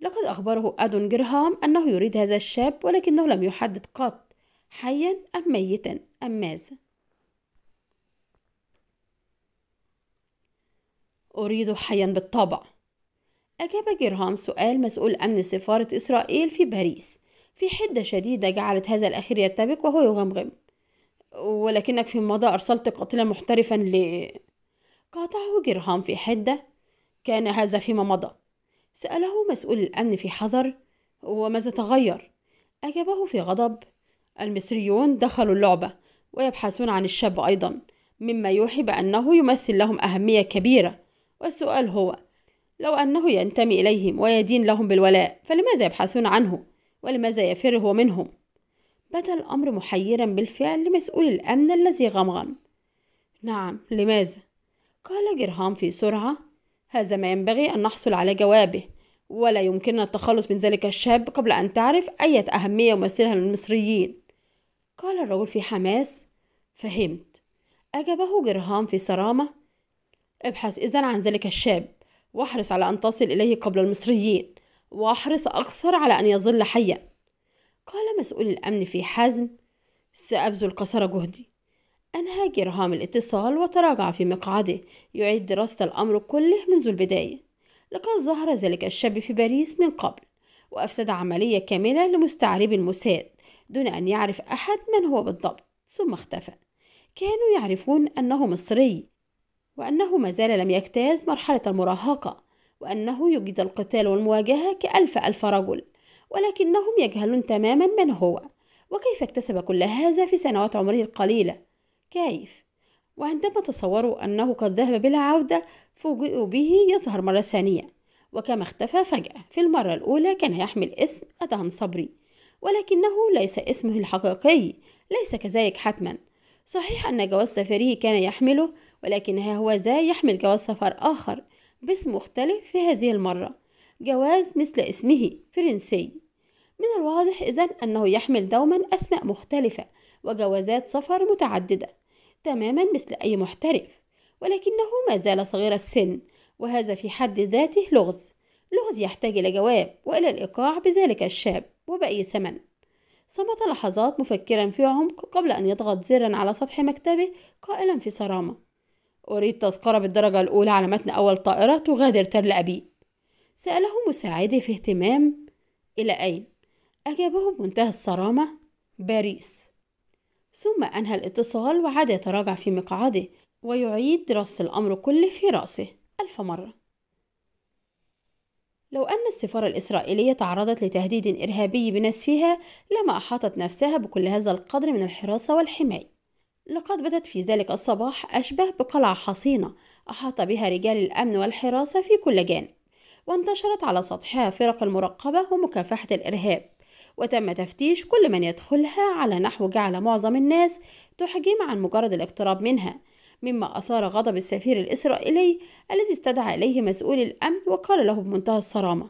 لقد أخبره أدون جرهام أنه يريد هذا الشاب ولكنه لم يحدد قط حيا أم ميتا القماز أريد حيا بالطبع أجاب جرهام سؤال مسؤول أمن سفارة إسرائيل في باريس في حدة شديدة جعلت هذا الأخير يتبك وهو يغمغم ولكنك في مضى أرسلت قاتلا محترفا ل قاطعه جرهام في حدة كان هذا فيما مضى سأله مسؤول الأمن في حذر وماذا تغير؟ أجابه في غضب المصريون دخلوا اللعبة ويبحثون عن الشاب أيضا مما يوحي بأنه يمثل لهم أهمية كبيرة والسؤال هو لو أنه ينتمي إليهم ويدين لهم بالولاء فلماذا يبحثون عنه ولماذا يفر هو منهم بدا الأمر محيرا بالفعل لمسؤول الأمن الذي غمغم نعم لماذا قال جرهام في سرعة هذا ما ينبغي أن نحصل على جوابه ولا يمكننا التخلص من ذلك الشاب قبل أن تعرف أية أهمية يمثلها للمصريين قال الرجل في حماس فهمت أجابه جرهام في صرامة ابحث إذا عن ذلك الشاب واحرص على أن تصل إليه قبل المصريين واحرص أكثر على أن يظل حيا قال مسؤول الأمن في حزم سأبذل قصر جهدي أنهى جرهام الاتصال وتراجع في مقعده يعيد دراسة الأمر كله منذ البداية لقد ظهر ذلك الشاب في باريس من قبل وأفسد عملية كاملة لمستعرب الموساد دون أن يعرف أحد من هو بالضبط ثم اختفى كانوا يعرفون أنه مصري وأنه ما زال لم يجتاز مرحلة المراهقة وأنه يجد القتال والمواجهة كألف ألف رجل ولكنهم يجهلون تماما من هو وكيف اكتسب كل هذا في سنوات عمره القليلة كيف وعندما تصوروا أنه قد ذهب بلا عودة فوجئوا به يظهر مرة ثانية وكما اختفى فجأة في المرة الأولى كان يحمل اسم أدهم صبري ولكنه ليس اسمه الحقيقي ليس كذلك حتما صحيح أن جواز سفره كان يحمله ولكن ها هو ذا يحمل جواز سفر آخر باسم مختلف في هذه المرة جواز مثل اسمه فرنسي من الواضح إذن أنه يحمل دوما أسماء مختلفة وجوازات سفر متعددة تماما مثل أي محترف ولكنه ما زال صغير السن وهذا في حد ذاته لغز لغز يحتاج إلى جواب وإلى الإيقاع بذلك الشاب وبأي ثمن صمت لحظات مفكرا في عمق قبل أن يضغط زرا على سطح مكتبه قائلا في صرامة أريد تذكرة بالدرجة الأولى على متن أول طائرة تغادر تل أبيب سأله مساعده في اهتمام إلى أين؟ أجابه بمنتهى الصرامة باريس ثم أنهى الاتصال وعاد يتراجع في مقعده ويعيد دراسة الأمر كله في رأسه ألف مرة لو أن السفارة الإسرائيلية تعرضت لتهديد إرهابي بنسفها لما أحاطت نفسها بكل هذا القدر من الحراسة والحماية لقد بدت في ذلك الصباح أشبه بقلعة حصينة أحاط بها رجال الأمن والحراسة في كل جانب وانتشرت على سطحها فرق المراقبة ومكافحة الإرهاب وتم تفتيش كل من يدخلها على نحو جعل معظم الناس تحجم عن مجرد الاقتراب منها مما أثار غضب السفير الإسرائيلي الذي استدعى إليه مسؤول الأمن وقال له بمنتهى الصرامة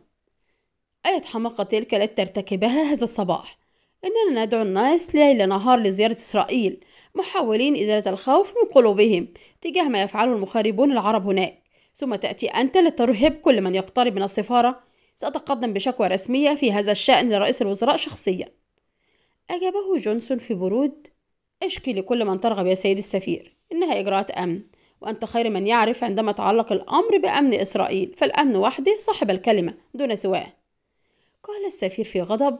أية حماقة تلك التي ترتكبها هذا الصباح إننا ندعو الناس ليل نهار لزيارة إسرائيل محاولين إزالة الخوف من قلوبهم تجاه ما يفعله المخربون العرب هناك ثم تأتي أنت لترهب كل من يقترب من السفارة سأتقدم بشكوى رسمية في هذا الشأن لرئيس الوزراء شخصيا أجابه جونسون في برود اشكي لكل من ترغب يا سيدي السفير إنها إجراءات أمن وأنت خير من يعرف عندما تعلق الأمر بأمن إسرائيل فالأمن وحده صاحب الكلمة دون سواه قال السفير في غضب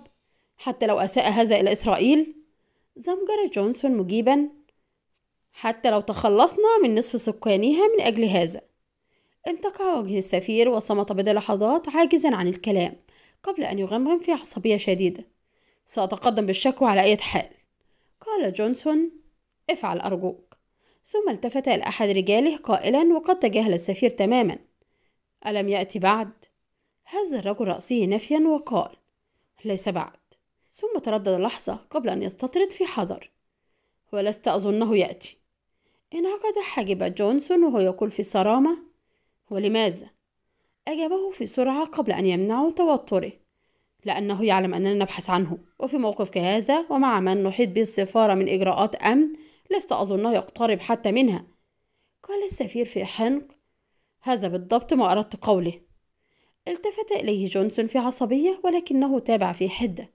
حتى لو أساء هذا إلى إسرائيل زمجر جونسون مجيبا حتى لو تخلصنا من نصف سكانها من أجل هذا امتقع وجه السفير وصمت بضع لحظات عاجزا عن الكلام قبل أن يغمغم في عصبية شديدة سأتقدم بالشكوى على أي حال قال جونسون افعل أرجوك ثم التفت إلى أحد رجاله قائلا وقد تجاهل السفير تماما ألم يأتي بعد؟ هز الرجل رأسه نفيا وقال ليس بعد ثم تردد لحظة قبل أن يستطرد في حذر ولست أظنه يأتي انعقد حاجب جونسون وهو يقول في صرامة ولماذا؟ أجابه في سرعة قبل أن يمنعه توتره لأنه يعلم أننا نبحث عنه وفي موقف كهذا ومع من نحيط به السفارة من إجراءات أمن لست أظنه يقترب حتى منها قال السفير في حنق هذا بالضبط ما أردت قوله التفت إليه جونسون في عصبية ولكنه تابع في حدة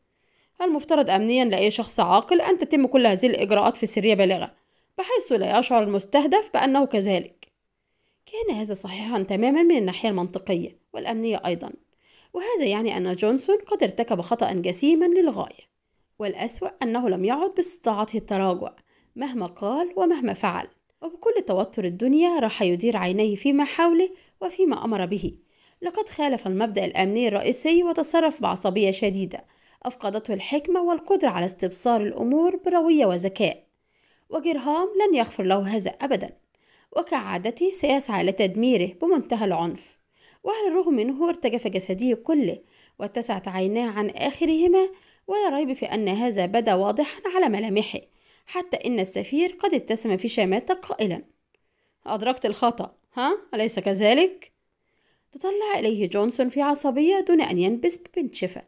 المفترض أمنيا لأي شخص عاقل أن تتم كل هذه الإجراءات في سرية بالغة بحيث لا يشعر المستهدف بأنه كذلك كان هذا صحيحا تماما من الناحية المنطقية والأمنية أيضا وهذا يعني أن جونسون قد ارتكب خطأ جسيما للغاية والأسوأ أنه لم يعد باستطاعته التراجع مهما قال ومهما فعل وبكل توتر الدنيا راح يدير عينيه فيما حوله وفيما أمر به لقد خالف المبدأ الأمني الرئيسي وتصرف بعصبية شديدة أفقدته الحكمة والقدرة على استبصار الأمور بروية وذكاء وجرهام لن يغفر له هذا أبدا وكعادته سيسعى لتدميره بمنتهى العنف وعلى الرغم منه ارتجف جسده كله واتسعت عيناه عن آخرهما ولا ريب في أن هذا بدا واضحا على ملامحه حتى إن السفير قد ابتسم في شماتة قائلا أدركت الخطأ ها أليس كذلك؟ تطلع إليه جونسون في عصبية دون أن ينبس ببنت شفا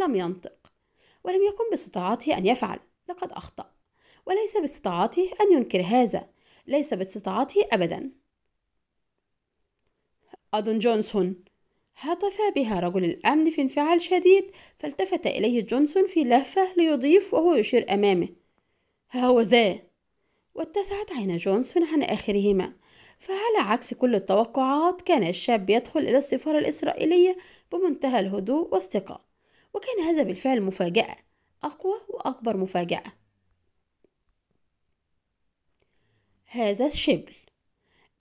لم ينطق ولم يكن باستطاعته أن يفعل لقد أخطأ وليس باستطاعته أن ينكر هذا ليس باستطاعته أبدا أدون جونسون هتف بها رجل الأمن في انفعال شديد فالتفت إليه جونسون في لهفة ليضيف وهو يشير أمامه ذا واتسعت عين جونسون عن آخرهما فعلى عكس كل التوقعات كان الشاب يدخل إلى السفارة الإسرائيلية بمنتهى الهدوء والثقة وكان هذا بالفعل مفاجأة أقوى وأكبر مفاجأة هذا الشبل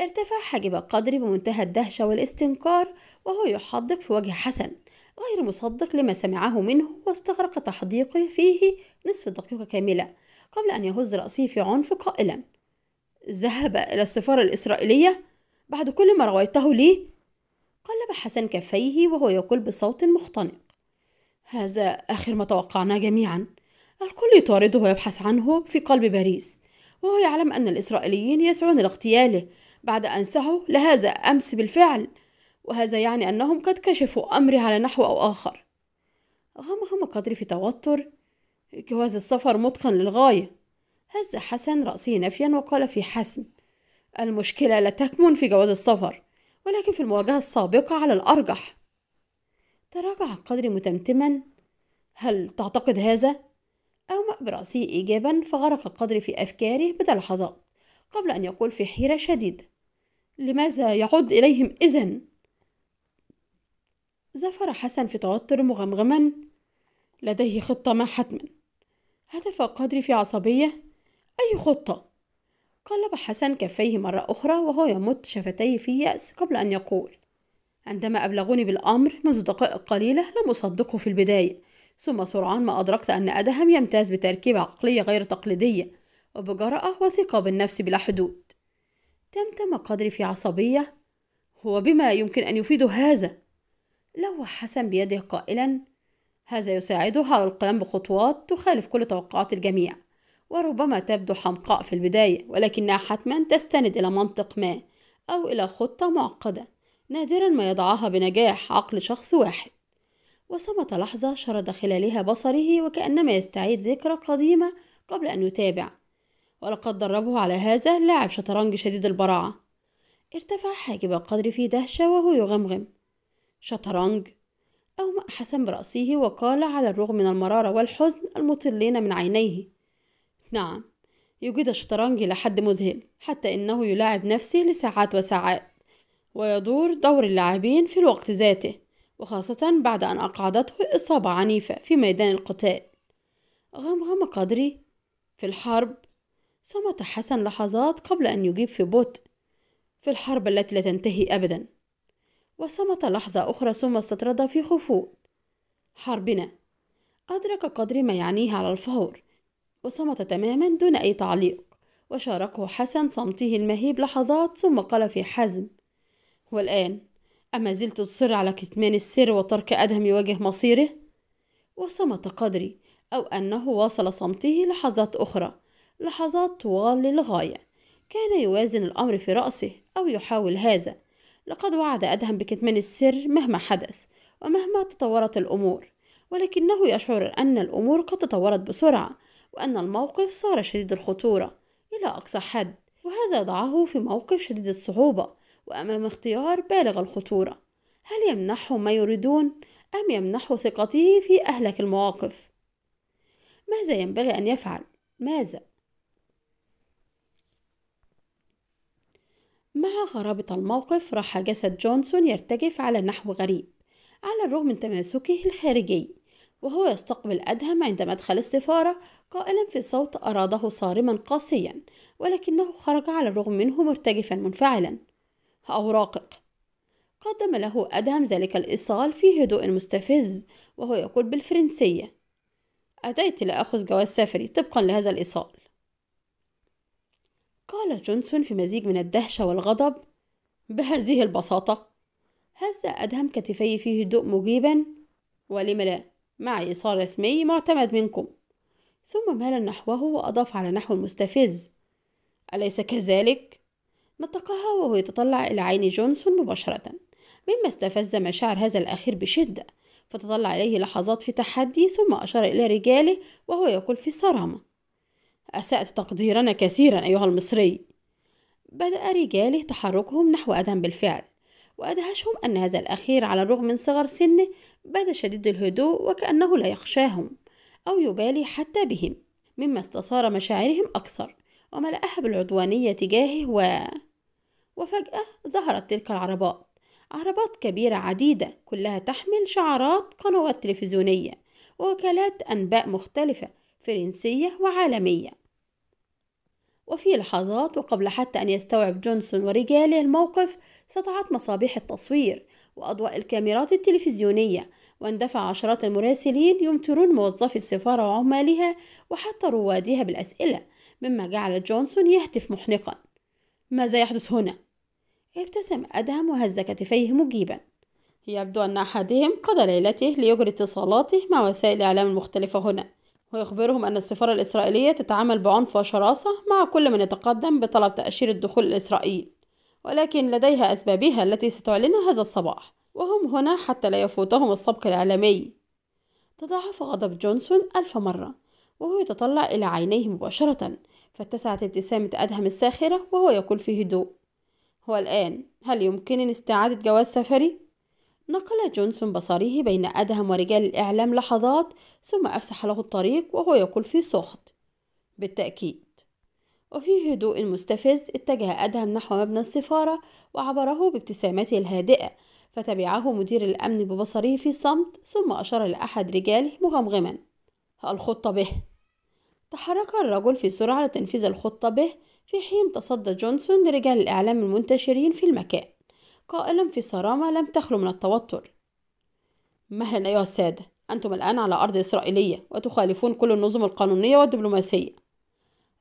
ارتفع حاجب القدر بمنتهى الدهشة والاستنكار وهو يحدق في وجه حسن غير مصدق لما سمعه منه واستغرق تحديقه فيه نصف دقيقة كاملة قبل أن يهز رأسه في عنف قائلا ذهب إلى السفارة الإسرائيلية بعد كل ما رويته لي قلب حسن كفيه وهو يقول بصوت مختنق هذا آخر ما توقعناه جميعا الكل يطارده ويبحث عنه في قلب باريس وهو يعلم أن الإسرائيليين يسعون لاغتياله بعد أن سعوا لهذا أمس بالفعل وهذا يعني أنهم قد كشفوا أمري على نحو أو آخر غمغم قدري في توتر جواز السفر متقن للغاية هز حسن رأسه نفيا وقال في حسم المشكلة لا تكمن في جواز السفر ولكن في المواجهة السابقة على الأرجح تراجع القدر متمتما هل تعتقد هذا؟ أومأ برأسه إيجابا فغرق القدر في أفكاره بدل حظاء قبل أن يقول في حيرة شديدة لماذا يعود إليهم إذن؟ زفر حسن في توتر مغمغما لديه خطة ما حتما هتف قدري في عصبية أي خطة؟ قلب حسن كفيه مرة أخرى وهو يمت شفتيه في يأس قبل أن يقول عندما أبلغوني بالأمر منذ دقائق قليلة لم أصدقه في البداية ثم سرعان ما أدركت أن أدهم يمتاز بتركيبة عقلية غير تقليدية وبجرأة وثقة بالنفس بلا حدود تمتم قدري في عصبية هو بما يمكن أن يفيد هذا لوح حسن بيده قائلا هذا يساعده على القيام بخطوات تخالف كل توقعات الجميع وربما تبدو حمقاء في البداية ولكنها حتما تستند إلى منطق ما أو إلى خطة معقدة نادرا ما يضعها بنجاح عقل شخص واحد وصمت لحظة شرد خلالها بصره وكأنما يستعيد ذكرى قديمة قبل أن يتابع ولقد دربه على هذا لاعب شطرنج شديد البراعة ارتفع حاجب القدر في دهشة وهو يغمغم شطرنج أومأ حسن برأسه وقال على الرغم من المرارة والحزن المطلين من عينيه نعم يجيد الشطرنج لحد مذهل حتى إنه يلاعب نفسه لساعات وساعات ويدور دور اللاعبين في الوقت ذاته وخاصة بعد أن أقعدته إصابة عنيفة في ميدان القتال غمغم قدري في الحرب صمت حسن لحظات قبل أن يجيب في بطء في الحرب التي لا تنتهي أبداً وصمت لحظة أخرى ثم استطرد في خفوت حربنا أدرك قدر ما يعنيه على الفور وصمت تماما دون أي تعليق وشاركه حسن صمته المهيب لحظات ثم قال في حزم والآن أما زلت تصر على كتمان السر وترك أدهم يواجه مصيره؟ وصمت قدري أو أنه واصل صمته لحظات أخرى لحظات طوال للغاية كان يوازن الأمر في رأسه أو يحاول هذا لقد وعد أدهم بكتمان السر مهما حدث ومهما تطورت الأمور ولكنه يشعر أن الأمور قد تطورت بسرعة وأن الموقف صار شديد الخطورة إلى أقصى حد وهذا ضعه في موقف شديد الصعوبة وأمام اختيار بالغ الخطورة هل يمنحه ما يريدون أم يمنحه ثقته في أهلك المواقف؟ ماذا ينبغي أن يفعل؟ ماذا؟ مع غرابة الموقف راح جسد جونسون يرتجف على نحو غريب على الرغم من تماسكه الخارجي وهو يستقبل أدهم عند مدخل السفارة قائلا في صوت أراده صارما قاسيا ولكنه خرج على الرغم منه مرتجفا منفعلا أوراقك قدم له أدهم ذلك الإيصال في هدوء مستفز وهو يقول بالفرنسية أتيت لأخذ جواز سفري طبقا لهذا الإيصال قال جونسون في مزيج من الدهشة والغضب بهذه البساطة هز أدهم كتفي فيه هدوء مجيبا ولم لا معي إيصال رسمي معتمد منكم ثم مال نحوه وأضاف على نحو مستفز أليس كذلك؟ نطقها وهو يتطلع إلى عين جونسون مباشرة مما استفز مشاعر هذا الأخير بشدة فتطلع إليه لحظات في تحدي ثم أشار إلى رجاله وهو يقول في صرامة أسأت تقديرنا كثيرا أيها المصري بدأ رجاله تحركهم نحو أدهم بالفعل وأدهشهم أن هذا الأخير على الرغم من صغر سنه بدا شديد الهدوء وكأنه لا يخشاهم أو يبالي حتى بهم مما استثار مشاعرهم أكثر وملأها بالعدوانية تجاهه و... وفجأة ظهرت تلك العربات عربات كبيرة عديدة كلها تحمل شعارات قنوات تلفزيونية ووكالات أنباء مختلفة فرنسية وعالمية وفي لحظات وقبل حتى أن يستوعب جونسون ورجاله الموقف سطعت مصابيح التصوير وأضواء الكاميرات التلفزيونية واندفع عشرات المراسلين يمترون موظفي السفارة وعمالها وحتى روادها بالأسئلة مما جعل جونسون يهتف محنقا ماذا يحدث هنا؟ ابتسم أدهم وهز كتفيه مجيبا يبدو أن أحدهم قضى ليلته ليجري اتصالاته مع وسائل الإعلام المختلفة هنا ويخبرهم أن السفارة الإسرائيلية تتعامل بعنف وشراسة مع كل من يتقدم بطلب تأشيرة دخول لإسرائيل ولكن لديها أسبابها التي ستعلنها هذا الصباح وهم هنا حتى لا يفوتهم السبق الإعلامي تضاعف غضب جونسون ألف مرة وهو يتطلع إلى عينيه مباشرة فاتسعت ابتسامة أدهم الساخرة وهو يقول في هدوء والآن هل يمكنني استعادة جواز سفري؟ نقل جونسون بصره بين أدهم ورجال الإعلام لحظات ثم أفسح له الطريق وهو يقول في سخط بالتأكيد وفي هدوء مستفز اتجه أدهم نحو مبنى السفارة وعبره بابتسامته الهادئة فتبعه مدير الأمن ببصره في صمت ثم أشار لأحد رجاله مغمغما الخطة به تحرك الرجل في سرعة لتنفيذ الخطة به في حين تصدى جونسون لرجال الإعلام المنتشرين في المكان قائلا في صرامة لم تخلو من التوتر مهلا أيها السادة أنتم الآن على أرض إسرائيلية وتخالفون كل النظم القانونية والدبلوماسية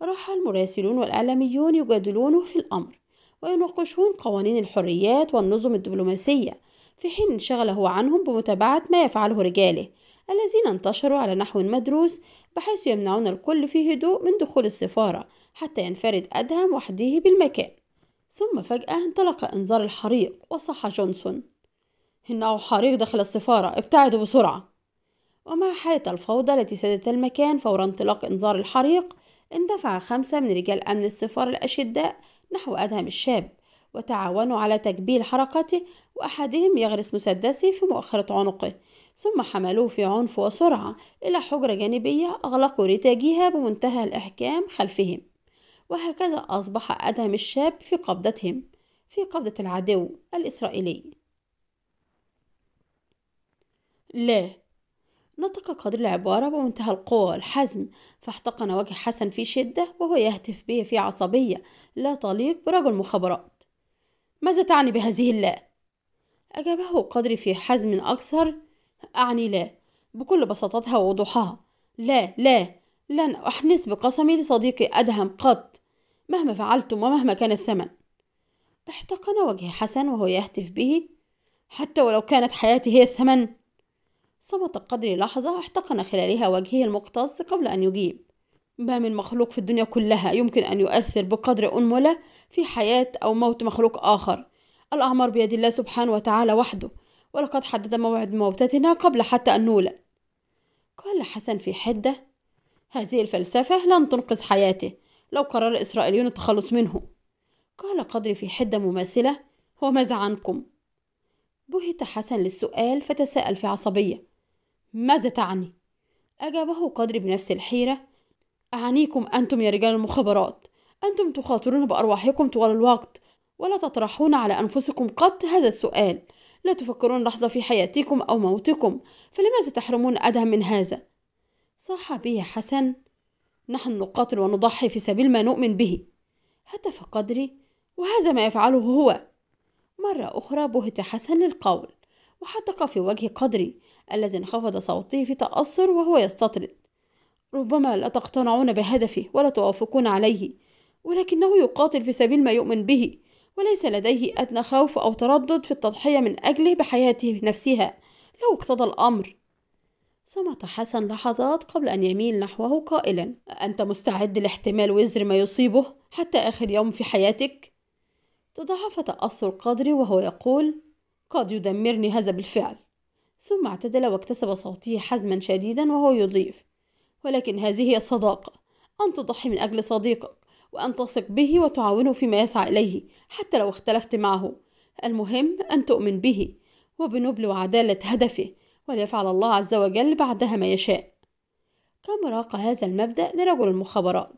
راح المراسلون والإعلاميون يجادلونه في الأمر ويناقشون قوانين الحريات والنظم الدبلوماسية في حين انشغل هو عنهم بمتابعة ما يفعله رجاله الذين انتشروا على نحو مدروس بحيث يمنعون الكل في هدوء من دخول السفارة حتى ينفرد أدهم وحده بالمكان ثم فجأة انطلق إنذار الحريق وصح جونسون إنه حريق داخل السفارة ابتعدوا بسرعة ومع حالة الفوضى التي سادت المكان فور انطلاق إنذار الحريق اندفع خمسة من رجال أمن السفارة الأشداء نحو أدهم الشاب وتعاونوا على تجبيل حركته وأحدهم يغرس مسدسه في مؤخرة عنقه ثم حملوه في عنف وسرعة إلى حجرة جانبية أغلقوا رتاجها بمنتهى الإحكام خلفهم وهكذا أصبح أدهم الشاب في قبضتهم في قبضة العدو الإسرائيلي لا نطق قدر العبارة بمنتهى القوة والحزم فاحتقن وجه حسن في شدة وهو يهتف به في عصبية لا تليق برجل مخابرات ماذا تعني بهذه لا؟ أجابه قدر في حزم أكثر أعني لا بكل بساطتها ووضوحها لا لا لن أحنث بقسمي لصديقي أدهم قط مهما فعلتم ومهما كان الثمن احتقن وجه حسن وهو يهتف به حتى ولو كانت حياتي هي الثمن صمت قدري لحظة احتقن خلالها وجهه المقتص قبل أن يجيب ما من مخلوق في الدنيا كلها يمكن أن يؤثر بقدر أنملة في حياة أو موت مخلوق آخر الأعمار بيد الله سبحانه وتعالى وحده ولقد حدد موعد موتتنا قبل حتى أن نولد قال حسن في حدة هذه الفلسفة لن تنقذ حياته لو قرر الإسرائيليون التخلص منه قال قدري في حدة مماثلة هو ماذا عنكم؟ بهت حسن للسؤال فتساءل في عصبية ماذا تعني؟ أجابه قدري بنفس الحيرة أعنيكم أنتم يا رجال المخابرات أنتم تخاطرون بأرواحكم طوال الوقت ولا تطرحون على أنفسكم قط هذا السؤال لا تفكرون لحظة في حياتكم أو موتكم فلماذا تحرمون أدهم من هذا؟ صاح بي حسن نحن نقاتل ونضحي في سبيل ما نؤمن به هتف قدري وهذا ما يفعله هو مرة أخرى بهت حسن للقول وحدق في وجه قدري الذي انخفض صوته في تأثر وهو يستطرد ربما لا تقتنعون بهدفه ولا توافقون عليه ولكنه يقاتل في سبيل ما يؤمن به وليس لديه أدنى خوف أو تردد في التضحية من أجله بحياته نفسها لو اقتضى الأمر صمت حسن لحظات قبل أن يميل نحوه قائلا أنت مستعد لاحتمال وزر ما يصيبه حتى آخر يوم في حياتك؟ تضاعف تأثر قدري وهو يقول قد يدمرني هذا بالفعل ثم اعتدل واكتسب صوته حزما شديدا وهو يضيف ولكن هذه هي الصداقة أن تضحي من أجل صديقك وأن تثق به وتعاونه فيما يسعى إليه حتى لو اختلفت معه المهم أن تؤمن به وبنبل وعدالة هدفه وليفعل الله عز وجل بعدها ما يشاء كم راق هذا المبدأ لرجل المخابرات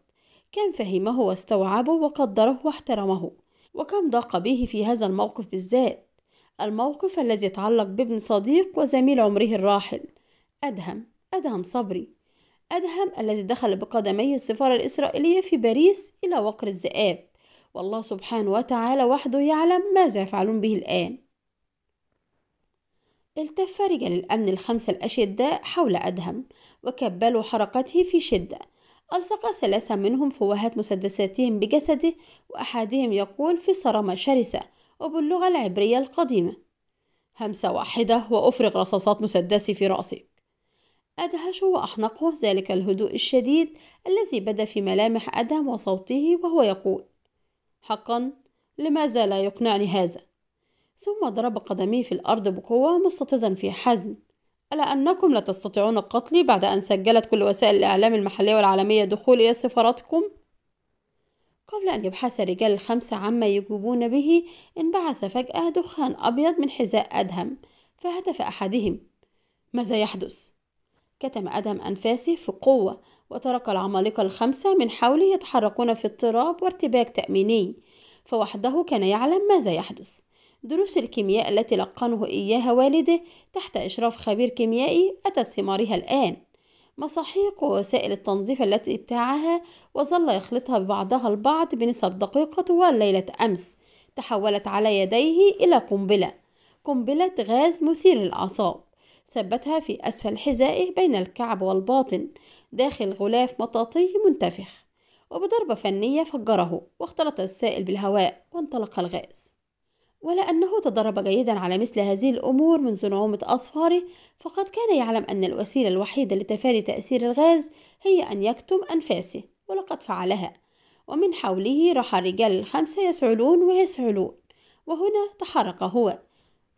كم فهمه واستوعبه وقدره واحترمه وكم ضاق به في هذا الموقف بالذات الموقف الذي يتعلق بابن صديق وزميل عمره الراحل أدهم أدهم صبري أدهم الذي دخل بقدمي السفارة الإسرائيلية في باريس إلى وقر الذئاب والله سبحانه وتعالى وحده يعلم ماذا يفعلون به الآن التف رجال الأمن الخمسة الأشداء حول أدهم وكبلوا حركته في شدة ألصق ثلاثة منهم فوهات مسدساتهم بجسده وأحدهم يقول في صرامة شرسة وباللغة العبرية القديمة همسة واحدة وأفرغ رصاصات مسدسي في رأسك أدهشه وأحنقه ذلك الهدوء الشديد الذي بدا في ملامح أدهم وصوته وهو يقول حقا لماذا لا يقنعني هذا ثم ضرب قدميه في الأرض بقوة مستطردا في حزم ألا أنكم لا تستطيعون قتلي بعد أن سجلت كل وسائل الإعلام المحلية والعالمية دخول إلى سفاراتكم؟ قبل أن يبحث الرجال الخمسة عما يجوبون به انبعث فجأة دخان أبيض من حذاء أدهم فهتف أحدهم ماذا يحدث؟ كتم أدهم أنفاسه في قوة وترك العمالقة الخمسة من حوله يتحركون في اضطراب وارتباك تأميني فوحده كان يعلم ماذا يحدث دروس الكيمياء التي لقنه إياها والده تحت إشراف خبير كيميائي أتت ثمارها الآن مساحيق ووسائل التنظيف التي ابتاعها وظل يخلطها ببعضها البعض بنسب دقيقة طوال ليلة أمس تحولت على يديه إلى قنبلة قنبلة غاز مثير للأعصاب ثبتها في أسفل حذائه بين الكعب والباطن داخل غلاف مطاطي منتفخ وبضربة فنية فجره واختلط السائل بالهواء وانطلق الغاز ولأنه تدرب جيدا على مثل هذه الأمور منذ نعومة أظفاره فقد كان يعلم أن الوسيلة الوحيدة لتفادي تأثير الغاز هي أن يكتم أنفاسه ولقد فعلها ومن حوله راح الرجال الخمسة يسعلون ويسعلون وهنا تحرك هو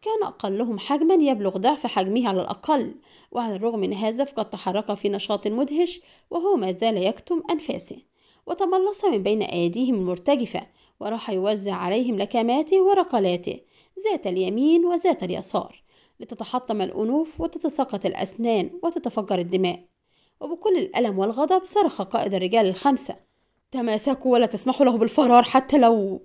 كان أقلهم حجما يبلغ ضعف حجمه على الأقل وعلى الرغم من هذا فقد تحرك في نشاط مدهش وهو ما زال يكتم أنفاسه وتملص من بين أيديهم المرتجفة وراح يوزع عليهم لكماته وركلاته ذات اليمين وذات اليسار لتتحطم الأنوف وتتساقط الأسنان وتتفجر الدماء وبكل الألم والغضب صرخ قائد الرجال الخمسة تماسكوا ولا تسمحوا له بالفرار حتى لو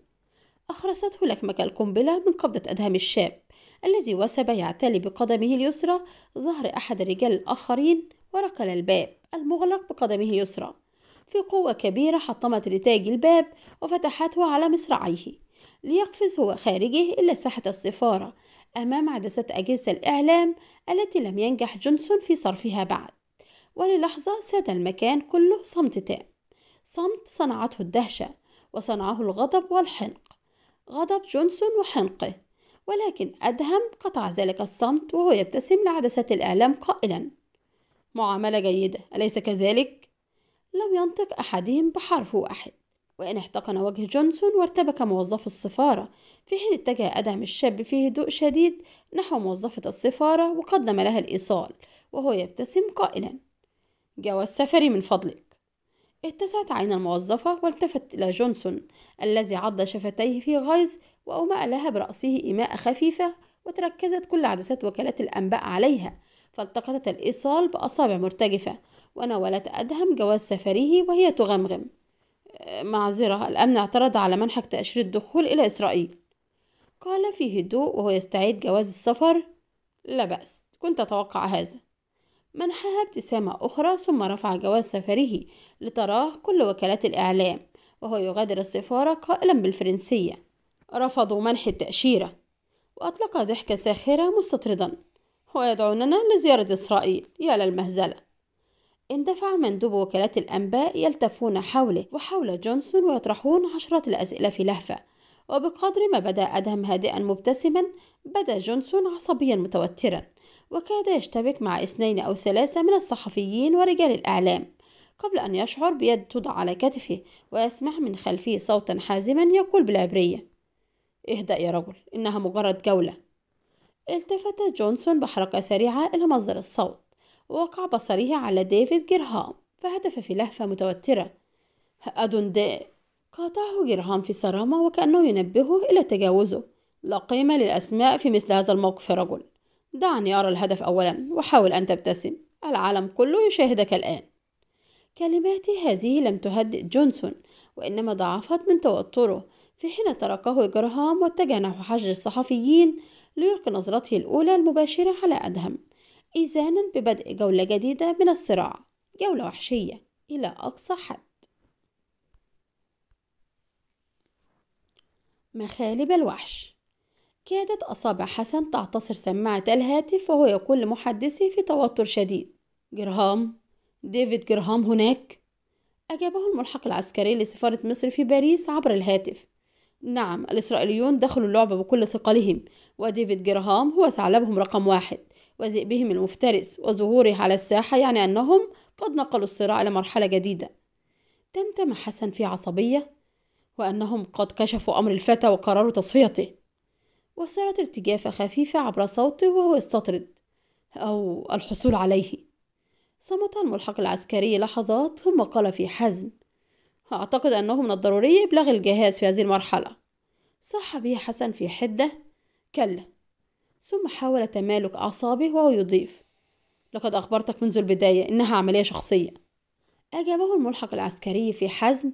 أخرسته لكمة القنبلة من قبضة أدهم الشاب الذي وثب يعتلي بقدمه اليسرى ظهر أحد الرجال الآخرين وركل الباب المغلق بقدمه اليسرى في قوة كبيرة حطمت رتاج الباب وفتحته على مصراعيه ليقفز هو خارجه إلى ساحة السفارة أمام عدسة أجهزة الإعلام التي لم ينجح جونسون في صرفها بعد وللحظة ساد المكان كله صمت تام صمت صنعته الدهشة وصنعه الغضب والحنق غضب جونسون وحنقه ولكن أدهم قطع ذلك الصمت وهو يبتسم لعدسة الإعلام قائلا معاملة جيدة أليس كذلك؟ لم ينطق أحدهم بحرف واحد وإن احتقن وجه جونسون وارتبك موظف السفارة في حين اتجه أدهم الشاب في هدوء شديد نحو موظفة السفارة وقدم لها الإيصال وهو يبتسم قائلا جواز سفري من فضلك اتسعت عين الموظفة والتفت إلى جونسون الذي عض شفتيه في غيظ وأومأ لها برأسه إيماء خفيفة وتركزت كل عدسات وكالات الأنباء عليها فالتقطت الإيصال بأصابع مرتجفة وناولت أدهم جواز سفره وهي تغمغم معذرة الأمن اعترض على منحك تأشيرة الدخول إلى إسرائيل قال في هدوء وهو يستعيد جواز السفر لا بأس كنت أتوقع هذا منحها ابتسامة أخرى ثم رفع جواز سفره لتراه كل وكالات الإعلام وهو يغادر السفارة قائلا بالفرنسية رفضوا منح التأشيرة وأطلق ضحكة ساخرة مستطردا ويدعوننا لزيارة إسرائيل يا للمهزلة اندفع مندوب وكالة الأنباء يلتفون حوله وحول جونسون ويطرحون عشرة الأسئلة في لهفة وبقدر ما بدأ أدهم هادئا مبتسما بدا جونسون عصبيا متوترا وكاد يشتبك مع اثنين أو ثلاثة من الصحفيين ورجال الإعلام قبل أن يشعر بيد توضع على كتفه ويسمع من خلفه صوتا حازما يقول بالعبرية اهدأ يا رجل إنها مجرد جولة التفت جونسون بحركة سريعة إلى مصدر الصوت ووقع بصره على ديفيد جرهام فهتف في لهفة متوترة أدون دي قاطعه جرهام في صرامة وكأنه ينبهه إلى تجاوزه لا قيمة للأسماء في مثل هذا الموقف يا رجل دعني أرى الهدف أولا وحاول أن تبتسم العالم كله يشاهدك الآن كلماتي هذه لم تهدئ جونسون وإنما ضعفت من توتره في حين تركه جرهام واتجه نحو حجر الصحفيين ليلقي نظرته الأولى المباشرة على أدهم إيذانا ببدء جولة جديدة من الصراع جولة وحشية إلى أقصى حد مخالب الوحش كادت أصابع حسن تعتصر سماعة الهاتف وهو يقول لمحدثه في توتر شديد جرهام ديفيد جرهام هناك أجابه الملحق العسكري لسفارة مصر في باريس عبر الهاتف نعم الإسرائيليون دخلوا اللعبة بكل ثقلهم وديفيد جرهام هو ثعلبهم رقم واحد وذئبهم المفترس وظهوره على الساحة يعني أنهم قد نقلوا الصراع إلى مرحلة جديدة تمتم حسن في عصبية وأنهم قد كشفوا أمر الفتى وقرروا تصفيته وصارت ارتجافة خفيفة عبر صوته وهو يستطرد أو الحصول عليه صمت الملحق العسكري لحظات ثم قال في حزم أعتقد أنه من الضروري إبلاغ الجهاز في هذه المرحلة صح به حسن في حدة كلا ثم حاول تمالك أعصابه وهو يضيف لقد أخبرتك منذ البداية إنها عملية شخصية أجابه الملحق العسكري في حزم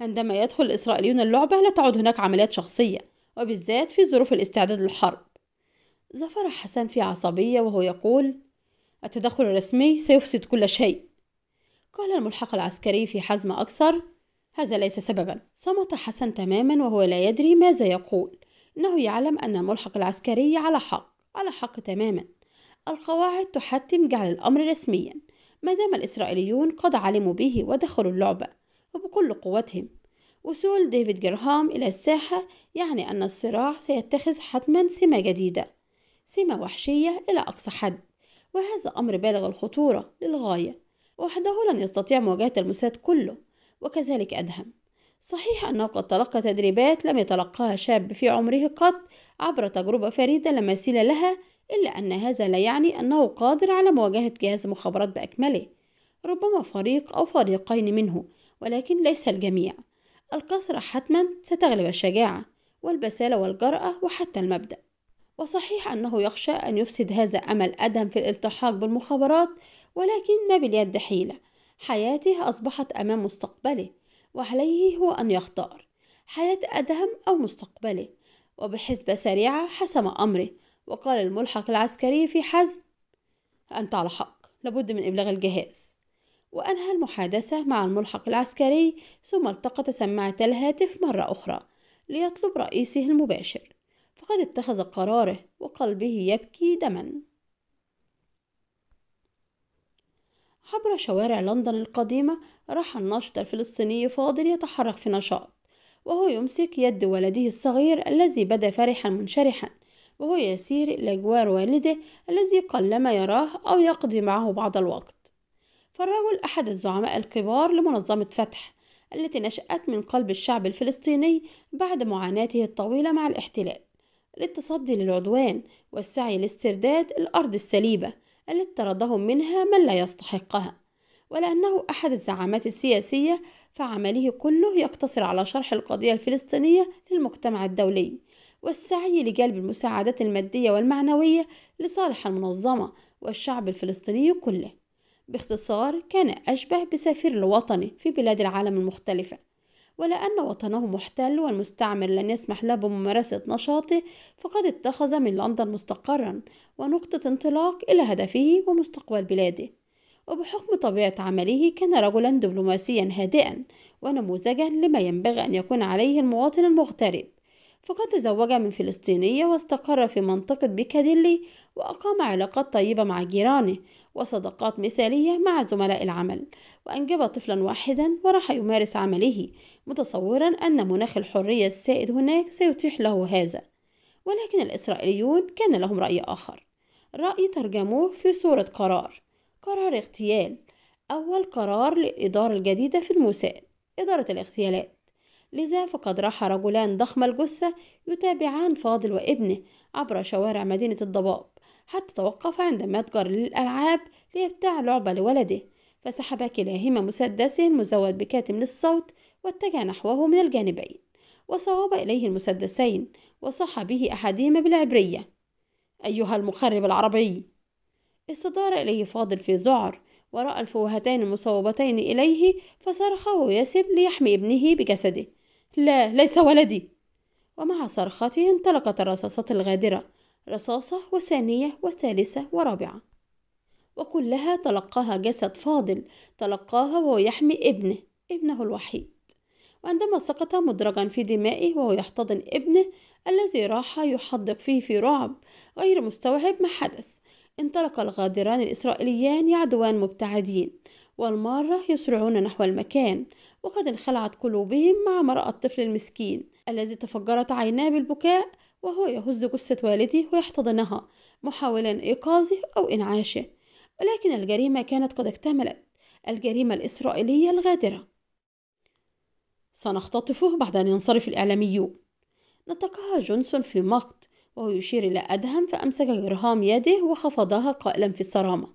عندما يدخل الإسرائيليون اللعبة لا تعد هناك عمليات شخصية وبالذات في ظروف الاستعداد للحرب زفر حسن في عصبية وهو يقول التدخل الرسمي سيفسد كل شيء قال الملحق العسكري في حزم أكثر هذا ليس سببا صمت حسن تماما وهو لا يدري ماذا يقول أنه يعلم أن الملحق العسكري على حق على حق تماما القواعد تحتم جعل الأمر رسميا ما دام الإسرائيليون قد علموا به ودخلوا اللعبة وبكل قوتهم وصول ديفيد جرهام إلى الساحة يعني أن الصراع سيتخذ حتما سمة جديدة سمة وحشية إلى أقصى حد وهذا أمر بالغ الخطورة للغاية وحده لن يستطيع مواجهة الموساد كله وكذلك أدهم صحيح أنه قد تلقى تدريبات لم يتلقاها شاب في عمره قط عبر تجربة فريدة لا مثيل لها إلا أن هذا لا يعني أنه قادر على مواجهة جهاز مخابرات بأكمله ربما فريق أو فريقين منه ولكن ليس الجميع الكثرة حتما ستغلب الشجاعة والبسالة والجرأة وحتى المبدأ وصحيح أنه يخشى أن يفسد هذا أمل أدم في الالتحاق بالمخابرات ولكن ما باليد حيلة حياته أصبحت أمام مستقبله وعليه هو أن يختار حياة أدهم أو مستقبله وبحسبة سريعة حسم أمره وقال الملحق العسكري في حزم أنت على حق لابد من إبلاغ الجهاز وأنهى المحادثة مع الملحق العسكري ثم التقط سماعة الهاتف مرة أخرى ليطلب رئيسه المباشر فقد اتخذ قراره وقلبه يبكي دما عبر شوارع لندن القديمة راح الناشط الفلسطيني فاضل يتحرك في نشاط وهو يمسك يد ولده الصغير الذي بدا فرحا منشرحا وهو يسير إلى جوار والده الذي قلما يراه أو يقضي معه بعض الوقت فالرجل أحد الزعماء الكبار لمنظمة فتح التي نشأت من قلب الشعب الفلسطيني بعد معاناته الطويلة مع الاحتلال للتصدي للعدوان والسعي لاسترداد الأرض السليبة التي طردهم منها من لا يستحقها ولأنه أحد الزعامات السياسية فعمله كله يقتصر على شرح القضية الفلسطينية للمجتمع الدولي والسعي لجلب المساعدات المادية والمعنوية لصالح المنظمة والشعب الفلسطيني كله باختصار كان أشبه بسفير الوطني في بلاد العالم المختلفة ولأن وطنه محتل والمستعمر لن يسمح له بممارسة نشاطه فقد اتخذ من لندن مستقرا ونقطة انطلاق إلى هدفه ومستقبل بلاده وبحكم طبيعة عمله كان رجلا دبلوماسيا هادئا ونموذجا لما ينبغي أن يكون عليه المواطن المغترب فقد تزوج من فلسطينية واستقر في منطقة بيكاديلي وأقام علاقات طيبة مع جيرانه وصداقات مثالية مع زملاء العمل وأنجب طفلا واحدا وراح يمارس عمله متصورا أن مناخ الحرية السائد هناك سيتيح له هذا ولكن الإسرائيليون كان لهم رأي آخر رأي ترجموه في صورة قرار قرار اغتيال أول قرار للإدارة الجديدة في الموساد إدارة الاغتيالات لذا فقد راح رجلان ضخم الجثة يتابعان فاضل وابنه عبر شوارع مدينة الضباب حتى توقف عند متجر للألعاب ليبتاع لعبة لولده فسحب كلاهما مسدسه المزود بكاتم للصوت واتجه نحوه من الجانبين وصوب إليه المسدسين وصح به أحدهما بالعبرية أيها المخرب العربي استدار إليه فاضل في ذعر ورأى الفوهتين المصوبتين إليه فصرخ ويسب ليحمي ابنه بجسده لا ليس ولدي ومع صرخته انطلقت الرصاصات الغادرة رصاصة وثانية وثالثة ورابعة وكلها تلقاها جسد فاضل تلقاها وهو يحمي ابنه ابنه الوحيد وعندما سقط مدرجا في دمائه وهو يحتضن ابنه الذي راح يحدق فيه في رعب غير مستوعب ما حدث انطلق الغادران الإسرائيليان يعدوان مبتعدين والمارة يسرعون نحو المكان وقد انخلعت قلوبهم مع مرأة الطفل المسكين الذي تفجرت عيناه بالبكاء وهو يهز جثة والده ويحتضنها محاولا إيقاظه أو إنعاشه ولكن الجريمة كانت قد اكتملت الجريمة الإسرائيلية الغادرة سنختطفه بعد أن ينصرف الإعلاميون نطقها جونسون في مقت وهو يشير إلى أدهم فأمسك جرهام يده وخفضها قائلا في الصرامة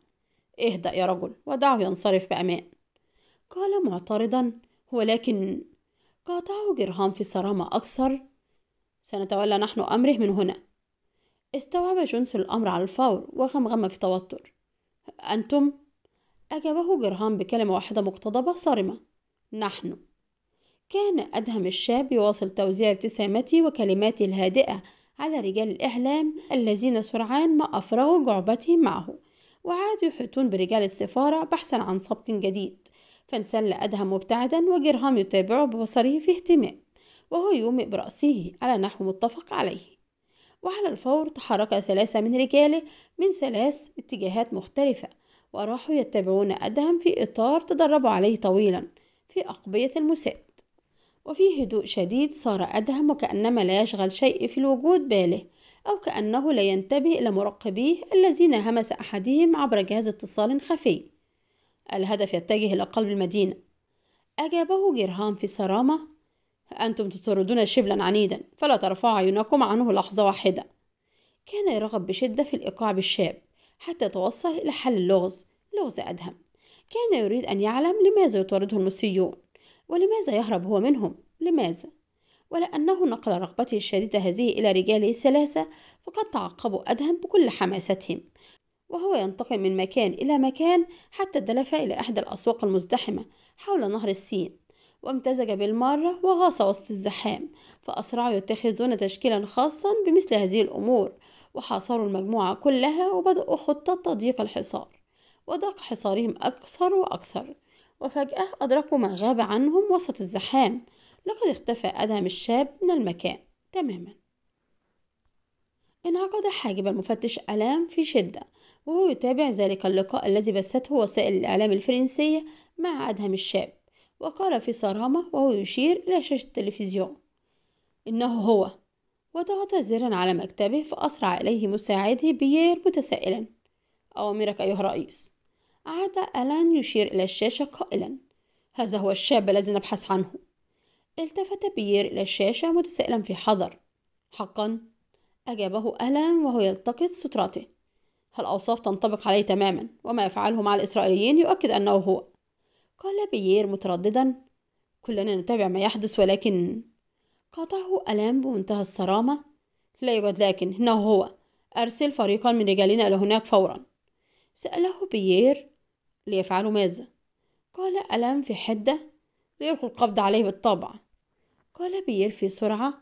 اهدأ يا رجل ودعه ينصرف بأمان قال معترضا ولكن قاطعه جرهام في صرامة أكثر سنتولى نحن أمره من هنا استوعب جونس الأمر على الفور وغمغم في توتر أنتم؟ أجابه جرهام بكلمة واحدة مقتضبة صارمة نحن كان أدهم الشاب يواصل توزيع ابتسامته وكلماته الهادئة على رجال الإعلام الذين سرعان ما أفرغوا جعبتهم معه وعادوا يحيطون برجال السفارة بحثا عن سبق جديد فانسل أدهم مبتعدا وجرهام يتابعه ببصره في اهتمام وهو يومئ برأسه على نحو متفق عليه وعلى الفور تحرك ثلاثة من رجاله من ثلاث اتجاهات مختلفة وراحوا يتبعون أدهم في إطار تدربوا عليه طويلا في أقبية المساد وفي هدوء شديد صار أدهم وكأنما لا يشغل شيء في الوجود باله أو كأنه لا ينتبه إلى مراقبيه الذين همس أحدهم عبر جهاز اتصال خفي الهدف يتجه إلى قلب المدينة أجابه جرهام في صرامة أنتم تطردون شبلا عنيدا فلا ترفع عيونكم عنه لحظة واحدة كان يرغب بشدة في الإيقاع بالشاب حتى توصل إلى حل اللغز لغز أدهم كان يريد أن يعلم لماذا يطرده المصريون ولماذا يهرب هو منهم لماذا ولأنه نقل رغبته الشديدة هذه إلى رجاله الثلاثة فقد تعقبوا أدهم بكل حماستهم وهو ينتقل من مكان إلى مكان حتى الدلفة إلى إحدى الأسواق المزدحمة حول نهر السين وامتزج بالمارة وغاص وسط الزحام فأسرعوا يتخذون تشكيلا خاصا بمثل هذه الأمور وحاصروا المجموعة كلها وبدأوا خطة تضييق الحصار وضاق حصارهم أكثر وأكثر وفجأة أدركوا ما غاب عنهم وسط الزحام لقد اختفى أدهم الشاب من المكان تماما انعقد حاجب المفتش ألام في شدة وهو يتابع ذلك اللقاء الذي بثته وسائل الإعلام الفرنسية مع أدهم الشاب وقال في صرامة وهو يشير إلى شاشة التلفزيون إنه هو وضغط زرا على مكتبه فأسرع إليه مساعده بيير متسائلا أوامرك أيها الرئيس عاد ألان يشير إلى الشاشة قائلا هذا هو الشاب الذي نبحث عنه التفت بيير إلى الشاشة متسائلا في حذر حقا أجابه ألان وهو يلتقط سترته الأوصاف تنطبق عليه تماما وما يفعله مع الإسرائيليين يؤكد أنه هو قال بيير مترددا كلنا نتابع ما يحدث ولكن قاطعه ألام بمنتهى الصرامة لا يوجد لكن إنه هو أرسل فريقا من رجالنا إلى هناك فورا سأله بيير ليفعلوا ماذا قال ألام في حدة ليلقوا القبض عليه بالطبع قال بيير في سرعة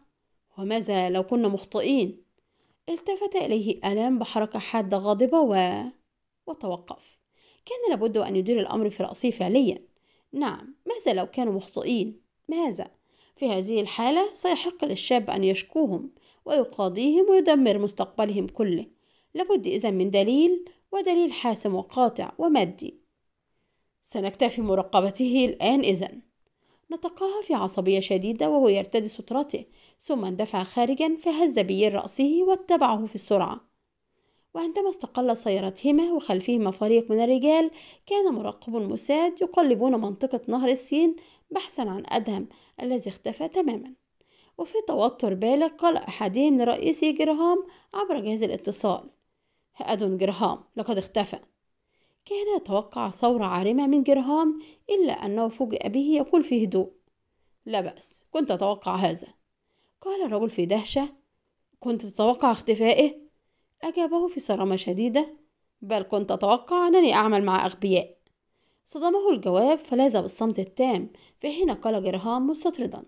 وماذا لو كنا مخطئين التفت إليه آلام بحركة حادة غاضبة و... وتوقف كان لابد أن يدير الأمر في رأسه فعليا نعم ماذا لو كانوا مخطئين ماذا في هذه الحالة سيحق للشاب أن يشكوهم ويقاضيهم ويدمر مستقبلهم كله لابد إذا من دليل ودليل حاسم وقاطع ومادي سنكتفي مراقبته الآن إذن نطقها في عصبية شديدة وهو يرتدي سترته ثم اندفع خارجا فهز بيير رأسه واتبعه في السرعة وعندما استقل سيارتهما وخلفهما فريق من الرجال كان مراقب الموساد يقلبون منطقة نهر السين بحثا عن أدهم الذي اختفى تماما وفي توتر بالغ قال أحدهم لرئيسه جرهام عبر جهاز الاتصال أدون جرهام لقد اختفى كان يتوقع ثورة عارمة من جرهام إلا أنه فوجئ به يقول في هدوء لا بأس كنت أتوقع هذا قال الرجل في دهشة كنت تتوقع اختفائه أجابه في صرامة شديدة بل كنت أتوقع أنني أعمل مع أغبياء صدمه الجواب فلاذ بالصمت التام في حين قال جرهام مستطردا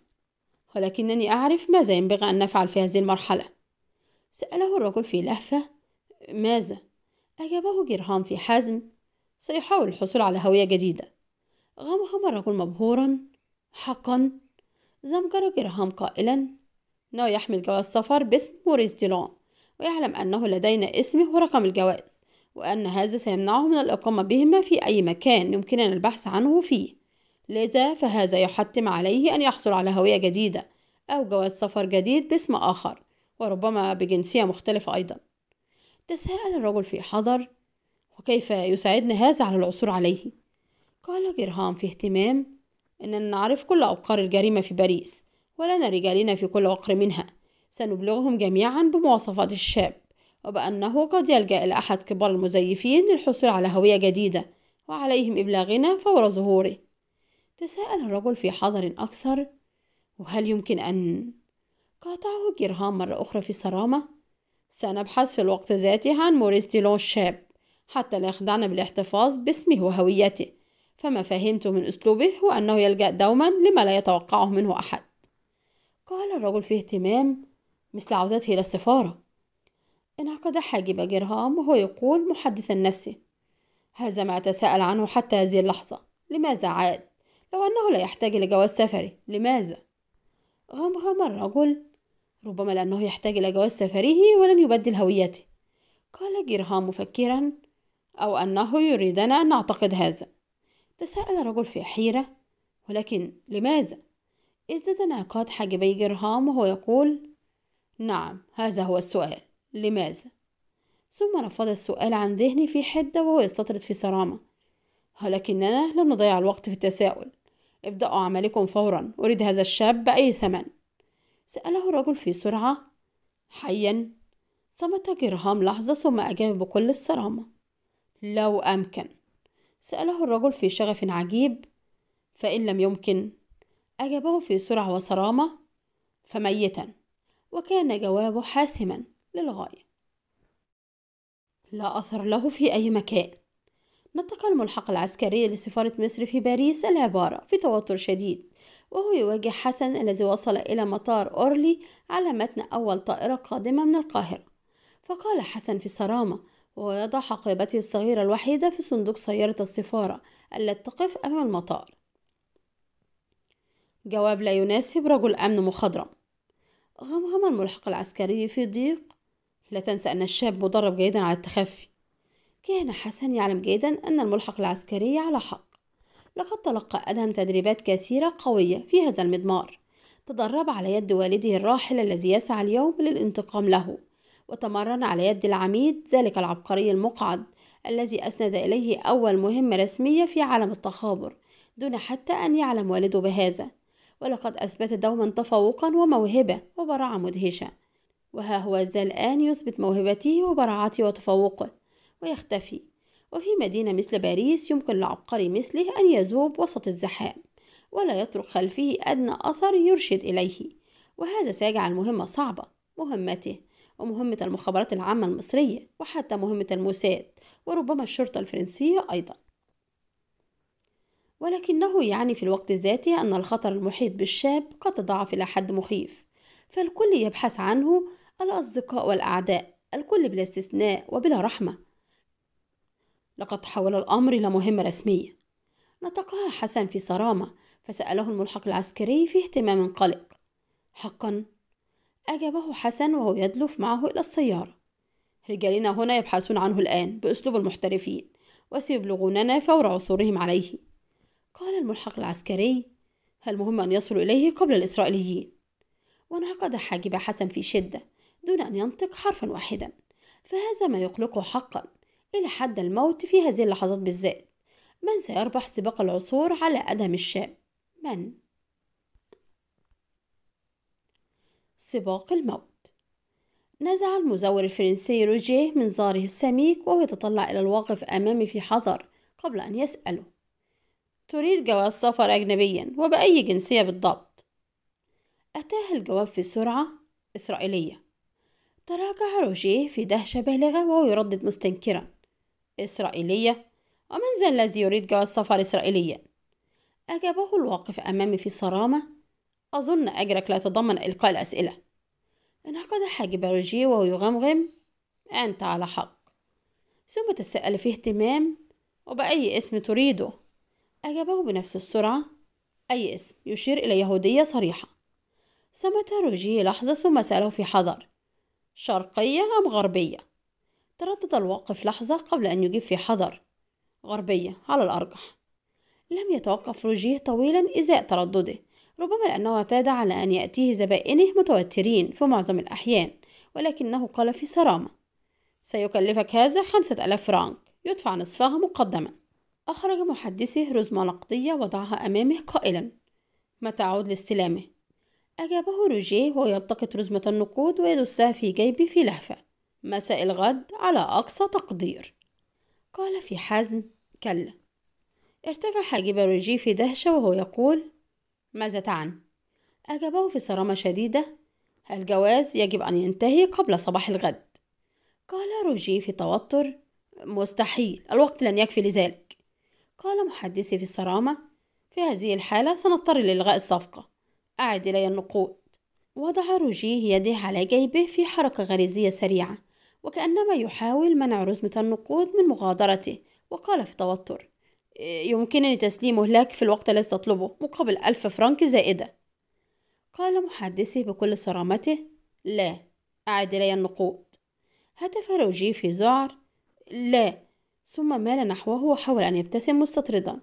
ولكنني أعرف ماذا ينبغي أن نفعل في هذه المرحلة سأله الرجل في لهفة ماذا؟ أجابه جرهام في حزم سيحاول الحصول على هوية جديدة غمغم الرجل مبهورا حقا زمجر جرهام قائلا إنه يحمل جواز سفر باسم موريس ديلون ويعلم أنه لدينا اسمه ورقم الجواز وأن هذا سيمنعه من الإقامة بهما في أي مكان يمكننا البحث عنه فيه لذا فهذا يحتم عليه أن يحصل على هوية جديدة أو جواز سفر جديد باسم آخر وربما بجنسية مختلفة أيضا تساءل الرجل في حذر وكيف يساعدنا هذا على العثور عليه قال جرهام في اهتمام إننا نعرف كل أوقار الجريمة في باريس ولنا رجالنا في كل وقر منها سنبلغهم جميعا بمواصفات الشاب وبأنه قد يلجأ إلى أحد كبار المزيفين للحصول على هوية جديدة وعليهم إبلاغنا فور ظهوره تساءل الرجل في حذر أكثر وهل يمكن أن قاطعه جرهام مرة أخرى في صرامة سنبحث في الوقت ذاته عن موريس ديلون الشاب حتى لا يخدعنا بالاحتفاظ باسمه وهويته فما فهمته من أسلوبه هو أنه يلجأ دوما لما لا يتوقعه منه أحد قال الرجل في اهتمام مثل عودته إلى السفارة انعقد حاجب جرهام وهو يقول محدثا نفسه هذا ما أتساءل عنه حتى هذه اللحظة لماذا عاد؟ لو أنه لا يحتاج لجواز سفري لماذا؟ غمغم الرجل ربما لأنه يحتاج إلى جواز سفره ولن يبدل هويته قال جرهام مفكرا أو أنه يريدنا أن نعتقد هذا تساءل الرجل في حيرة ولكن لماذا؟ ازداد انعقاد حاجبي جرهام وهو يقول نعم هذا هو السؤال لماذا؟ ثم رفض السؤال عن ذهني في حدة وهو يستطرد في صرامة ولكننا لن نضيع الوقت في التساؤل ابدأوا عملكم فورا أريد هذا الشاب بأي ثمن سأله الرجل في سرعة حيا صمت جرهام لحظة ثم أجاب بكل الصرامة لو أمكن سأله الرجل في شغف عجيب فإن لم يمكن أجابه في سرعة وصرامة فميتا وكان جوابه حاسما للغاية لا أثر له في أي مكان نطق الملحق العسكري لسفارة مصر في باريس العبارة في توتر شديد وهو يواجه حسن الذي وصل إلى مطار أورلي على متن أول طائرة قادمة من القاهرة فقال حسن في صرامة ويضع حقيبته الصغيرة الوحيدة في صندوق سيارة السفارة التي تقف أمام المطار جواب لا يناسب رجل أمن مخضرم غمغم الملحق العسكري في ضيق لا تنسى أن الشاب مدرب جيدا على التخفي كان حسن يعلم جيدا أن الملحق العسكري على حق لقد تلقى أدهم تدريبات كثيرة قوية في هذا المضمار تدرب على يد والده الراحل الذي يسعى اليوم للانتقام له وتمرن على يد العميد ذلك العبقري المقعد الذي أسند إليه أول مهمة رسمية في عالم التخابر دون حتى أن يعلم والده بهذا ولقد أثبت دوما تفوقا وموهبة وبراعة مدهشة وها هو ذا الآن يثبت موهبته وبراعته وتفوقه ويختفي وفي مدينة مثل باريس يمكن لعبقري مثله أن يذوب وسط الزحام ولا يترك خلفه أدنى أثر يرشد إليه وهذا سيجعل المهمة صعبة مهمته ومهمة المخابرات العامة المصرية وحتى مهمة الموساد وربما الشرطة الفرنسية أيضا ولكنه يعني في الوقت ذاته أن الخطر المحيط بالشاب قد تضاعف إلى حد مخيف فالكل يبحث عنه الأصدقاء والأعداء الكل بلا استثناء وبلا رحمة لقد تحول الأمر إلى مهمة رسمية نطقها حسن في صرامة فسأله الملحق العسكري في اهتمام قلق حقا أجابه حسن وهو يدلف معه إلى السيارة رجالنا هنا يبحثون عنه الآن بأسلوب المحترفين وسيبلغوننا فور عثورهم عليه قال الملحق العسكري هل مهم أن يصلوا إليه قبل الإسرائيليين وانعقد حاجب حسن في شدة دون أن ينطق حرفا واحدا فهذا ما يقلقه حقا إلى حد الموت في هذه اللحظات بالذات من سيربح سباق العصور على أدهم الشام من سباق الموت نزع المزور الفرنسي روجيه من زاره السميك وهو يتطلع إلى الواقف أمامي في حذر قبل أن يسأله تريد جواز سفر أجنبيا وبأي جنسية بالضبط؟ أتاه الجواب في سرعة إسرائيلية تراجع روجيه في دهشة بالغة وهو يردد مستنكرا إسرائيلية ومن ذا الذي يريد جواز سفر إسرائيليا؟ أجابه الواقف أمامي في صرامة أظن أجرك لا يتضمن إلقاء الأسئلة انعقد حاجب روجيه وهو يغمغم أنت على حق ثم تسأل في اهتمام وبأي اسم تريده أجابه بنفس السرعة أي اسم يشير إلى يهودية صريحة صمت روجيه لحظة ثم سأله في حذر شرقية أم غربية؟ تردد الواقف لحظة قبل أن يجيب في حذر غربية على الأرجح لم يتوقف روجيه طويلا إزاء تردده ربما لأنه اعتاد على أن يأتيه زبائنه متوترين في معظم الأحيان ولكنه قال في صرامة سيكلفك هذا خمسة ألاف فرانك يدفع نصفها مقدما أخرج محدثه رزمة نقدية وضعها أمامه قائلا ما تعود لاستلامه؟ أجابه روجيه وهو يلتقط رزمة النقود ويدسها في جيبه في لهفة مساء الغد على أقصى تقدير قال في حزم كلا ارتفع حاجب روجيه في دهشة وهو يقول ماذا تعني؟ أجابه في صرامة شديدة الجواز يجب أن ينتهي قبل صباح الغد قال روجي في توتر مستحيل الوقت لن يكفي لذلك قال محدثي في الصرامة في هذه الحالة سنضطر لإلغاء الصفقة أعد إلي النقود وضع روجي يده على جيبه في حركة غريزية سريعة وكأنما يحاول منع رزمة النقود من مغادرته وقال في توتر يمكنني تسليمه لك في الوقت الذي تطلبه مقابل ألف فرنك زائدة قال محدثي بكل صرامته لا أعد إلي النقود هتف روجي في ذعر لا ثم مال نحوه وحاول أن يبتسم مستطردا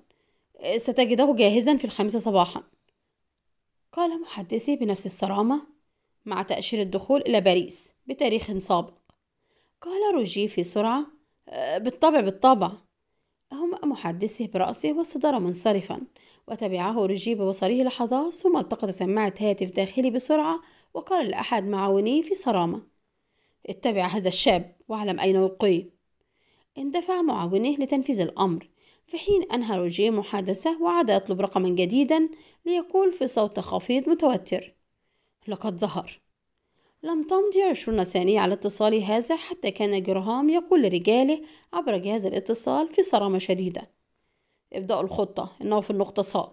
ستجده جاهزا في الخامسة صباحا قال محدثي بنفس الصرامة مع تأشيرة الدخول إلى باريس بتاريخ سابق قال روجي في سرعة بالطبع بالطبع هم محدثه برأسه واصطدر منصرفا وتبعه رجيب ببصره لحظات ثم التقط سماعة هاتف داخلي بسرعة وقال لأحد معاونيه في صرامة اتبع هذا الشاب واعلم أين يلقيه اندفع معاونيه لتنفيذ الأمر في حين أنهى روجيه محادثة وعاد يطلب رقما جديدا ليقول في صوت خفيض متوتر لقد ظهر لم تمضي عشرون ثانية على اتصال هذا حتى كان جرهام يقول لرجاله عبر جهاز الاتصال في صرامة شديدة ابدأوا الخطة إنه في النقطة صاد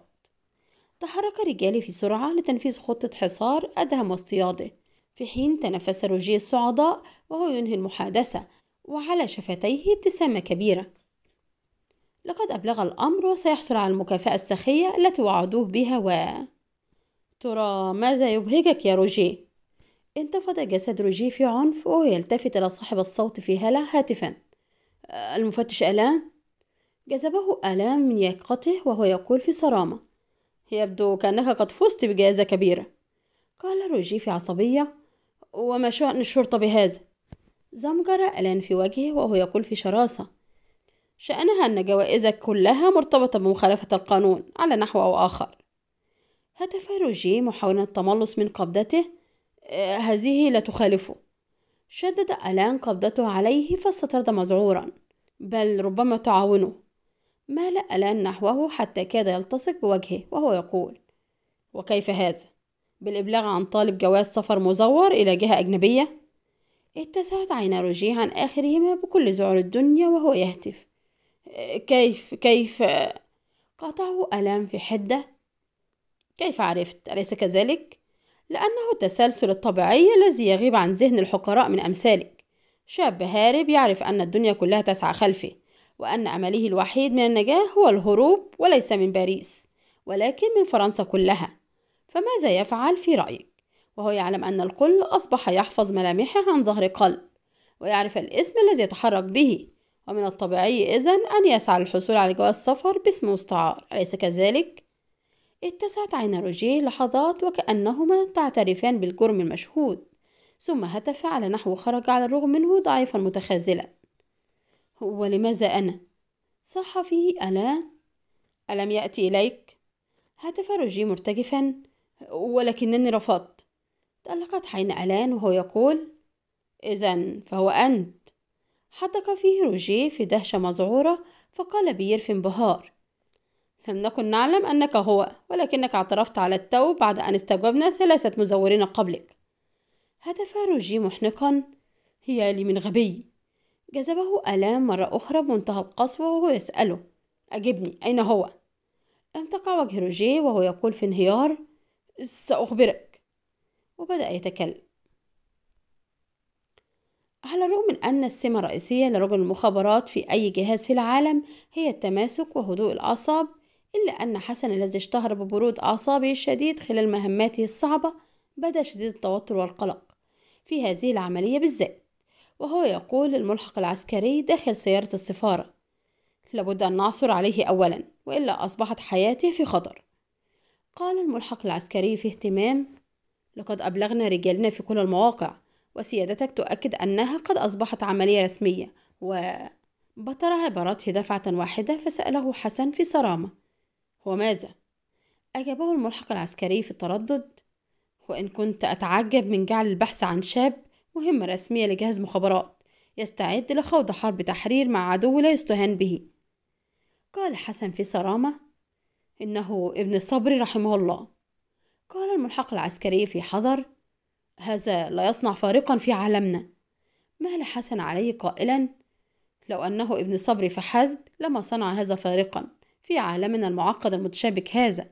تحرك رجالي في سرعة لتنفيذ خطة حصار أدهم واصطياده في حين تنفس روجيه الصعداء وهو ينهي المحادثة وعلى شفتيه ابتسامة كبيرة لقد أبلغ الأمر وسيحصل على المكافأة السخية التي وعدوه بها و... ترى ماذا يبهجك يا روجيه؟ انتفض جسد روجيه في عنف وهو يلتفت إلى صاحب الصوت في هلع هاتفا آه، المفتش ألان جذبه ألان من يقظته وهو يقول في صرامة يبدو كأنك قد فزت بجائزة كبيرة قال روجي في عصبية وما شأن الشرطة بهذا زمجر ألان في وجهه وهو يقول في شراسة شأنها أن جوائزك كلها مرتبطة بمخالفة القانون على نحو أو آخر هتف روجي محاولا التملص من قبضته هذه لا تخالفه شدد ألان قبضته عليه فاستطرد مذعورا بل ربما تعاونه مال ألان نحوه حتى كاد يلتصق بوجهه وهو يقول وكيف هذا؟ بالإبلاغ عن طالب جواز سفر مزور إلى جهة أجنبية؟ اتسعت عينا روجيه عن آخرهما بكل ذعر الدنيا وهو يهتف كيف كيف قاطعه ألام في حدة كيف عرفت أليس كذلك؟ لأنه التسلسل الطبيعي الذي يغيب عن ذهن الحقراء من أمثالك شاب هارب يعرف أن الدنيا كلها تسعى خلفه وأن أمله الوحيد من النجاة هو الهروب وليس من باريس ولكن من فرنسا كلها فماذا يفعل في رأيك؟ وهو يعلم أن الكل أصبح يحفظ ملامحه عن ظهر قلب ويعرف الاسم الذي يتحرك به ومن الطبيعي إذن أن يسعى للحصول على جواز سفر باسم مستعار أليس كذلك؟ اتسعت عين روجيه لحظات وكأنهما تعترفان بالجرم المشهود ثم هتف على نحو خرج على الرغم منه ضعيفا متخاذلا ولماذا أنا؟ صاح فيه ألا؟ ألم يأتي إليك؟ هتف روجيه مرتجفا ولكنني رفضت تألقت حين ألان وهو يقول إذا فهو أنت حدق فيه روجيه في دهشة مذعورة فقال بير في انبهار لم نكن نعلم أنك هو ولكنك اعترفت على التو بعد أن استجبنا ثلاثة مزورين قبلك هتف روجي محنقا هي لي من غبي جذبه ألام مرة أخرى بمنتهى القسوة وهو يسأله أجبني أين هو؟ امتقع وجه روجيه وهو يقول في انهيار سأخبرك وبدأ يتكلم على الرغم من أن السمة الرئيسية لرجل المخابرات في أي جهاز في العالم هي التماسك وهدوء الأعصاب إلا أن حسن الذي اشتهر ببرود أعصابه الشديد خلال مهماته الصعبة بدا شديد التوتر والقلق في هذه العملية بالذات وهو يقول للملحق العسكري داخل سيارة السفارة لابد أن نعثر عليه أولا وإلا أصبحت حياته في خطر قال الملحق العسكري في اهتمام لقد أبلغنا رجالنا في كل المواقع وسيادتك تؤكد أنها قد أصبحت عملية رسمية و بطر عبارته دفعة واحدة فسأله حسن في صرامة وماذا أجابه الملحق العسكري في التردد وإن كنت أتعجب من جعل البحث عن شاب مهمة رسمية لجهاز مخابرات يستعد لخوض حرب تحرير مع عدو لا يستهان به قال حسن في صرامة إنه ابن صبري رحمه الله قال الملحق العسكري في حذر هذا لا يصنع فارقا في عالمنا مال حسن عليه قائلا لو أنه ابن صبري فحسب لما صنع هذا فارقا في عالمنا المعقد المتشابك هذا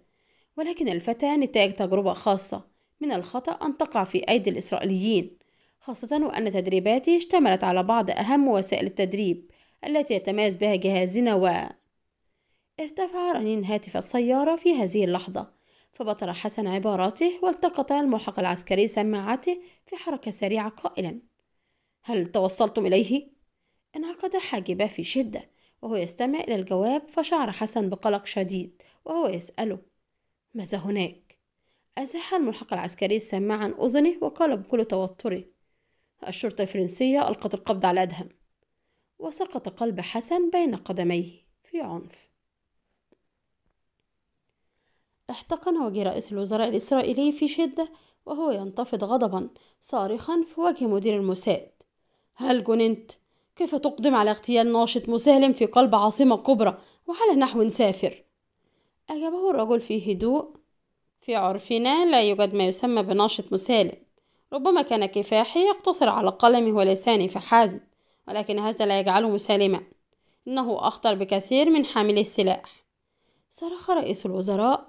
ولكن الفتاة نتاج تجربة خاصة من الخطأ أن تقع في أيدي الإسرائيليين خاصة وأن تدريباتي اشتملت على بعض أهم وسائل التدريب التي يتميز بها جهازنا و ارتفع رنين هاتف السيارة في هذه اللحظة فبطر حسن عباراته والتقط الملحق العسكري سماعته في حركة سريعة قائلا هل توصلتم إليه؟ انعقد حاجبه في شدة وهو يستمع إلى الجواب فشعر حسن بقلق شديد وهو يسأله ماذا هناك؟ أزاح الملحق العسكري السماعة عن أذنه وقال بكل توتره الشرطة الفرنسية ألقت القبض على أدهم وسقط قلب حسن بين قدميه في عنف احتقن وجه رئيس الوزراء الإسرائيلي في شدة وهو ينتفض غضبا صارخا في وجه مدير الموساد هل جننت؟ كيف تقدم على اغتيال ناشط مسالم في قلب عاصمة كبرى وعلى نحو سافر أجابه الرجل في هدوء في عرفنا لا يوجد ما يسمى بناشط مسالم ربما كان كفاحي يقتصر على قلمه ولسانه فحسب ولكن هذا لا يجعله مسالما إنه أخطر بكثير من حامل السلاح صرخ رئيس الوزراء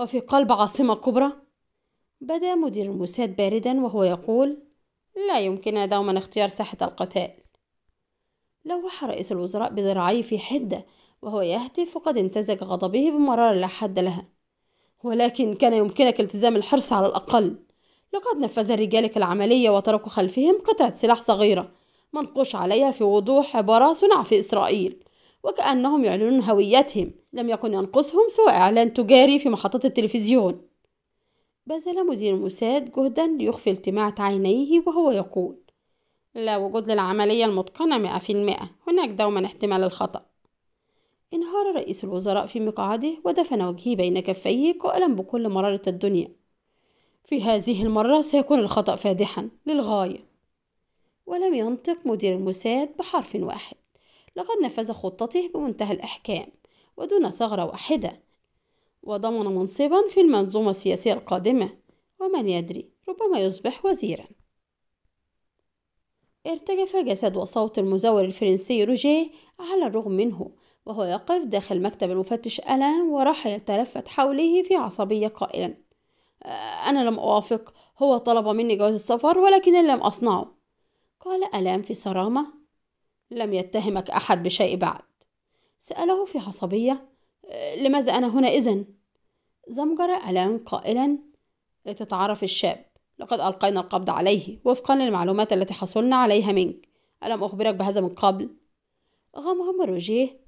وفي قلب عاصمة كبرى بدا مدير الموساد باردا وهو يقول لا يمكننا دوما اختيار ساحة القتال لوح رئيس الوزراء بذراعيه في حدة وهو يهتف وقد امتزج غضبه بمرارة لا حد لها ولكن كان يمكنك التزام الحرص على الأقل لقد نفذ رجالك العملية وتركوا خلفهم قطعة سلاح صغيرة منقوش عليها في وضوح عبارة صنع في إسرائيل وكأنهم يعلنون هويتهم لم يكن ينقصهم سوى إعلان تجاري في محطة التلفزيون بذل مدير الموساد جهدا ليخفي التماعة عينيه وهو يقول لا وجود للعملية المتقنة 100% هناك دوما احتمال الخطأ انهار رئيس الوزراء في مقعده ودفن وجهه بين كفيه قائلا بكل مرارة الدنيا في هذه المرة سيكون الخطأ فادحا للغاية ولم ينطق مدير الموساد بحرف واحد لقد نفذ خطته بمنتهى الإحكام ودون ثغرة واحدة وضمن منصبا في المنظومة السياسية القادمة ومن يدري ربما يصبح وزيرا ارتجف جسد وصوت المزور الفرنسي روجيه على الرغم منه وهو يقف داخل مكتب المفتش ألان وراح يتلفت حوله في عصبية قائلا أه، أنا لم أوافق هو طلب مني جواز السفر ولكن لم أصنعه قال ألان في صرامة لم يتهمك أحد بشيء بعد سأله في عصبية أه، لماذا أنا هنا إذن؟ زمجر ألان قائلا لتتعرف الشاب لقد ألقينا القبض عليه وفقا للمعلومات التي حصلنا عليها منك ألم أخبرك بهذا من قبل؟ غمغم روجيه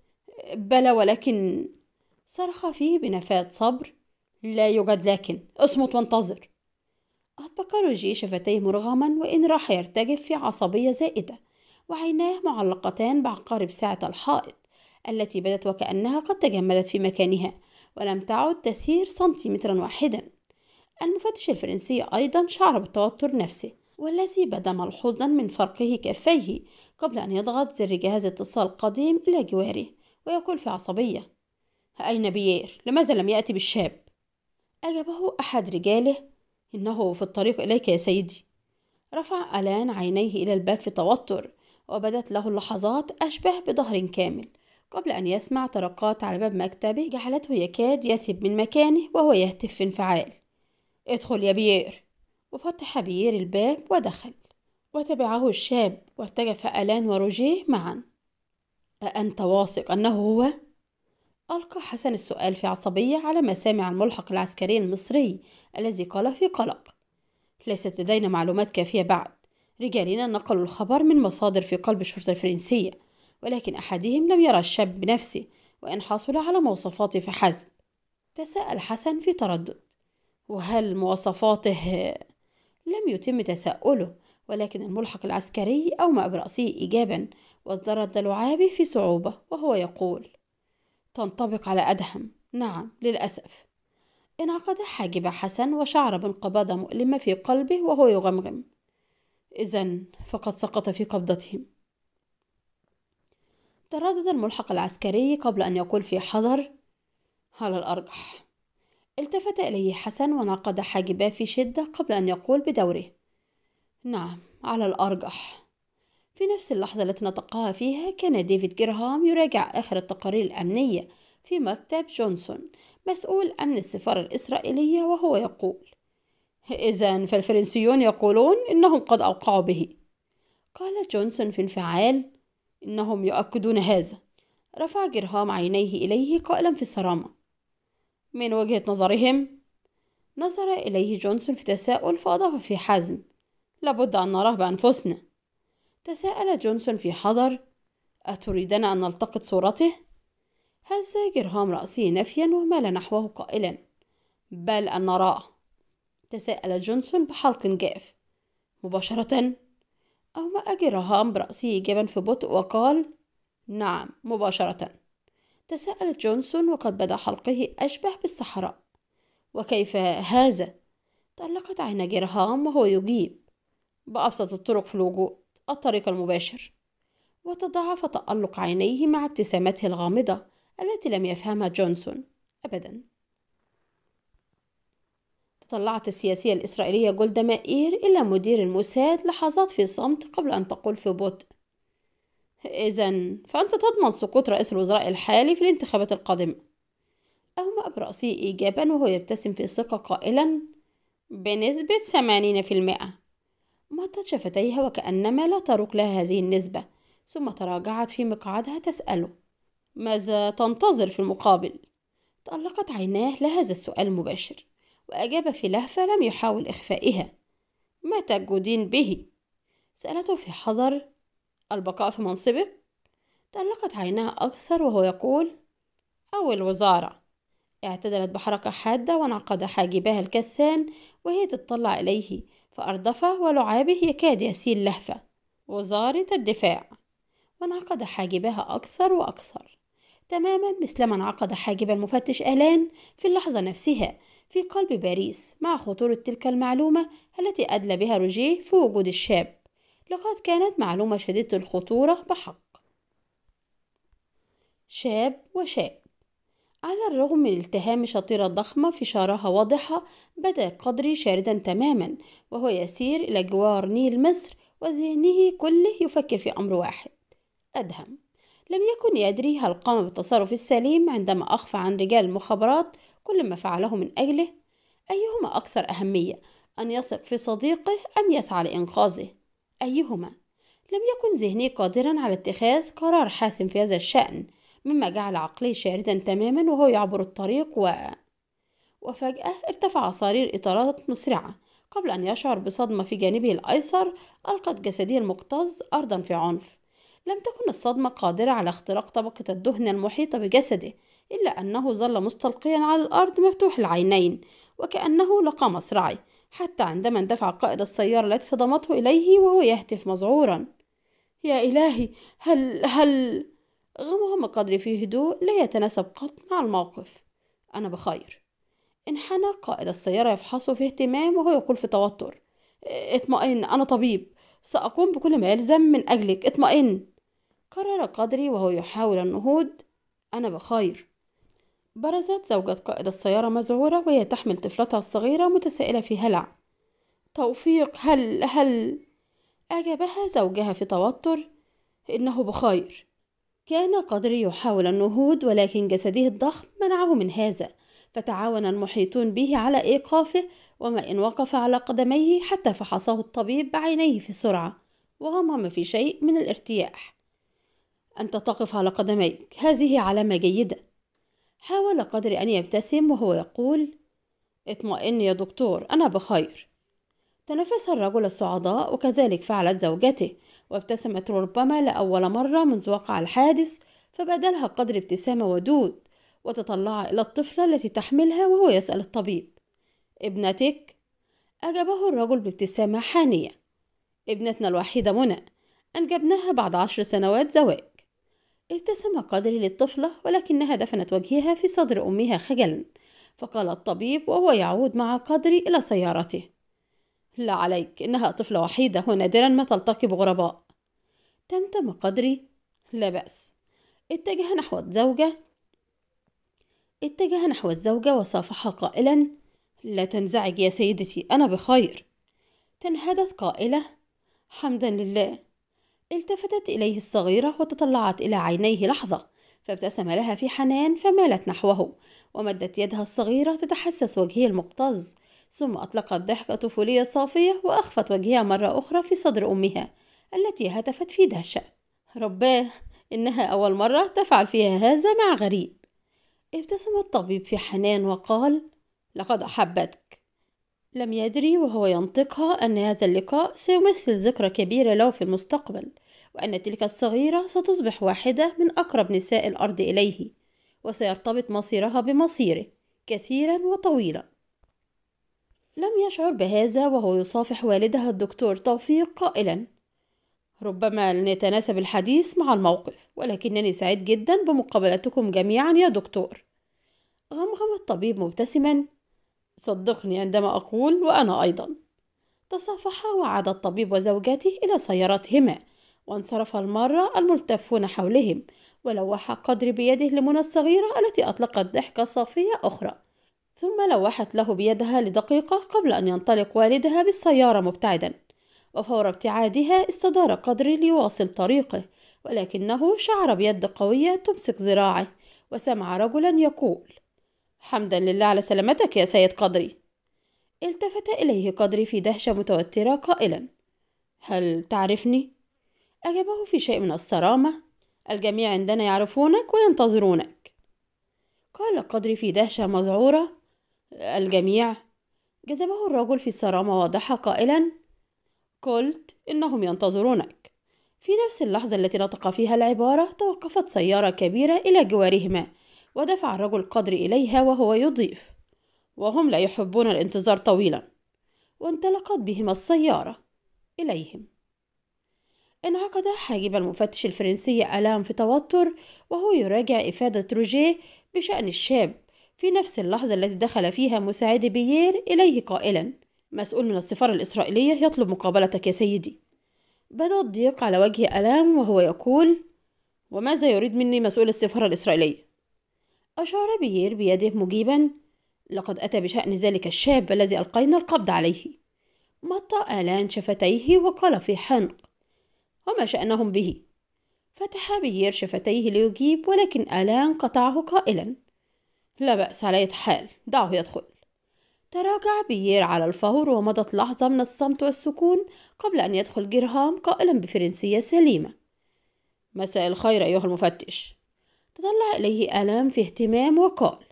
بلى ولكن صرخ فيه بنفاذ صبر لا يوجد لكن اصمت وانتظر أطبق روجيه شفتيه مرغما وإن راح يرتجف في عصبية زائدة وعيناه معلقتان بعقارب ساعة الحائط التي بدت وكأنها قد تجمدت في مكانها ولم تعد تسير سنتيمترا واحدا المفتش الفرنسي أيضا شعر بالتوتر نفسه والذي بدا ملحوظا من فرقه كفيه قبل أن يضغط زر جهاز اتصال قديم إلى جواره ويقول في عصبية أين بيير؟ لماذا لم يأتي بالشاب؟ أجابه أحد رجاله إنه في الطريق إليك يا سيدي رفع ألان عينيه إلى الباب في توتر وبدت له اللحظات أشبه بظهر كامل قبل أن يسمع طرقات على باب مكتبه جعلته يكاد يثب من مكانه وهو يهتف في انفعال ادخل يا بيير وفتح بيير الباب ودخل وتبعه الشاب وارتجف ألان وروجيه معا أأنت واثق أنه هو؟ ألقى حسن السؤال في عصبية على مسامع الملحق العسكري المصري الذي قال في قلق ليست لدينا معلومات كافية بعد رجالنا نقلوا الخبر من مصادر في قلب الشرطة الفرنسية ولكن أحدهم لم يرى الشاب بنفسه وإن حصل على مواصفاته فحسب تساءل حسن في تردد وهل مواصفاته لم يتم تساؤله ولكن الملحق العسكري أومأ برأسه إيجابا وازدر الدلعابي في صعوبة وهو يقول تنطبق على أدهم نعم للأسف انعقد حاجب حسن وشعر بانقباضة مؤلمة في قلبه وهو يغمغم إذا فقد سقط في قبضتهم تردد الملحق العسكري قبل أن يقول في حذر على الأرجح التفت إليه حسن ونقض حاجباه في شدة قبل أن يقول بدوره نعم على الأرجح في نفس اللحظة التي نطقها فيها كان ديفيد جيرهام يراجع آخر التقارير الأمنية في مكتب جونسون مسؤول أمن السفارة الإسرائيلية وهو يقول إذا فالفرنسيون يقولون إنهم قد أوقعوا به قال جونسون في انفعال إنهم يؤكدون هذا رفع جرهام عينيه إليه قائلا في الصرامة من وجهة نظرهم نظر إليه جونسون في تساؤل فأضاف في حزم لابد أن نراه بأنفسنا تساءل جونسون في حذر أتريدنا أن نلتقط صورته؟ هز جرهام رأسه نفيا ومال نحوه قائلا بل أن نراه تساءل جونسون بحلق جاف مباشرة أومأ جرهام برأسه إجابا في بطء وقال نعم مباشرة تساءل جونسون وقد بدا حلقه أشبه بالصحراء وكيف هذا؟ تألقت عين جرهام وهو يجيب بأبسط الطرق في الوجود الطريق المباشر وتضاعف تألق عينيه مع ابتسامته الغامضة التي لم يفهمها جونسون أبدا تطلعت السياسية الإسرائيلية جولدا مائير إلى مدير الموساد لحظات في صمت قبل أن تقول في بطء إذا فأنت تضمن سقوط رئيس الوزراء الحالي في الانتخابات القادمة أغمأ برأسه إيجابا وهو يبتسم في ثقة قائلا بنسبة ثمانين في المئة مطت شفتيها وكأنما لا تروق لها هذه النسبة ثم تراجعت في مقعدها تسأله ماذا تنتظر في المقابل؟ تألقت عيناه لهذا السؤال المباشر وأجاب في لهفة لم يحاول إخفائها ما تجودين به؟ سألته في حذر البقاء في منصبك تألقت عيناه أكثر وهو يقول أو الوزارة اعتدلت بحركة حادة وانعقد حاجبها الكثان وهي تتطلع إليه فأردفه ولعابه يكاد يسيل لهفة وزارة الدفاع وانعقد حاجبها أكثر وأكثر تماما مثلما انعقد حاجب المفتش آلان في اللحظة نفسها في قلب باريس مع خطورة تلك المعلومة التي أدلى بها روجيه في وجود الشاب لقد كانت معلومة شديدة الخطورة بحق شاب وشاب على الرغم من التهام شطيرة ضخمة في شعرها واضحة بدا قدري شاردا تماما وهو يسير إلى جوار نيل مصر وذهنه كله يفكر في أمر واحد أدهم لم يكن يدري هل قام بالتصرف السليم عندما أخفى عن رجال المخابرات كل ما فعله من أجله أيهما أكثر أهمية أن يثق في صديقه أم يسعى لإنقاذه أيهما لم يكن ذهني قادرا على اتخاذ قرار حاسم في هذا الشأن مما جعل عقلي شاردا تماما وهو يعبر الطريق و... وفجأة ارتفع صرير إطارات مسرعة قبل أن يشعر بصدمة في جانبه الأيسر ألقت جسده المكتظ أرضا في عنف لم تكن الصدمة قادرة على اختراق طبقة الدهن المحيطة بجسده إلا أنه ظل مستلقيا على الأرض مفتوح العينين وكأنه لقى مصرعي حتى عندما اندفع قائد السيارة التي صدمته إليه وهو يهتف مذعورا يا إلهي هل هل غمغم قدري في هدوء لا يتناسب قط مع الموقف أنا بخير انحنى قائد السيارة يفحصه في اهتمام وهو يقول في توتر اطمئن أنا طبيب سأقوم بكل ما يلزم من أجلك اطمئن قرر قدري وهو يحاول النهوض أنا بخير برزت زوجة قائد السيارة مذعورة وهي تحمل طفلتها الصغيرة متسائلة في هلع توفيق هل هل أجابها زوجها في توتر إنه بخير كان قدري يحاول النهوض ولكن جسده الضخم منعه من هذا فتعاون المحيطون به على إيقافه وما إن وقف على قدميه حتى فحصه الطبيب بعينيه في سرعة وغمم في شيء من الارتياح أنت تقف على قدميك هذه علامة جيدة حاول قدر أن يبتسم وهو يقول اطمئن يا دكتور أنا بخير تنفس الرجل الصعداء وكذلك فعلت زوجته وابتسمت ربما لأول مرة منذ وقع الحادث فبادلها قدر ابتسامة ودود وتطلع إلى الطفلة التي تحملها وهو يسأل الطبيب ابنتك؟ أجابه الرجل بابتسامة حانية ابنتنا الوحيدة منى أنجبناها بعد عشر سنوات زواج ابتسم قدري للطفلة ولكنها دفنت وجهها في صدر أمها خجلا فقال الطبيب وهو يعود مع قدري إلى سيارته لا عليك إنها طفلة وحيدة ونادرا ما تلتقي بغرباء تمتم قدري لا بأس اتجه نحو الزوجة اتجه نحو الزوجة وصافح قائلا لا تنزعج يا سيدتي أنا بخير تنهدت قائلة حمدا لله التفتت إليه الصغيرة وتطلعت إلى عينيه لحظة فابتسم لها في حنان فمالت نحوه ومدت يدها الصغيرة تتحسس وجهه المكتظ ثم أطلقت ضحكة طفولية صافية وأخفت وجهها مرة أخرى في صدر أمها التي هتفت في دهشة رباه إنها أول مرة تفعل فيها هذا مع غريب ابتسم الطبيب في حنان وقال لقد أحبتك لم يدري وهو ينطقها أن هذا اللقاء سيمثل ذكرى كبيرة له في المستقبل وأن تلك الصغيرة ستصبح واحدة من أقرب نساء الأرض إليه وسيرتبط مصيرها بمصيره كثيرا وطويلا لم يشعر بهذا وهو يصافح والدها الدكتور توفيق قائلا ربما لن يتناسب الحديث مع الموقف ولكنني سعيد جدا بمقابلتكم جميعا يا دكتور غمغم الطبيب مبتسما صدقني عندما أقول وأنا أيضا تصافحا وعاد الطبيب وزوجته إلى سيارتهما وانصرف المارة الملتفون حولهم ولوح قدر بيده لمنى الصغيرة التي أطلقت ضحكة صافية أخرى ثم لوحت له بيدها لدقيقة قبل أن ينطلق والدها بالسيارة مبتعدا وفور ابتعادها استدار قدري ليواصل طريقه ولكنه شعر بيد قوية تمسك ذراعه وسمع رجلا يقول حمدا لله على سلامتك يا سيد قدري التفت إليه قدري في دهشة متوترة قائلا هل تعرفني؟ أجابه في شيء من الصرامة الجميع عندنا يعرفونك وينتظرونك قال قدري في دهشة مذعورة الجميع جذبه الرجل في صرامة واضحة قائلا قلت إنهم ينتظرونك في نفس اللحظة التي نطق فيها العبارة توقفت سيارة كبيرة إلى جوارهما ودفع الرجل قدري إليها وهو يضيف وهم لا يحبون الانتظار طويلا وانطلقت بهما السيارة إليهم انعقد حاجب المفتش الفرنسي ألام في توتر وهو يراجع إفادة روجيه بشأن الشاب في نفس اللحظة التي دخل فيها مساعد بيير إليه قائلا مسؤول من السفارة الإسرائيلية يطلب مقابلتك يا سيدي بدا الضيق على وجه ألام وهو يقول وماذا يريد مني مسؤول السفارة الإسرائيلية؟ أشار بيير بيده مجيبا لقد أتى بشأن ذلك الشاب الذي ألقينا القبض عليه مط آلان شفتيه وقال في حنق وما شأنهم به فتح بيير شفتيه ليجيب ولكن ألان قطعه قائلا لا بأس على حال دعه يدخل تراجع بيير على الفور ومضت لحظة من الصمت والسكون قبل أن يدخل جرهام قائلا بفرنسية سليمة مساء الخير أيها المفتش تطلع إليه ألام في اهتمام وقال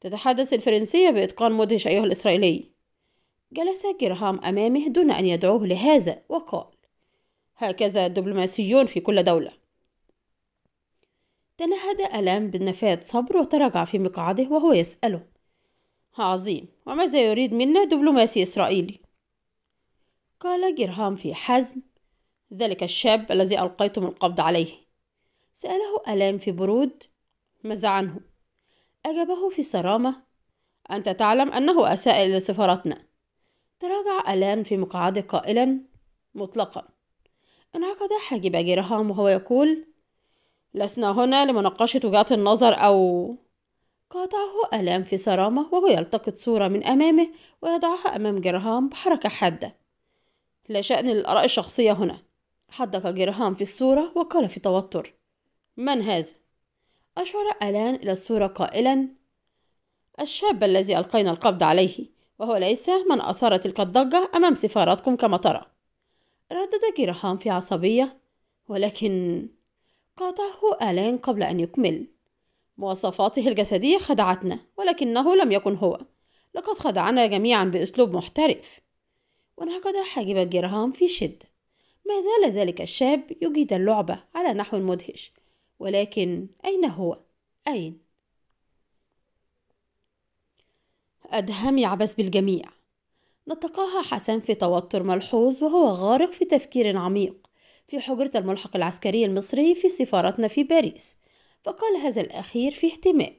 تتحدث الفرنسية بإتقان مدهش أيها الإسرائيلي جلس جرهام أمامه دون أن يدعوه لهذا وقال هكذا دبلوماسيون في كل دولة تنهد ألام بالنفاد صبر وتراجع في مقعده وهو يسأله عظيم وماذا يريد منا دبلوماسي إسرائيلي؟ قال جرهام في حزم ذلك الشاب الذي ألقيتم القبض عليه سأله ألام في برود ماذا عنه؟ أجابه في صرامة أنت تعلم أنه أساء إلى سفارتنا تراجع ألام في مقعده قائلا مطلقا انعقد حاجب جرهام وهو يقول لسنا هنا لمناقشة وجهات النظر أو قاطعه آلام في صرامة وهو يلتقط صورة من أمامه ويضعها أمام جرهام بحركة حادة لا شأن الآراء الشخصية هنا حدق جرهام في الصورة وقال في توتر من هذا؟ أشعر ألان إلى الصورة قائلا الشاب الذي ألقينا القبض عليه وهو ليس من أثار تلك الضجة أمام سفارتكم كما ترى ردد جراهام في عصبية ولكن قاطعه آلان قبل أن يكمل مواصفاته الجسدية خدعتنا ولكنه لم يكن هو لقد خدعنا جميعا بأسلوب محترف وانعقد حاجب جراهام في شدة ما زال ذلك الشاب يجيد اللعبة على نحو مدهش ولكن أين هو؟ أين؟ أدهم يعبث بالجميع نطقها حسن في توتر ملحوظ وهو غارق في تفكير عميق في حجرة الملحق العسكري المصري في سفارتنا في باريس فقال هذا الأخير في اهتمام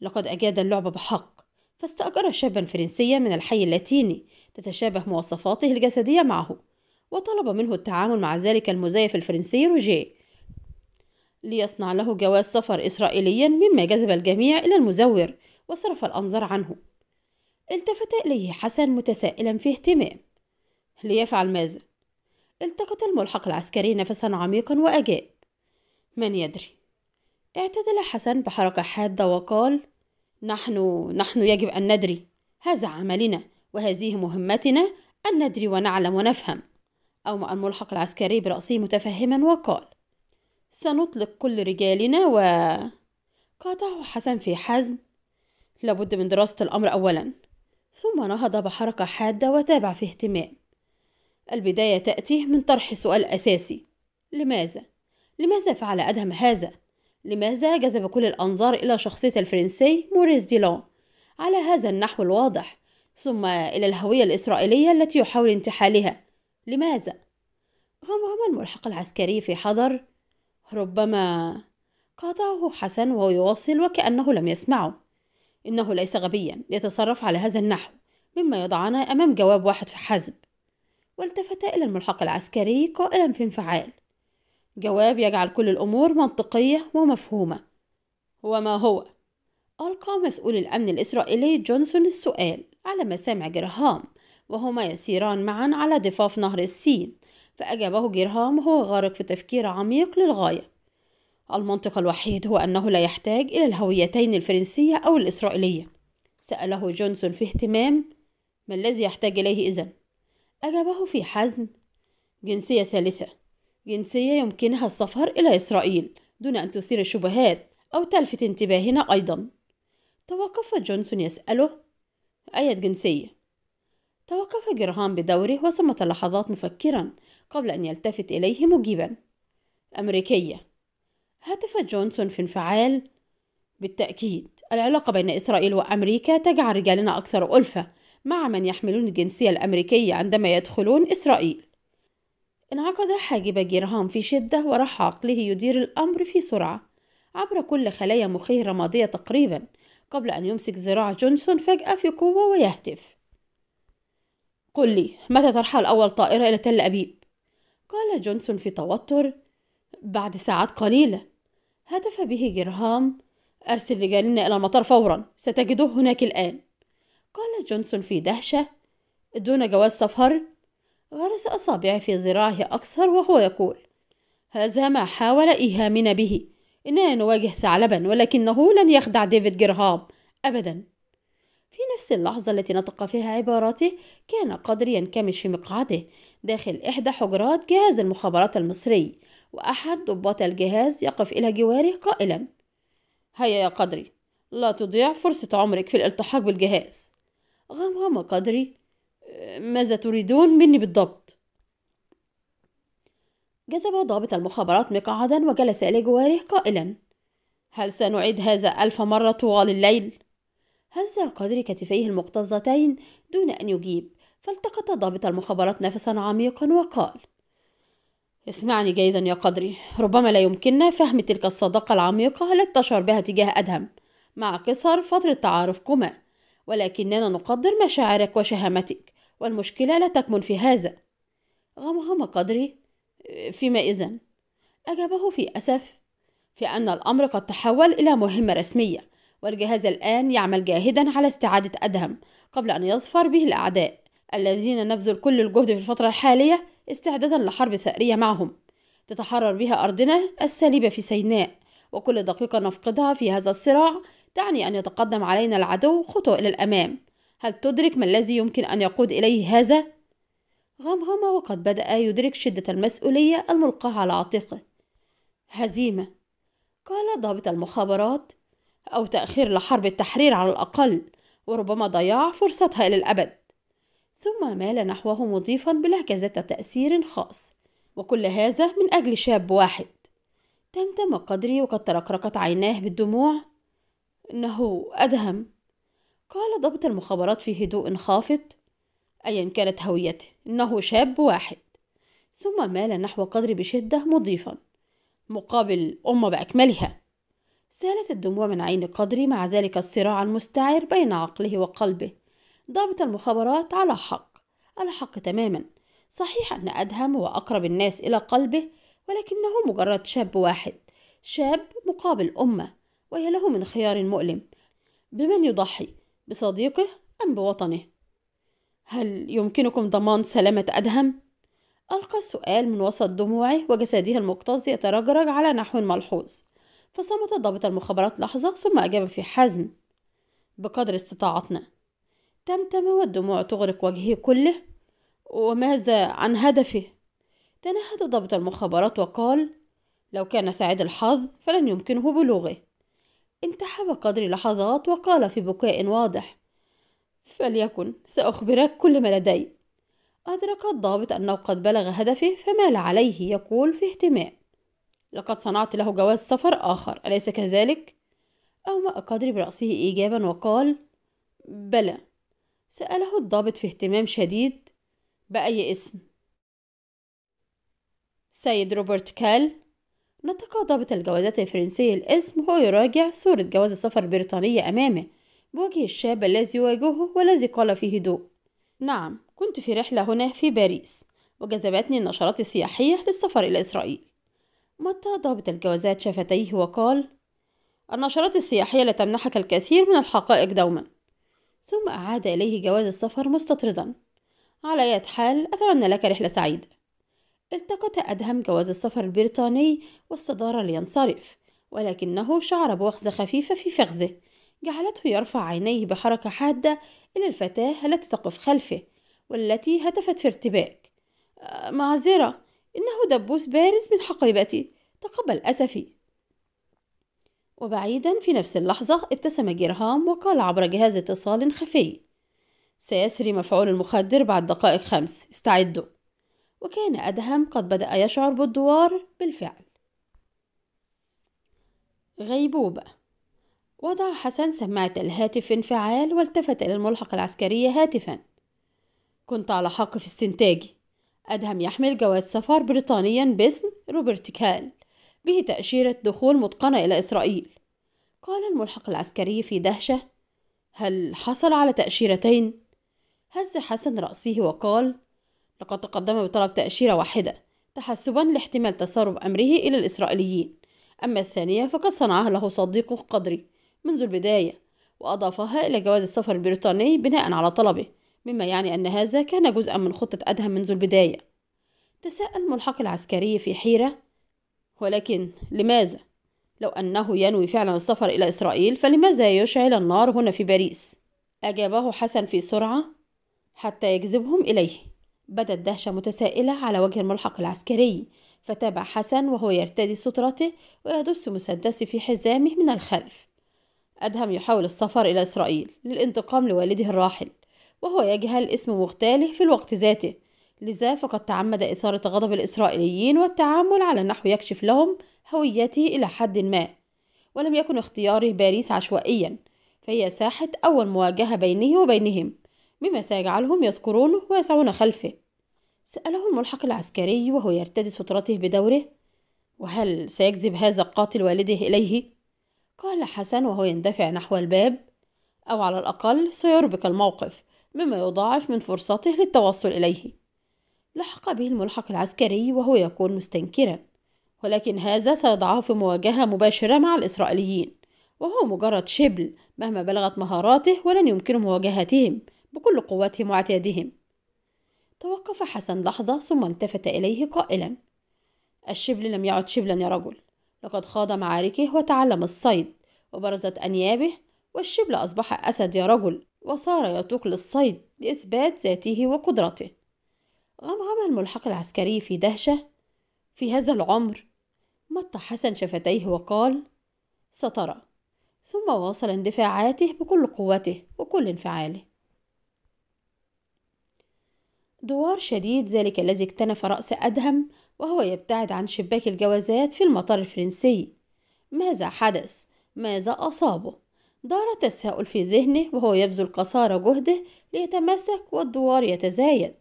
لقد أجاد اللعبة بحق فاستأجر شابا فرنسيا من الحي اللاتيني تتشابه مواصفاته الجسدية معه وطلب منه التعامل مع ذلك المزيف الفرنسي روجيه ليصنع له جواز سفر إسرائيليا مما جذب الجميع إلى المزور وصرف الأنظار عنه التفت إليه حسن متسائلا في اهتمام ليفعل ماذا؟ التقط الملحق العسكري نفسا عميقا وأجاب من يدري اعتدل حسن بحركة حادة وقال نحن نحن يجب أن ندري هذا عملنا وهذه مهمتنا أن ندري ونعلم ونفهم أومأ الملحق العسكري برأسه متفهما وقال سنطلق كل رجالنا و قاطعه حسن في حزم لابد من دراسة الأمر أولا ثم نهض بحركة حادة وتابع في اهتمام البداية تأتي من طرح سؤال أساسي لماذا؟ لماذا فعل أدهم هذا؟ لماذا جذب كل الأنظار إلى شخصية الفرنسي موريس ديلون على هذا النحو الواضح ثم إلى الهوية الإسرائيلية التي يحاول انتحالها لماذا؟ غمغم الملحق العسكري في حضر ربما قاطعه حسن وهو يواصل وكأنه لم يسمعه إنه ليس غبيا يتصرف على هذا النحو مما يضعنا أمام جواب واحد فحسب والتفت إلى الملحق العسكري قائلا في انفعال جواب يجعل كل الأمور منطقية ومفهومة وما هو؟ ألقى مسؤول الأمن الإسرائيلي جونسون السؤال على مسامع جرهام وهما يسيران معا على ضفاف نهر السين فأجابه جرهام وهو غارق في تفكير عميق للغاية المنطق الوحيد هو أنه لا يحتاج إلى الهويتين الفرنسية أو الإسرائيلية سأله جونسون في اهتمام ما الذي يحتاج إليه إذا؟ أجابه في حزم جنسية ثالثة جنسية يمكنها السفر إلى إسرائيل دون أن تثير الشبهات أو تلفت انتباهنا أيضا توقف جونسون يسأله أية جنسية توقف جرهام بدوره وصمت لحظات مفكرا قبل أن يلتفت إليه مجيبا أمريكية هتف جونسون في انفعال بالتأكيد العلاقة بين إسرائيل وأمريكا تجعل رجالنا أكثر ألفة مع من يحملون الجنسية الأمريكية عندما يدخلون إسرائيل انعقد حاجب جيرهام في شدة وراح عقله يدير الأمر في سرعة عبر كل خلايا مخيه رمادية تقريبا قبل أن يمسك ذراع جونسون فجأة في قوة ويهتف قل لي متى ترحل أول طائرة إلى تل أبيب؟ قال جونسون في توتر بعد ساعات قليلة هتف به جرهام أرسل رجالنا إلى المطار فورا ستجدوه هناك الآن قال جونسون في دهشة دون جواز سفر غرس أصابعي في ذراعه أكثر وهو يقول هذا ما حاول إيهامنا به إننا نواجه ثعلبا ولكنه لن يخدع ديفيد جرهام أبدا في نفس اللحظة التي نطق فيها عباراته كان قدر ينكمش في مقعده داخل إحدى حجرات جهاز المخابرات المصري وأحد ضباط الجهاز يقف إلى جواره قائلا هيا يا قدري لا تضيع فرصة عمرك في الالتحاق بالجهاز غمغم قدري ماذا تريدون مني بالضبط جذب ضابط المخابرات مقعدا وجلس إلى جواره قائلا هل سنعيد هذا ألف مرة طوال الليل؟ هز قدري كتفيه المقتضتين دون أن يجيب فالتقط ضابط المخابرات نفسا عميقا وقال اسمعني جيدا يا قدري ربما لا يمكننا فهم تلك الصداقة العميقة التي تشعر بها تجاه أدهم مع قصر فترة تعارفكما ولكننا نقدر مشاعرك وشهامتك والمشكلة لا تكمن في هذا غمغم قدري فيما إذا أجابه في أسف في أن الأمر قد تحول إلى مهمة رسمية والجهاز الآن يعمل جاهدا على استعادة أدهم قبل أن يظفر به الأعداء الذين نبذل كل الجهد في الفترة الحالية استعدادا لحرب ثأرية معهم تتحرر بها أرضنا السالبة في سيناء وكل دقيقة نفقدها في هذا الصراع تعني أن يتقدم علينا العدو خطوة إلى الأمام هل تدرك ما الذي يمكن أن يقود إليه هذا؟ غمغمة وقد بدأ يدرك شدة المسؤولية الملقاة على عاتقه هزيمة قال ضابط المخابرات أو تأخير لحرب التحرير على الأقل وربما ضياع فرصتها إلى الأبد ثم مال نحوه مضيفا بلهجة ذات تأثير خاص وكل هذا من أجل شاب واحد تمتم قدري وقد ترقرقت عيناه بالدموع إنه أدهم قال ضابط المخابرات في هدوء خافت أيا كانت هويته إنه شاب واحد ثم مال نحو قدري بشدة مضيفا مقابل ام بأكملها سالت الدموع من عين قدري مع ذلك الصراع المستعر بين عقله وقلبه ضابط المخابرات على حق على حق تماما صحيح أن أدهم هو أقرب الناس إلى قلبه ولكنه مجرد شاب واحد شاب مقابل أمة وهي له من خيار مؤلم بمن يضحي بصديقه أم بوطنه هل يمكنكم ضمان سلامة أدهم؟ ألقى السؤال من وسط دموعه وجسده المكتظ يترجرج على نحو ملحوظ فصمت ضابط المخابرات لحظة ثم أجاب في حزم بقدر استطاعتنا تمتم والدموع تغرق وجهه كله وماذا عن هدفه تنهد ضابط المخابرات وقال لو كان سعيد الحظ فلن يمكنه بلوغه انتحب قدري لحظات وقال في بكاء واضح فليكن سأخبرك كل ما لدي أدرك الضابط أنه قد بلغ هدفه فمال عليه يقول في اهتمام لقد صنعت له جواز سفر آخر أليس كذلك؟ أومأ قدري برأسه إيجابا وقال بلى سأله الضابط في اهتمام شديد بأي اسم سيد روبرت كال نطق ضابط الجوازات الفرنسي الاسم وهو يراجع صورة جواز السفر البريطانية أمامه بوجه الشاب الذي يواجهه والذي قال في هدوء نعم كنت في رحلة هنا في باريس وجذبتني النشرات السياحية للسفر إلى إسرائيل مطى ضابط الجوازات شفتيه وقال النشرات السياحية لا تمنحك الكثير من الحقائق دوما ثم أعاد إليه جواز السفر مستطردا على أي حال أتمنى لك رحلة سعيدة التقط أدهم جواز السفر البريطاني والصدارة لينصرف ولكنه شعر بوخزة خفيفة في فخذه جعلته يرفع عينيه بحركة حادة إلى الفتاة التي تقف خلفه والتي هتفت في ارتباك آه، معذرة إنه دبوس بارز من حقيبتي تقبل أسفي وبعيدا في نفس اللحظة ابتسم جيرهام وقال عبر جهاز اتصال خفي سيسري مفعول المخدر بعد دقائق خمس استعدوا وكان أدهم قد بدأ يشعر بالدوار بالفعل غيبوبة وضع حسن سماعة الهاتف في انفعال والتفت إلى الملحق العسكرية هاتفا كنت على حق في استنتاجي أدهم يحمل جواز سفر بريطانيا باسم روبرت كال به تأشيرة دخول متقنة إلى إسرائيل قال الملحق العسكري في دهشة هل حصل على تأشيرتين؟ هز حسن رأسه وقال لقد تقدم بطلب تأشيرة واحدة تحسبا لاحتمال تسرب أمره إلى الإسرائيليين أما الثانية فقد صنعها له صديقه قدري منذ البداية وأضافها إلى جواز السفر البريطاني بناء على طلبه مما يعني أن هذا كان جزءا من خطة أدهم منذ البداية تساءل الملحق العسكري في حيرة ولكن لماذا لو أنه ينوي فعلا السفر إلى إسرائيل فلماذا يشعل النار هنا في باريس؟ أجابه حسن في سرعة حتى يجذبهم إليه بدت دهشة متسائلة على وجه الملحق العسكري فتابع حسن وهو يرتدي سترته ويدس مسدسه في حزامه من الخلف أدهم يحاول السفر إلى إسرائيل للانتقام لوالده الراحل وهو يجهل اسم مغتاله في الوقت ذاته لذا فقد تعمد إثارة غضب الإسرائيليين والتعامل على نحو يكشف لهم هويته إلى حد ما ولم يكن اختياره باريس عشوائيا فهي ساحة أول مواجهة بينه وبينهم مما سيجعلهم يذكرونه ويسعون خلفه سأله الملحق العسكري وهو يرتدي سترته بدوره وهل سيجذب هذا القاتل والده إليه؟ قال حسن وهو يندفع نحو الباب أو على الأقل سيربك الموقف مما يضاعف من فرصته للتوصل إليه لحق به الملحق العسكري وهو يكون مستنكرا ولكن هذا سيضعه في مواجهة مباشرة مع الإسرائيليين وهو مجرد شبل مهما بلغت مهاراته ولن يمكن مواجهتهم بكل قوتهم واعتيادهم توقف حسن لحظة ثم التفت إليه قائلا الشبل لم يعد شبلا يا رجل لقد خاض معاركه وتعلم الصيد وبرزت أنيابه والشبل أصبح أسد يا رجل وصار يتوق للصيد لإثبات ذاته وقدرته غمغم الملحق العسكري في دهشة في هذا العمر مط حسن شفتيه وقال سترى ثم واصل اندفاعاته بكل قوته وكل انفعاله دوار شديد ذلك الذي اكتنف رأس أدهم وهو يبتعد عن شباك الجوازات في المطار الفرنسي ماذا حدث؟ ماذا أصابه؟ دار تساؤل في ذهنه وهو يبذل قصارى جهده ليتماسك والدوار يتزايد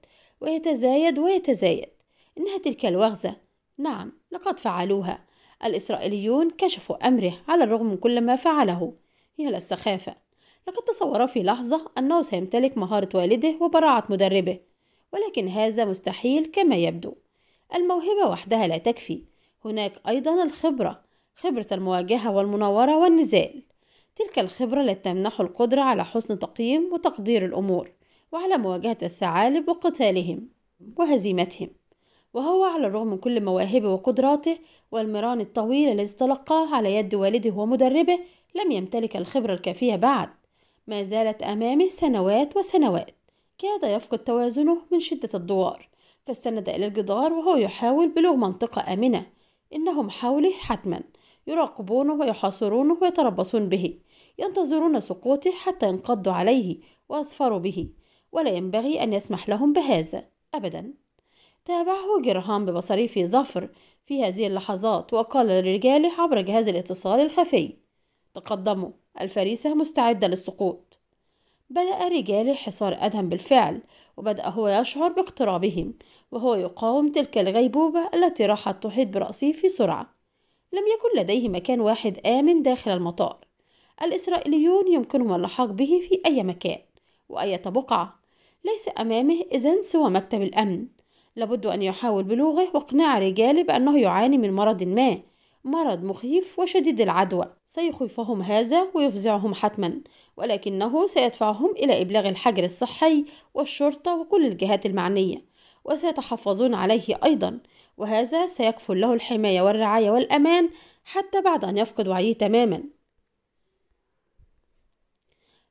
ويتزايد ويتزايد إنها تلك الوغزة نعم لقد فعلوها الإسرائيليون كشفوا أمره على الرغم من كل ما فعله يا للسخافة لقد تصورا في لحظة أنه سيمتلك مهارة والده وبراعة مدربه ولكن هذا مستحيل كما يبدو الموهبة وحدها لا تكفي هناك أيضا الخبرة خبرة المواجهة والمناورة والنزال تلك الخبرة التي تمنح القدرة على حسن تقييم وتقدير الأمور وعلى مواجهة الثعالب وقتالهم وهزيمتهم وهو على الرغم من كل مواهبه وقدراته والمران الطويل الذي تلقاه على يد والده ومدربه لم يمتلك الخبرة الكافية بعد ما زالت أمامه سنوات وسنوات كاد يفقد توازنه من شدة الدوار فاستند إلى الجدار وهو يحاول بلوغ منطقة آمنة إنهم حوله حتما يراقبونه ويحاصرونه ويتربصون به ينتظرون سقوطه حتى ينقضوا عليه ويظفروا به ولا ينبغي أن يسمح لهم بهذا أبدا تابعه جرهام ببصره في ظفر في هذه اللحظات وقال لرجاله عبر جهاز الاتصال الخفي تقدموا الفريسة مستعدة للسقوط بدأ رجال حصار أدهم بالفعل وبدأ هو يشعر باقترابهم وهو يقاوم تلك الغيبوبة التي راحت تحيط برأسه في سرعة لم يكن لديه مكان واحد آمن داخل المطار الإسرائيليون يمكنهم اللحاق به في أي مكان وأية بقعة ليس أمامه إذن سوى مكتب الأمن لابد أن يحاول بلوغه واقناع رجاله بأنه يعاني من مرض ما مرض مخيف وشديد العدوى سيخيفهم هذا ويفزعهم حتما ولكنه سيدفعهم إلى إبلاغ الحجر الصحي والشرطة وكل الجهات المعنية وسيتحفظون عليه أيضا وهذا سيكفل له الحماية والرعاية والأمان حتى بعد أن يفقد وعيه تماما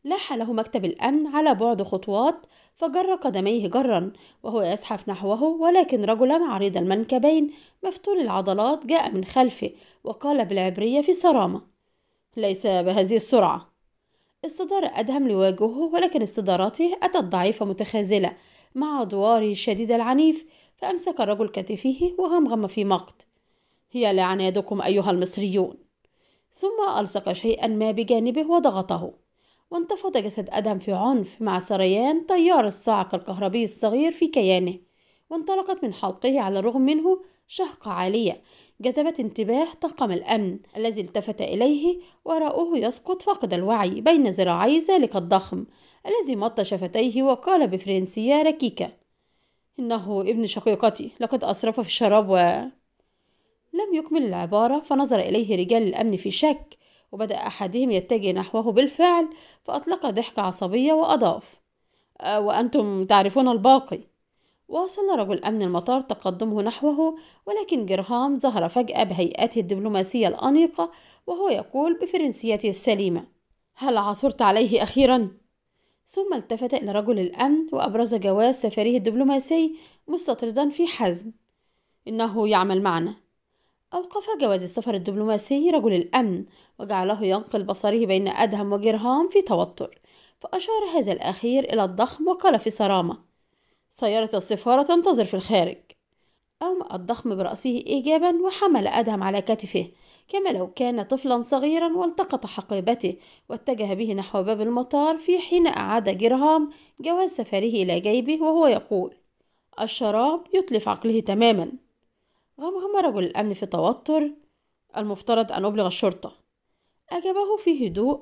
لاح له مكتب الأمن على بعد خطوات فجر قدميه جرا وهو يزحف نحوه ولكن رجلا عريض المنكبين مفتول العضلات جاء من خلفه وقال بالعبرية في صرامة ليس بهذه السرعة استدار أدهم لواجهه ولكن استداراته أتت ضعيفة متخاذلة مع دواره الشديد العنيف فأمسك الرجل كتفيه وغمغم في مقت هي لعنادكم يدكم أيها المصريون ثم ألصق شيئا ما بجانبه وضغطه وانتفض جسد أدم في عنف مع سريان تيار الصاعق الكهربي الصغير في كيانه وانطلقت من حلقه على الرغم منه شهقة عالية جذبت انتباه طاقم الأمن الذي التفت إليه ورأوه يسقط فقد الوعي بين ذراعي ذلك الضخم الذي مط شفتيه وقال بفرنسية ركيكة إنه ابن شقيقتي لقد أسرف في الشراب و... لم يكمل العبارة فنظر إليه رجال الأمن في شك وبدأ أحدهم يتجه نحوه بالفعل فأطلق ضحكة عصبية وأضاف أه، وأنتم تعرفون الباقي واصل رجل أمن المطار تقدمه نحوه ولكن جرهام ظهر فجأة بهيئته الدبلوماسية الأنيقة وهو يقول بفرنسيته السليمة هل عثرت عليه أخيرا؟ ثم التفت إلى رجل الأمن وأبرز جواز سفره الدبلوماسي مستطردا في حزم إنه يعمل معنا أوقف جواز السفر الدبلوماسي رجل الأمن وجعله ينقل بصره بين أدهم وجرهام في توتر فأشار هذا الأخير إلى الضخم وقال في صرامة سيارة السفارة تنتظر في الخارج أومأ الضخم برأسه إيجابا وحمل أدهم على كتفه كما لو كان طفلا صغيرا والتقط حقيبته واتجه به نحو باب المطار في حين أعاد جرهام جواز سفره إلى جيبه وهو يقول الشراب يتلف عقله تماما غمغم رجل الأمن في توتر المفترض أن أبلغ الشرطة أجابه في هدوء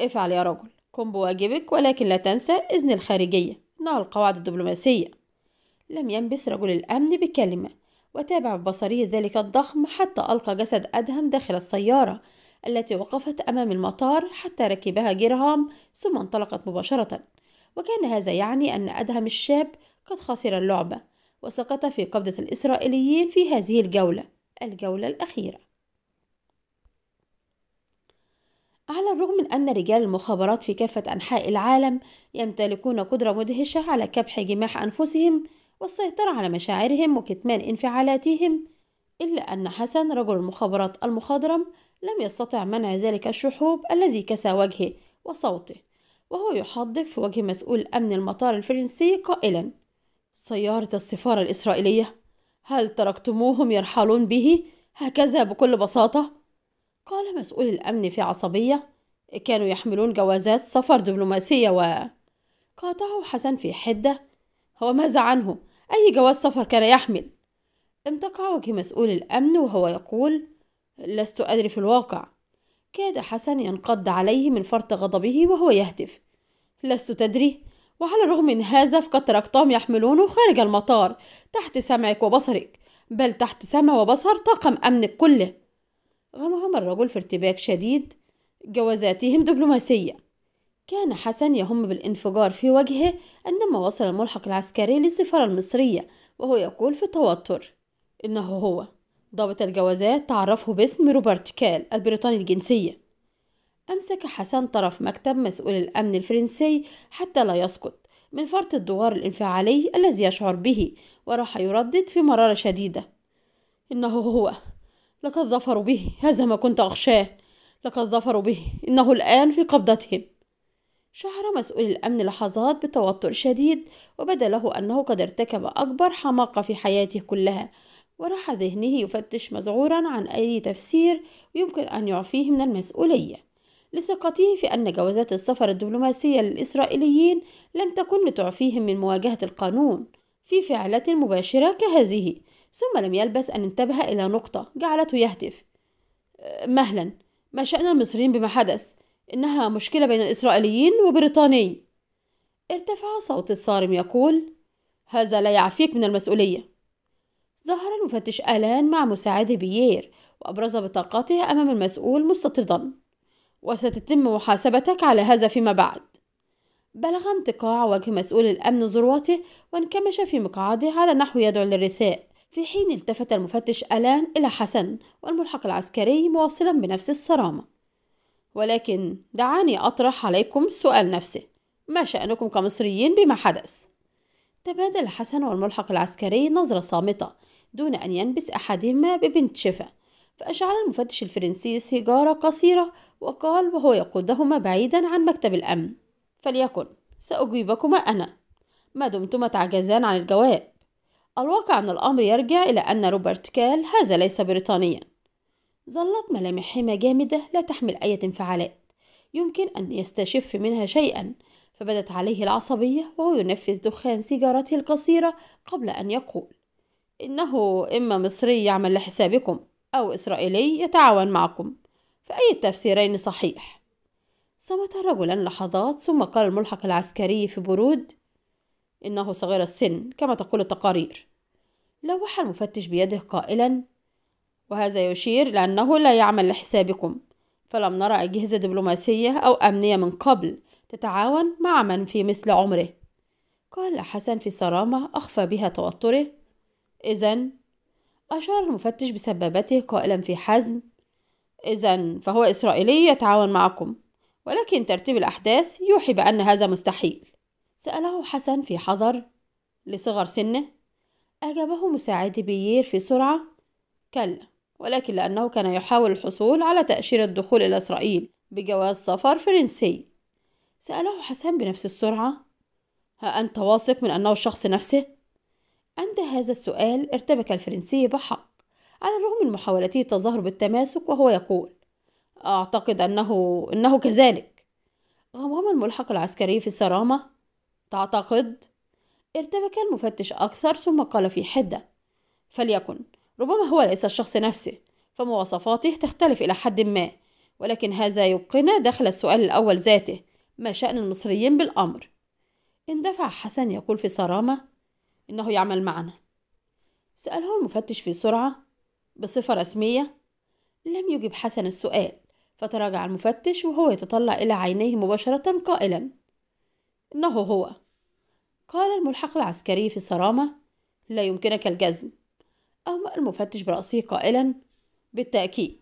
افعل يا رجل قم بواجبك ولكن لا تنسى إذن الخارجية إنها القواعد الدبلوماسية لم ينبس رجل الأمن بكلمة وتابع ببصره ذلك الضخم حتى ألقى جسد أدهم داخل السيارة التي وقفت أمام المطار حتى ركبها جرهام ثم انطلقت مباشرة وكان هذا يعني أن أدهم الشاب قد خسر اللعبة وسقط في قبضة الإسرائيليين في هذه الجولة الجولة الأخيرة على الرغم من أن رجال المخابرات في كافة أنحاء العالم يمتلكون قدرة مدهشة على كبح جماح أنفسهم والسيطرة على مشاعرهم وكتمان انفعالاتهم إلا أن حسن رجل المخابرات المخضرم لم يستطع منع ذلك الشحوب الذي كسى وجهه وصوته وهو يحدق في وجه مسؤول أمن المطار الفرنسي قائلا سيارة السفارة الإسرائيلية هل تركتموهم يرحلون به هكذا بكل بساطة؟ قال مسؤول الأمن في عصبية كانوا يحملون جوازات سفر دبلوماسية و قاطعه حسن في حدة هو ماذا عنه؟ أي جواز سفر كان يحمل؟ امتقع وجه مسؤول الأمن وهو يقول لست أدري في الواقع كاد حسن ينقض عليه من فرط غضبه وهو يهتف لست تدري وعلى الرغم من هذا فقد تركتهم يحملونه خارج المطار تحت سمعك وبصرك بل تحت سمع وبصر طاقم أمنك كله غمغم الرجل في ارتباك شديد جوازاتهم دبلوماسية كان حسن يهم بالانفجار في وجهه عندما وصل الملحق العسكري للسفارة المصرية وهو يقول في توتر إنه هو ضابط الجوازات تعرفه باسم روبرت كال البريطاني الجنسية أمسك حسن طرف مكتب مسؤول الأمن الفرنسي حتى لا يسقط من فرط الدوار الانفعالي الذي يشعر به وراح يردد في مرارة شديدة إنه هو لقد ظفروا به هذا ما كنت أخشاه لقد ظفروا به إنه الآن في قبضتهم شعر مسؤول الأمن لحظات بتوتر شديد وبدا له أنه قد ارتكب أكبر حماقة في حياته كلها وراح ذهنه يفتش مذعورا عن أي تفسير يمكن أن يعفيه من المسؤولية لثقته في أن جوازات السفر الدبلوماسية للإسرائيليين لم تكن لتعفيهم من مواجهة القانون في فعلة مباشرة كهذه ثم لم يلبث أن انتبه إلى نقطة جعلته يهتف مهلا ما شأن المصريين بما حدث إنها مشكلة بين الإسرائيليين وبريطاني ارتفع صوت الصارم يقول هذا لا يعفيك من المسؤولية ظهر المفتش آلان مع مساعده بيير وأبرز بطاقته أمام المسؤول مستطردا وستتم محاسبتك على هذا فيما بعد بلغ انتقاع وجه مسؤول الأمن ذروته وانكمش في مقعده على نحو يدعو للرثاء في حين التفت المفتش ألان إلى حسن والملحق العسكري مواصلا بنفس الصرامة ولكن دعاني أطرح عليكم السؤال نفسه ما شأنكم كمصريين بما حدث؟ تبادل حسن والملحق العسكري نظرة صامتة دون أن ينبس أحدهما ببنت شفا فأشعل المفتش الفرنسي سيجارة قصيرة وقال وهو يقودهما بعيدا عن مكتب الأمن فليكن سأجيبكما أنا ما دمتما تعجزان عن الجواب الواقع أن الأمر يرجع إلى أن روبرت كال هذا ليس بريطانيا ظلت ملامح حما جامدة لا تحمل أي انفعالات يمكن أن يستشف منها شيئا فبدت عليه العصبية وهو ينفذ دخان سيجارته القصيرة قبل أن يقول إنه إما مصري يعمل لحسابكم أو إسرائيلي يتعاون معكم فأي التفسيرين صحيح صمت الرجلان لحظات ثم قال الملحق العسكري في برود إنه صغير السن كما تقول التقارير لوح المفتش بيده قائلا وهذا يشير لأنه لا يعمل لحسابكم فلم نرى أجهزة دبلوماسية أو أمنية من قبل تتعاون مع من في مثل عمره قال حسن في صرامة أخفى بها توتره إذا أشار المفتش بسبابته قائلا في حزم إذا فهو إسرائيلي يتعاون معكم ولكن ترتيب الأحداث يوحي بأن هذا مستحيل سأله حسن في حذر لصغر سنه أجابه مساعد بيير في سرعة كلا ولكن لأنه كان يحاول الحصول على تأشيرة دخول إلى إسرائيل بجواز سفر فرنسي سأله حسن بنفس السرعة ها أنت واثق من أنه الشخص نفسه؟ عند هذا السؤال ارتبك الفرنسي بحق على الرغم من محاولته التظاهر بالتماسك وهو يقول أعتقد أنه إنه كذلك غمام الملحق العسكري في الصرامة تعتقد ارتبك المفتش أكثر ثم قال في حدة فليكن ربما هو ليس الشخص نفسه فمواصفاته تختلف إلى حد ما ولكن هذا يبقينا دخل السؤال الأول ذاته ما شأن المصريين بالأمر اندفع حسن يقول في صرامة إنه يعمل معنا سأله المفتش في سرعة بصفة رسمية لم يجب حسن السؤال فتراجع المفتش وهو يتطلع إلى عينيه مباشرة قائلا إنه هو قال الملحق العسكري في صرامة لا يمكنك الجزم أومأ المفتش برأسه قائلا بالتأكيد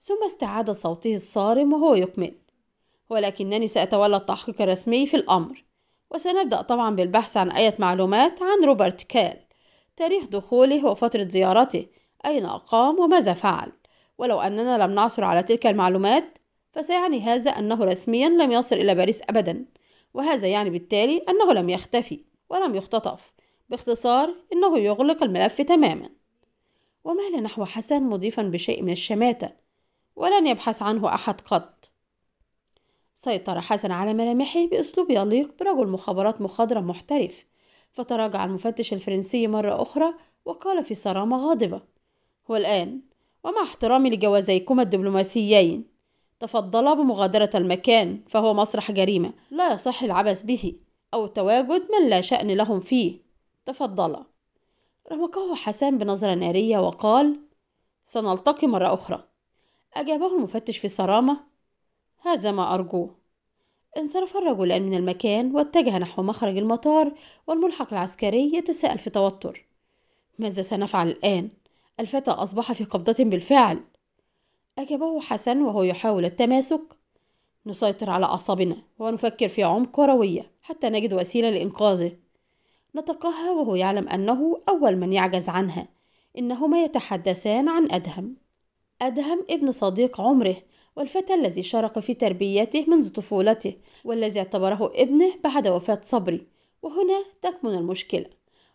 ثم استعاد صوته الصارم وهو يكمل ولكنني سأتولى التحقيق الرسمي في الأمر وسنبدأ طبعا بالبحث عن أي معلومات عن روبرت كال تاريخ دخوله وفترة زيارته أين أقام وماذا فعل ولو أننا لم نعثر على تلك المعلومات فسيعني هذا أنه رسميا لم يصل إلى باريس أبدا وهذا يعني بالتالي أنه لم يختفي ولم يختطف باختصار إنه يغلق الملف تماما ومال نحو حسن مضيفا بشيء من الشماتة ولن يبحث عنه أحد قط سيطر حسن على ملامحه بأسلوب يليق برجل مخابرات مخضرم محترف فتراجع المفتش الفرنسي مرة أخرى وقال في صرامة غاضبة والآن ومع احترامي لجوازيكما الدبلوماسيين تفضلا بمغادرة المكان فهو مسرح جريمة لا يصح العبث به أو تواجد من لا شأن لهم فيه تفضلا رمقه حسان بنظرة نارية وقال سنلتقي مرة أخرى أجابه المفتش في صرامة هذا ما أرجوه انصرف الرجلان من المكان واتجه نحو مخرج المطار والملحق العسكري يتساءل في توتر ماذا سنفعل الآن؟ الفتى أصبح في قبضة بالفعل أجابه حسن وهو يحاول التماسك نسيطر على أعصابنا ونفكر في عمق كروية حتى نجد وسيلة لإنقاذه نتقاهى وهو يعلم أنه أول من يعجز عنها إنهما يتحدثان عن أدهم أدهم ابن صديق عمره والفتى الذي شارك في تربيته منذ طفولته والذي اعتبره ابنه بعد وفاة صبري وهنا تكمن المشكلة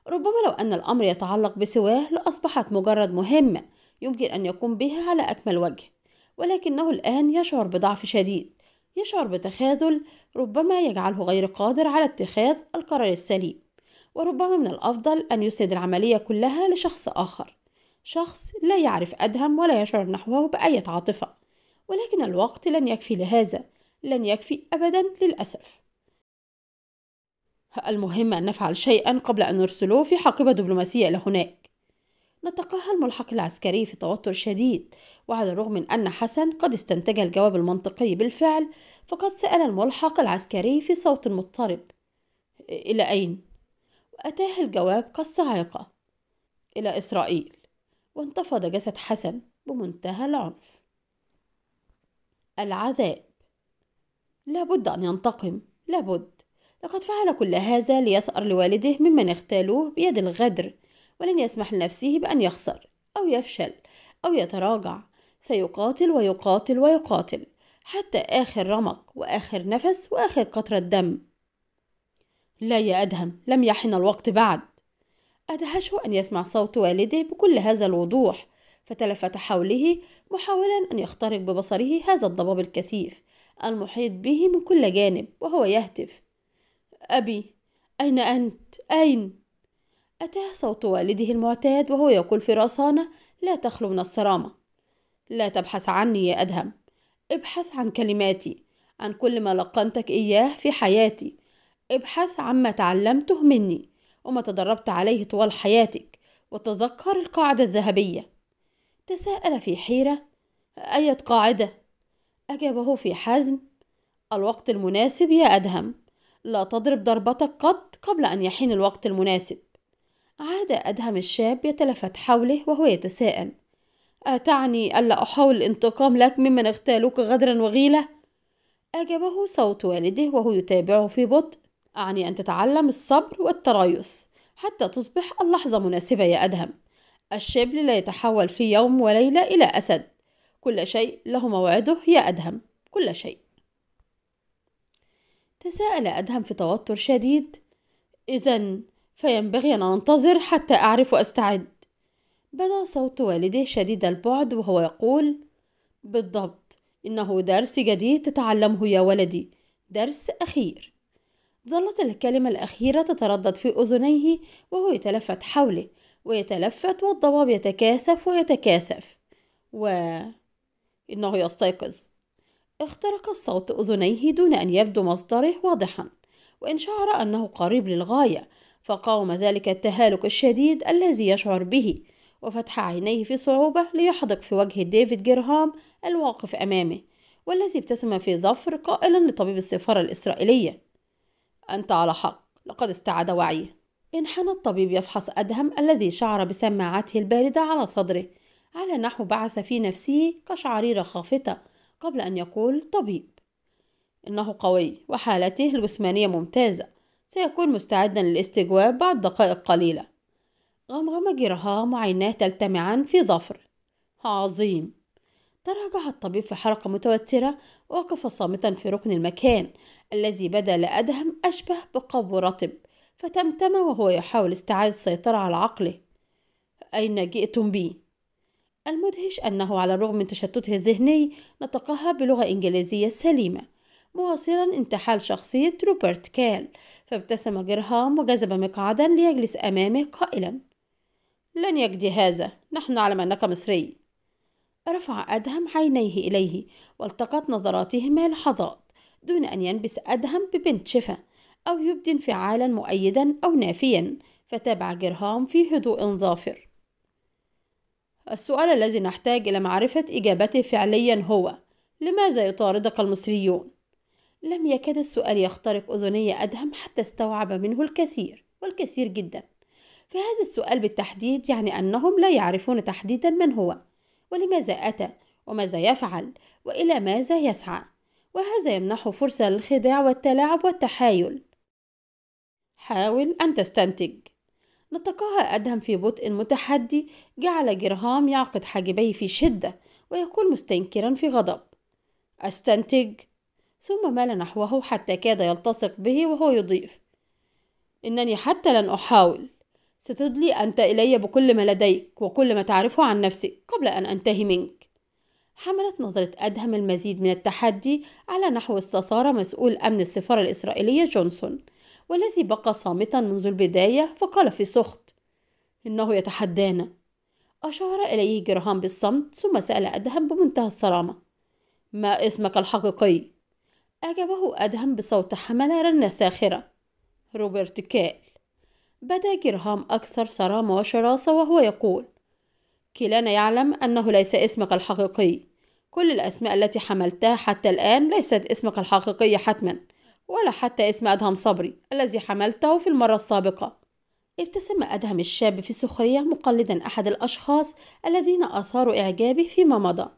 ربما لو أن الأمر يتعلق بسواه لأصبحت مجرد مهمة يمكن أن يقوم بها على أكمل وجه ولكنه الآن يشعر بضعف شديد يشعر بتخاذل ربما يجعله غير قادر على اتخاذ القرار السليم وربما من الأفضل أن يسند العملية كلها لشخص آخر شخص لا يعرف أدهم ولا يشعر نحوه بأي عاطفة ولكن الوقت لن يكفي لهذا لن يكفي أبدا للأسف المهم أن نفعل شيئا قبل أن نرسله في حقيبة دبلوماسية إلى هناك نتقاها الملحق العسكري في توتر شديد وعلى الرغم من أن حسن قد استنتج الجواب المنطقي بالفعل فقد سأل الملحق العسكري في صوت مضطرب إلى أين؟ وأتاه الجواب كالصاعقة إلى إسرائيل وانتفض جسد حسن بمنتهى العنف العذاب لابد أن ينتقم لابد لقد فعل كل هذا ليثأر لوالده ممن اغتالوه بيد الغدر ولن يسمح لنفسه بأن يخسر أو يفشل أو يتراجع سيقاتل ويقاتل ويقاتل حتى آخر رمق وآخر نفس وآخر قطرة دم لا يا أدهم لم يحن الوقت بعد أدهشه أن يسمع صوت والده بكل هذا الوضوح فتلفت حوله محاولا أن يخترق ببصره هذا الضباب الكثيف المحيط به من كل جانب وهو يهتف أبي أين أنت؟ أين؟ أتاه صوت والده المعتاد وهو يقول في رصانة لا تخلو من الصرامة لا تبحث عني يا أدهم ابحث عن كلماتي عن كل ما لقنتك إياه في حياتي ابحث عما تعلمته مني وما تدربت عليه طوال حياتك وتذكر القاعدة الذهبية تساءل في حيرة أية قاعدة؟ أجابه في حزم الوقت المناسب يا أدهم لا تضرب ضربتك قط قبل أن يحين الوقت المناسب عاد أدهم الشاب يتلفت حوله وهو يتساءل أتعني ألا أحاول الانتقام لك ممن اغتالوك غدرا وغيلة؟ أجابه صوت والده وهو يتابعه في بطء أعني أن تتعلم الصبر والتريث حتى تصبح اللحظة مناسبة يا أدهم الشبل لا يتحول في يوم وليلة إلى أسد كل شيء له موعده يا أدهم كل شيء تساءل أدهم في توتر شديد إذا فينبغي أن أنتظر حتى أعرف أستعد بدا صوت والده شديد البعد وهو يقول بالضبط إنه درس جديد تتعلمه يا ولدي درس أخير ظلت الكلمة الأخيرة تتردد في أذنيه وهو يتلفت حوله ويتلفت والضباب يتكاثف ويتكاثف و إنه يستيقظ اخترق الصوت أذنيه دون أن يبدو مصدره واضحا وإن شعر أنه قريب للغاية فقاوم ذلك التهالك الشديد الذي يشعر به وفتح عينيه في صعوبة ليحدق في وجه ديفيد جيرهام الواقف أمامه والذي ابتسم في ظفر قائلا لطبيب السفارة الإسرائيلية أنت على حق لقد استعاد وعيه انحنى الطبيب يفحص أدهم الذي شعر بسماعته الباردة على صدره على نحو بعث في نفسه كشعريرة خافتة قبل أن يقول طبيب إنه قوي وحالته الجسمانية ممتازة سيكون مستعدا للاستجواب بعد دقائق قليلة غمغم جرهام وعيناه تلتمعان في ظفر عظيم تراجع الطبيب في حركة متوترة وقف صامتا في ركن المكان الذي بدا لأدهم أشبه بقبو رطب فتمتم وهو يحاول استعادة السيطرة على عقله أين جئتم بي؟ المدهش أنه على الرغم من تشتته الذهني نطقها بلغة إنجليزية سليمة مواصلا انتحال شخصية روبرت كال فابتسم جرهام وجذب مقعدا ليجلس أمامه قائلا لن يجدي هذا نحن نعلم أنك مصري رفع أدهم عينيه إليه والتقط نظراتهما لحظات دون أن ينبس أدهم ببنت شفا أو يبدي انفعالا مؤيدا أو نافيا فتابع جرهام في هدوء ظافر السؤال الذي نحتاج إلى معرفة إجابته فعليا هو لماذا يطاردك المصريون؟ لم يكاد السؤال يخترق أذني أدهم حتى استوعب منه الكثير والكثير جدا فهذا السؤال بالتحديد يعني أنهم لا يعرفون تحديدا من هو ولماذا أتى وماذا يفعل وإلى ماذا يسعى وهذا يمنحه فرصة للخداع والتلاعب والتحايل حاول أن تستنتج نطقها أدهم في بطء متحدي جعل جرهام يعقد حاجبيه في شدة ويقول مستنكرا في غضب أستنتج ثم مال نحوه حتى كاد يلتصق به وهو يضيف إنني حتى لن أحاول ستدلي أنت إلي بكل ما لديك وكل ما تعرفه عن نفسك قبل أن أنتهي منك حملت نظرة أدهم المزيد من التحدي على نحو استثار مسؤول أمن السفارة الإسرائيلية جونسون والذي بقى صامتا منذ البداية فقال في سخط إنه يتحدانا أشار إليه جرهام بالصمت ثم سأل أدهم بمنتهى الصرامة ما اسمك الحقيقي؟ أجابه أدهم بصوت حملة ساخرة روبرت كال بدا جرهام أكثر صرامة وشراسة وهو يقول كلانا يعلم أنه ليس اسمك الحقيقي كل الأسماء التي حملتها حتى الآن ليست اسمك الحقيقي حتما ولا حتى اسم أدهم صبري الذي حملته في المرة السابقة ابتسم أدهم الشاب في سخرية مقلدا أحد الأشخاص الذين أثاروا إعجابه فيما مضى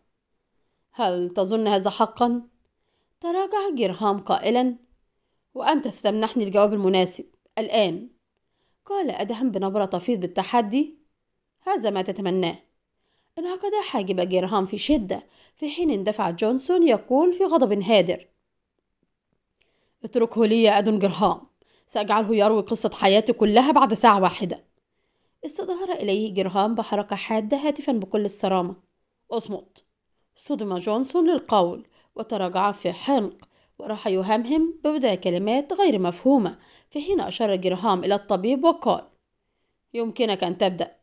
هل تظن هذا حقا؟ تراجع جرهام قائلا وأنت استمنحني الجواب المناسب الآن قال أدهم بنبرة تفيض بالتحدي هذا ما تتمناه انعقد حاجب جيرهام في شدة في حين اندفع جونسون يقول في غضب هادر اتركه لي يا أدون جرهام سأجعله يروي قصة حياتي كلها بعد ساعة واحدة استظهر إليه جرهام بحركة حادة هاتفا بكل الصرامة اصمت صدم جونسون للقول وتراجع في حلق وراح يهمهم ببضع كلمات غير مفهومة في حين أشار جرهام إلى الطبيب وقال يمكنك أن تبدأ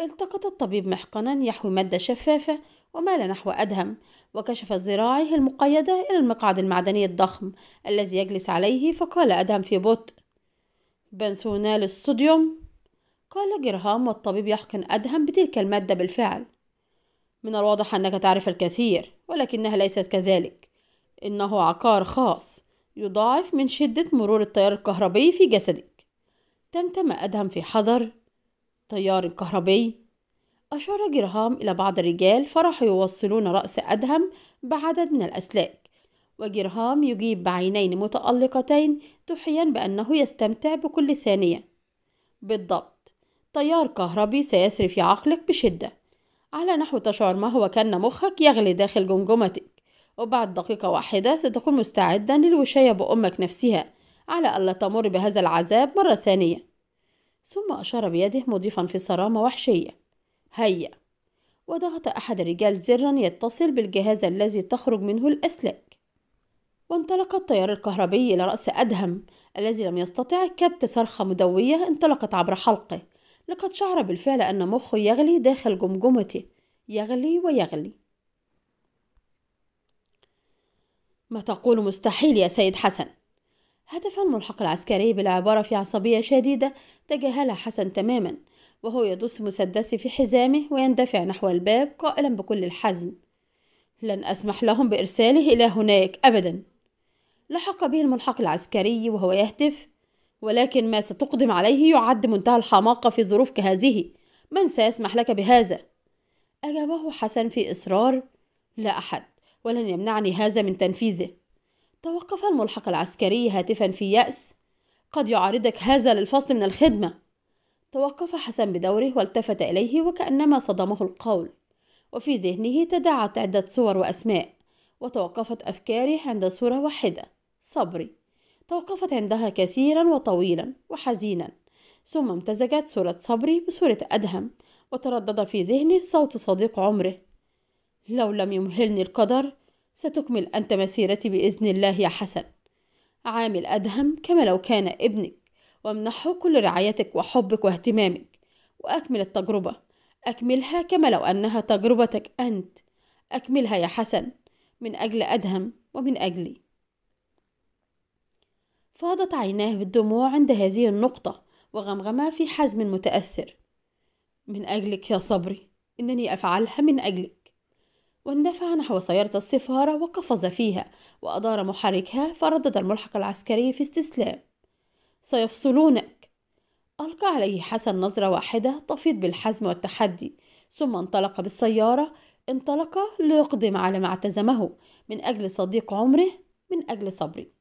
التقط الطبيب محقنا يحوي مادة شفافة ومال نحو أدهم وكشف ذراعه المقيدة إلى المقعد المعدني الضخم الذي يجلس عليه فقال أدهم في بطء بنسونال الصوديوم قال جرهام والطبيب يحقن أدهم بتلك المادة بالفعل من الواضح أنك تعرف الكثير ولكنها ليست كذلك إنه عقار خاص يضاعف من شدة مرور التيار الكهربي في جسدك تمتم أدهم في حذر تيار كهربي أشار جرهام إلى بعض الرجال فراحوا يوصلون رأس أدهم بعدد من الأسلاك وجرهام يجيب بعينين متألقتين تحيان بأنه يستمتع بكل ثانية بالضبط تيار كهربي سيسري في عقلك بشدة على نحو تشعر ما هو كأن مخك يغلي داخل جمجمتك وبعد دقيقة واحدة ستكون مستعدا للوشاية بأمك نفسها على ألا تمر بهذا العذاب مرة ثانية ثم أشار بيده مضيفا في صرامة وحشية هيا وضغط أحد الرجال زرا يتصل بالجهاز الذي تخرج منه الأسلاك وانطلق التيار الكهربي إلى رأس أدهم الذي لم يستطع كبت صرخة مدوية انطلقت عبر حلقه لقد شعر بالفعل أن مخه يغلي داخل جمجمته يغلي ويغلي ما تقول مستحيل يا سيد حسن هتف الملحق العسكري بالعبارة في عصبية شديدة تجاهلها حسن تماما وهو يدس مسدسي في حزامه ويندفع نحو الباب قائلا بكل الحزم لن أسمح لهم بإرساله إلى هناك أبدا لحق به الملحق العسكري وهو يهتف ولكن ما ستقدم عليه يعد منتهى الحماقة في ظروف كهذه من سيسمح لك بهذا؟ أجابه حسن في إصرار لا أحد ولن يمنعني هذا من تنفيذه توقف الملحق العسكري هاتفا في يأس قد يعارضك هذا للفصل من الخدمة توقف حسن بدوره والتفت إليه وكأنما صدمه القول وفي ذهنه تداعت عدة صور وأسماء وتوقفت أفكاره عند صورة واحدة صبري توقفت عندها كثيرا وطويلا وحزينا ثم امتزجت صورة صبري بصورة أدهم وتردد في ذهني صوت صديق عمره لو لم يمهلني القدر ستكمل أنت مسيرتي بإذن الله يا حسن عامل أدهم كما لو كان ابنك وامنحه كل رعايتك وحبك واهتمامك وأكمل التجربة أكملها كما لو أنها تجربتك أنت أكملها يا حسن من أجل أدهم ومن أجلي فاضت عيناه بالدموع عند هذه النقطة وغمغم في حزم متأثر من أجلك يا صبري إنني أفعلها من أجلك واندفع نحو سيارة السفارة وقفز فيها وأدار محركها فردد الملحق العسكري في استسلام سيفصلونك ألقى عليه حسن نظرة واحدة تفيض بالحزم والتحدي ثم انطلق بالسيارة انطلق ليقدم على ما اعتزمه من أجل صديق عمره من أجل صبري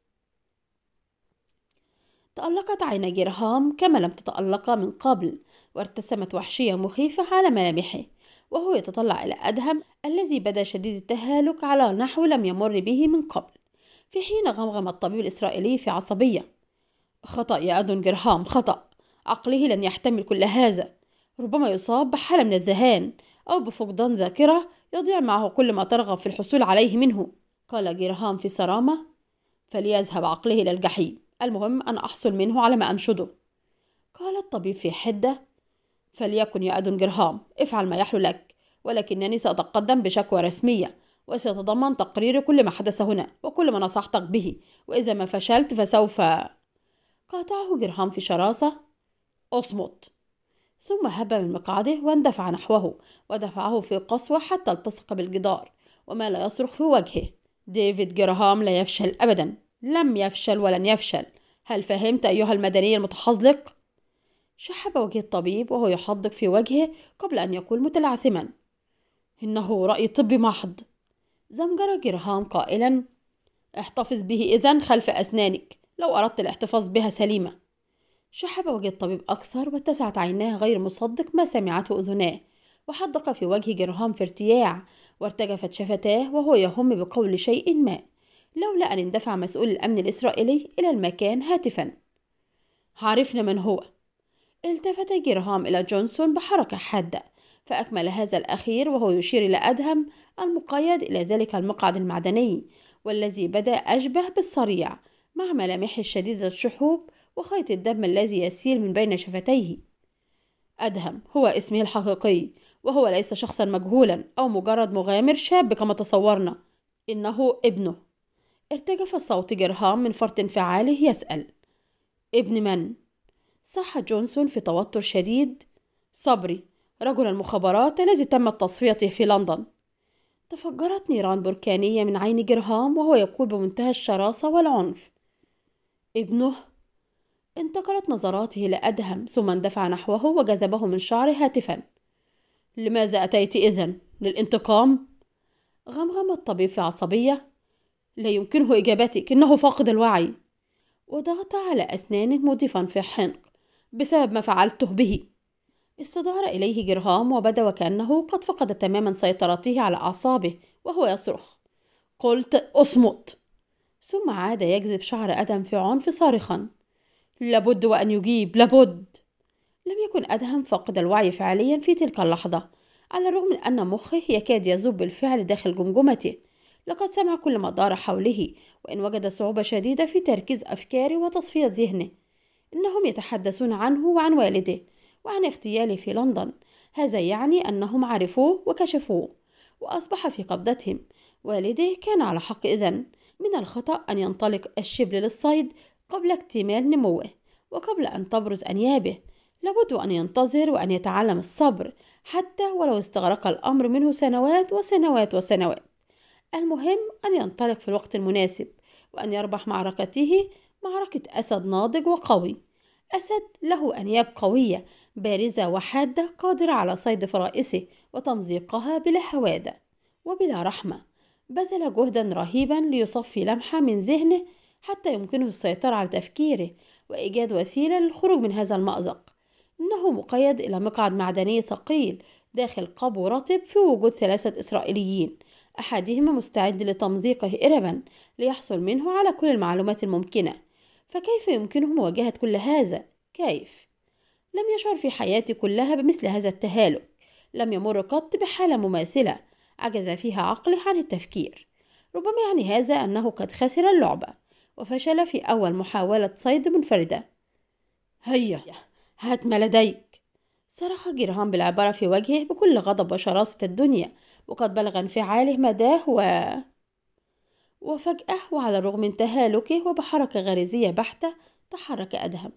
تألقت عينا جرهام كما لم تتألقا من قبل وارتسمت وحشية مخيفة على ملامحه وهو يتطلع إلى أدهم الذي بدا شديد التهالك على نحو لم يمر به من قبل في حين غمغم الطبيب الإسرائيلي في عصبية خطأ يا أدون جرهام خطأ عقله لن يحتمل كل هذا ربما يصاب بحالة من الذهان أو بفقدان ذاكرة يضيع معه كل ما ترغب في الحصول عليه منه قال جرهام في صرامة فليذهب عقله إلى الجحيم المهم أن أحصل منه على ما أنشده قال الطبيب في حدة فليكن يا أدون جرهام افعل ما يحلو لك ولكنني سأتقدم بشكوى رسمية وسيتضمن تقرير كل ما حدث هنا وكل ما نصحتك به وإذا ما فشلت فسوف قاطعه جرهام في شراسة اصمت ثم هب من مقعده واندفع نحوه ودفعه في قسوة حتى التصق بالجدار وما لا يصرخ في وجهه ديفيد جرهام لا يفشل أبدا لم يفشل ولن يفشل هل فهمت أيها المدني المتحظلق؟ شحب وجه الطبيب وهو يحدق في وجهه قبل أن يقول متلعثما إنه رأي طبي محض زمجر جرهام قائلا احتفظ به إذا خلف أسنانك لو أردت الاحتفاظ بها سليمة شحب وجه الطبيب أكثر واتسعت عيناه غير مصدق ما سمعته أذناه وحدق في وجه جرهام في ارتياع وارتجفت شفتاه وهو يهم بقول شيء ما لولا أن اندفع مسؤول الأمن الإسرائيلي إلى المكان هاتفا عرفنا من هو التفت جيرهام إلى جونسون بحركة حادة فأكمل هذا الأخير وهو يشير إلى أدهم المقيد إلى ذلك المقعد المعدني والذي بدأ أشبه بالصريع مع ملامح الشديدة الشحوب وخيط الدم الذي يسيل من بين شفتيه أدهم هو اسمه الحقيقي وهو ليس شخصا مجهولا أو مجرد مغامر شاب كما تصورنا إنه ابنه ارتجف صوت جرهام من فرط انفعاله يسأل ابن من؟ صح جونسون في توتر شديد صبري رجل المخابرات الذي تمت تصفيته في لندن تفجرت نيران بركانية من عين جرهام وهو يقول بمنتهى الشراسة والعنف ابنه انتقلت نظراته لأدهم ثم اندفع نحوه وجذبه من شعره هاتفا لماذا أتيت إذن؟ للانتقام؟ غمغم الطبيب في عصبية لا يمكنه إجابتك إنه فاقد الوعي وضغط على أسنانه مضيفا في حنق بسبب ما فعلته به استدار إليه جرهام وبدا وكأنه قد فقد تماما سيطرته على أعصابه وهو يصرخ قلت أصمت ثم عاد يجذب شعر أدم في عنف صارخا لابد وأن يجيب لابد لم يكن أدهم فاقد الوعي فعليا في تلك اللحظة على الرغم من أن مخه يكاد يذوب بالفعل داخل جمجمته لقد سمع كل ما دار حوله وإن وجد صعوبة شديدة في تركيز أفكاره وتصفية ذهنه إنهم يتحدثون عنه وعن والده وعن اغتياله في لندن هذا يعني أنهم عرفوه وكشفوه وأصبح في قبضتهم والده كان على حق إذن من الخطأ أن ينطلق الشبل للصيد قبل اكتمال نموه وقبل أن تبرز أنيابه لابد أن ينتظر وأن يتعلم الصبر حتى ولو استغرق الأمر منه سنوات وسنوات وسنوات المهم أن ينطلق في الوقت المناسب وأن يربح معركته معركة أسد ناضج وقوي أسد له أنياب قوية بارزة وحادة قادرة على صيد فرائسه وتمزيقها بلا حوادة وبلا رحمة بذل جهدا رهيبا ليصفي لمحة من ذهنه حتى يمكنه السيطرة على تفكيره وإيجاد وسيلة للخروج من هذا المأزق إنه مقيد إلى مقعد معدني ثقيل داخل قبو رطب في وجود ثلاثة إسرائيليين أحدهما مستعد لتمزيقه إربا ليحصل منه على كل المعلومات الممكنة فكيف يمكنه مواجهة كل هذا؟ كيف؟ لم يشعر في حياتي كلها بمثل هذا التهالك لم يمر قط بحالة مماثلة عجز فيها عقله عن التفكير ربما يعني هذا أنه قد خسر اللعبة وفشل في أول محاولة صيد منفردة هيا هات ما لديك صرخ جيرهام بالعبارة في وجهه بكل غضب وشراسة الدنيا وقد بلغ انفعاله مداه و... وفجأة وعلى الرغم من تهالكه وبحركة غريزية بحتة تحرك أدهم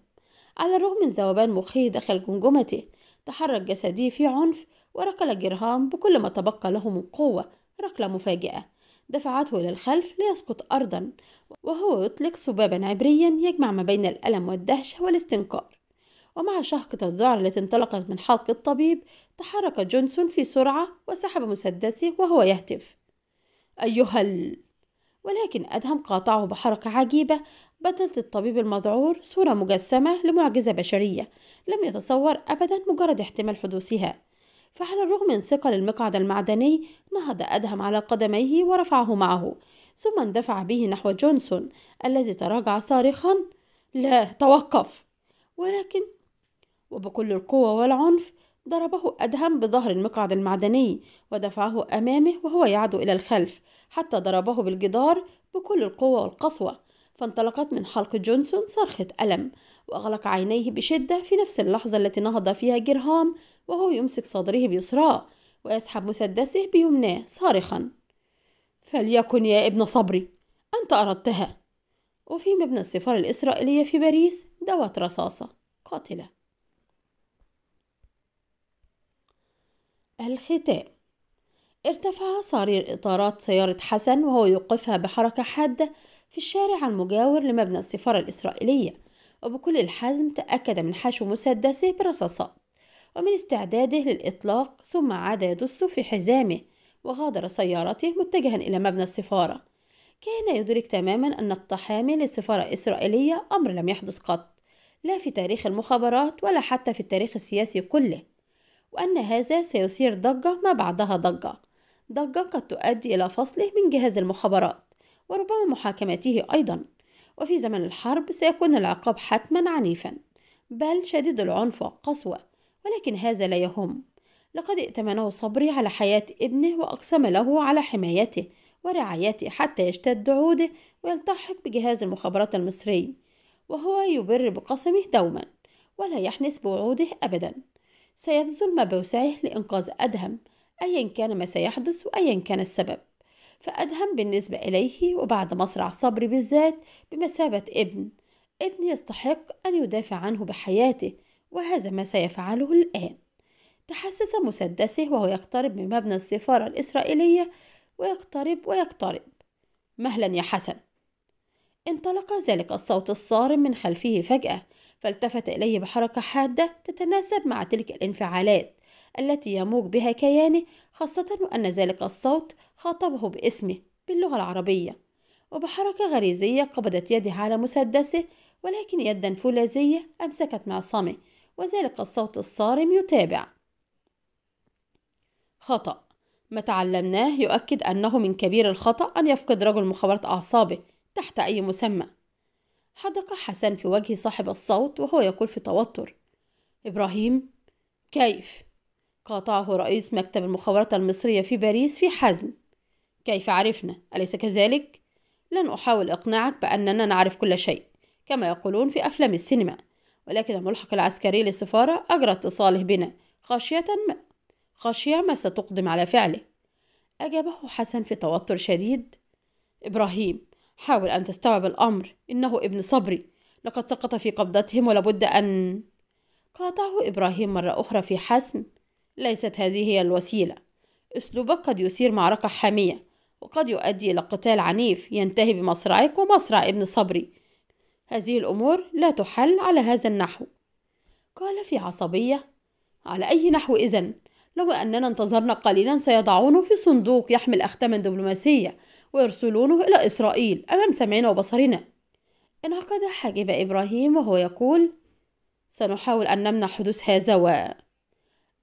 على الرغم من ذوبان مخه داخل جمجمته تحرك جسدي في عنف وركل جرهام بكل ما تبقى له من قوة ركلة مفاجئة دفعته إلى الخلف ليسقط أرضا وهو يطلق سبابا عبريا يجمع ما بين الألم والدهشة والاستنكار ومع شهقة الذعر التي انطلقت من حلق الطبيب تحرك جونسون في سرعة وسحب مسدسه وهو يهتف أيها ال... ولكن أدهم قاطعه بحركة عجيبة بدلت الطبيب المذعور صورة مجسمة لمعجزة بشرية لم يتصور أبدا مجرد احتمال حدوثها فعلى الرغم من ثقل المقعد المعدني نهض أدهم على قدميه ورفعه معه ثم اندفع به نحو جونسون الذي تراجع صارخا لا توقف ولكن وبكل القوة والعنف ضربه أدهم بظهر المقعد المعدني ودفعه أمامه وهو يعدو إلى الخلف حتى ضربه بالجدار بكل القوة والقسوة فانطلقت من حلق جونسون صرخة ألم وأغلق عينيه بشدة في نفس اللحظة التي نهض فيها جرهام وهو يمسك صدره بيسراه ويسحب مسدسه بيمناه صارخا فليكن يا ابن صبري أنت أردتها وفي مبنى السفارة الإسرائيلية في باريس دوت رصاصة قاتلة الختام ارتفع صرير إطارات سيارة حسن وهو يوقفها بحركة حادة في الشارع المجاور لمبنى السفارة الإسرائيلية وبكل الحزم تأكد من حشو مسدسه برصاصات ومن استعداده للإطلاق ثم عاد يدس في حزامه وغادر سيارته متجها إلى مبنى السفارة كان يدرك تماما أن اقتحام للسفارة الإسرائيلية أمر لم يحدث قط لا في تاريخ المخابرات ولا حتى في التاريخ السياسي كله وأن هذا سيثير ضجة ما بعدها ضجة ضجة قد تؤدي إلى فصله من جهاز المخابرات وربما محاكمته أيضا وفي زمن الحرب سيكون العقاب حتما عنيفا بل شديد العنف والقسوة ولكن هذا لا يهم لقد ائتمنه صبري على حياة ابنه وأقسم له على حمايته ورعايته حتى يشتد عوده ويلتحق بجهاز المخابرات المصري وهو يبر بقسمه دوما ولا يحنث بوعوده أبدا سيبذل ما بوسعه لإنقاذ أدهم أيا كان ما سيحدث وأيا كان السبب فأدهم بالنسبة إليه وبعد مصرع صبري بالذات بمثابة ابن ابن يستحق أن يدافع عنه بحياته وهذا ما سيفعله الآن تحسس مسدسه وهو يقترب من مبنى السفارة الإسرائيلية ويقترب ويقترب مهلا يا حسن انطلق ذلك الصوت الصارم من خلفه فجأة فالتفت إليه بحركة حادة تتناسب مع تلك الانفعالات التي يموج بها كيانه خاصة وأن ذلك الصوت خاطبه باسمه باللغة العربية وبحركة غريزية قبضت يده على مسدسه ولكن يدا فولاذية أمسكت معصمه وذلك الصوت الصارم يتابع خطأ ما تعلمناه يؤكد أنه من كبير الخطأ أن يفقد رجل مخابرات أعصابه تحت أي مسمى حدق حسن في وجه صاحب الصوت وهو يقول في توتر إبراهيم كيف؟ قاطعه رئيس مكتب المخابرات المصرية في باريس في حزم كيف عرفنا؟ أليس كذلك؟ لن أحاول إقناعك بأننا نعرف كل شيء كما يقولون في أفلام السينما ولكن الملحق العسكري للسفارة أجرى اتصاله بنا خاشية ما خاشية ما ستقدم على فعله أجابه حسن في توتر شديد إبراهيم حاول أن تستوعب الأمر إنه ابن صبري لقد سقط في قبضتهم ولابد أن قاطعه إبراهيم مرة أخرى في حسم ليست هذه هي الوسيلة أسلوبك قد يثير معركة حامية وقد يؤدي إلى قتال عنيف ينتهي بمصرعك ومصرع ابن صبري هذه الأمور لا تحل على هذا النحو قال في عصبية على أي نحو إذن لو أننا انتظرنا قليلا سيضعونه في صندوق يحمل أختاما دبلوماسية ويرسلونه إلى إسرائيل أمام سمعنا وبصرنا انعقد حاجب إبراهيم وهو يقول سنحاول أن نمنع حدوث هذا و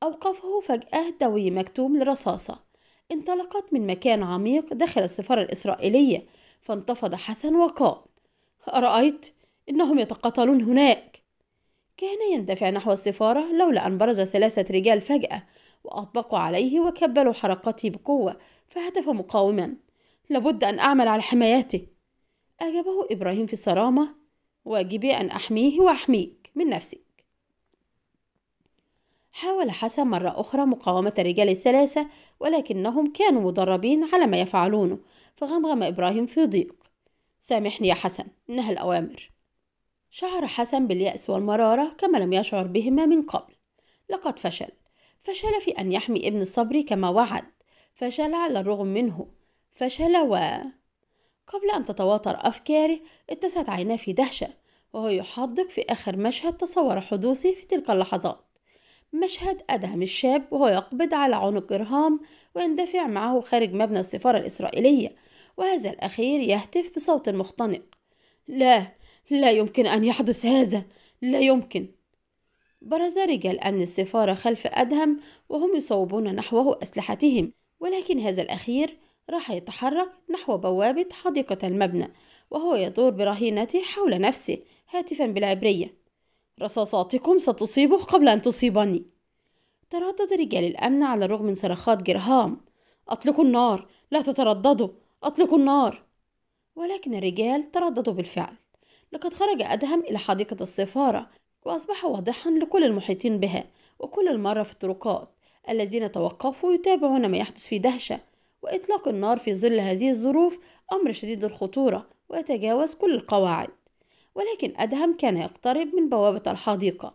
أوقفه فجأة دوي مكتوم لرصاصة انطلقت من مكان عميق داخل السفارة الإسرائيلية فانتفض حسن وقال أرأيت إنهم يتقاتلون هناك كان يندفع نحو السفارة لولا أن برز ثلاثة رجال فجأة وأطبقوا عليه وكبلوا حركته بقوة فهتف مقاوما لابد أن أعمل على حمايته أجابه إبراهيم في صرامة واجبي أن أحميه وأحميك من نفسك حاول حسن مرة أخرى مقاومة الرجال الثلاثة ولكنهم كانوا مدربين على ما يفعلونه فغمغم إبراهيم في ضيق سامحني يا حسن إنها الأوامر شعر حسن باليأس والمرارة كما لم يشعر بهما من قبل لقد فشل فشل في أن يحمي ابن صبري كما وعد فشل على الرغم منه فشل و قبل أن تتواتر أفكاره اتسعت عيناه في دهشة وهو يحدق في آخر مشهد تصور حدوثه في تلك اللحظات مشهد أدهم الشاب وهو يقبض على عنق إرهام ويندفع معه خارج مبنى السفارة الإسرائيلية وهذا الأخير يهتف بصوت مختنق لا لا يمكن أن يحدث هذا لا يمكن برز رجال أمن السفارة خلف أدهم وهم يصوبون نحوه أسلحتهم ولكن هذا الأخير راح يتحرك نحو بوابة حديقة المبنى وهو يدور برهينته حول نفسه هاتفا بالعبرية رصاصاتكم ستصيبه قبل أن تصيبني تردد رجال الأمن على الرغم من صرخات جرهام أطلقوا النار لا تترددوا أطلقوا النار ولكن الرجال ترددوا بالفعل لقد خرج أدهم إلى حديقة السفارة وأصبح واضحا لكل المحيطين بها وكل المرة في الطرقات الذين توقفوا يتابعون ما يحدث في دهشة وإطلاق النار في ظل هذه الظروف أمر شديد الخطورة ويتجاوز كل القواعد ولكن أدهم كان يقترب من بوابة الحديقة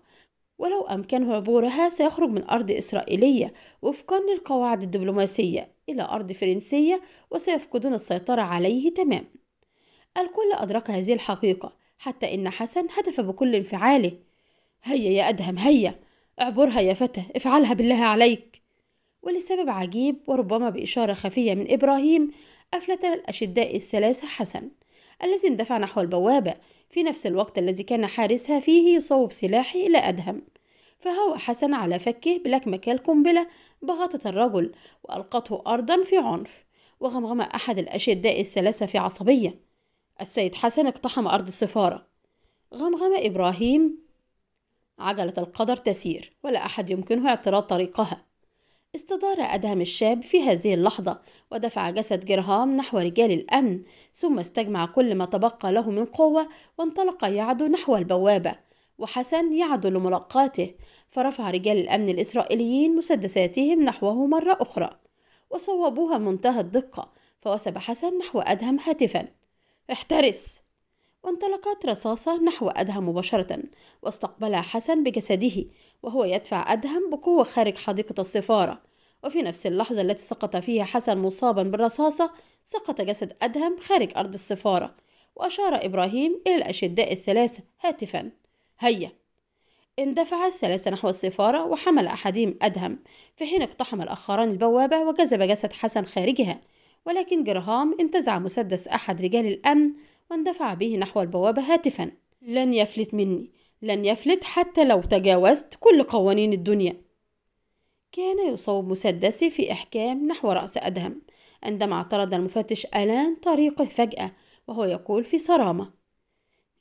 ولو أمكنه عبورها سيخرج من أرض إسرائيلية وفقا للقواعد الدبلوماسية إلى أرض فرنسية وسيفقدون السيطرة عليه تماما الكل أدرك هذه الحقيقة حتى إن حسن هتف بكل انفعاله هيا يا أدهم هيا اعبرها يا فتى افعلها بالله عليك ولسبب عجيب وربما بإشارة خفية من إبراهيم أفلت الأشداء الثلاثة حسن الذي اندفع نحو البوابة في نفس الوقت الذي كان حارسها فيه يصوب سلاحي إلى أدهم فهو حسن على فكه بلكمة قنبلة بغطت الرجل وألقته أرضا في عنف وغمغم أحد الأشداء الثلاثة في عصبية السيد حسن اقتحم أرض السفارة غمغم إبراهيم عجلة القدر تسير ولا أحد يمكنه اعتراض طريقها استدار أدهم الشاب في هذه اللحظة ودفع جسد جرهام نحو رجال الأمن ثم استجمع كل ما تبقى له من قوة وانطلق يعدو نحو البوابة وحسن يعدو لملاقاته فرفع رجال الأمن الإسرائيليين مسدساتهم نحوه مرة أخرى وصوبوها منتهى الدقة فوسب حسن نحو أدهم هاتفا احترس وانطلقت رصاصة نحو أدهم مباشرة واستقبلها حسن بجسده وهو يدفع أدهم بقوة خارج حديقة السفارة وفي نفس اللحظة التي سقط فيها حسن مصابا بالرصاصة سقط جسد أدهم خارج أرض السفارة وأشار إبراهيم إلى الأشداء الثلاثة هاتفا هيا اندفع الثلاثة نحو السفارة وحمل أحدهم أدهم في حين اقتحم الآخران البوابة وجذب جسد حسن خارجها ولكن جرهام انتزع مسدس أحد رجال الأمن واندفع به نحو البوابة هاتفا لن يفلت مني لن يفلت حتى لو تجاوزت كل قوانين الدنيا كان يصوب مسدسي في إحكام نحو رأس أدهم عندما اعترض المفتش ألان طريقه فجأة وهو يقول في صرامة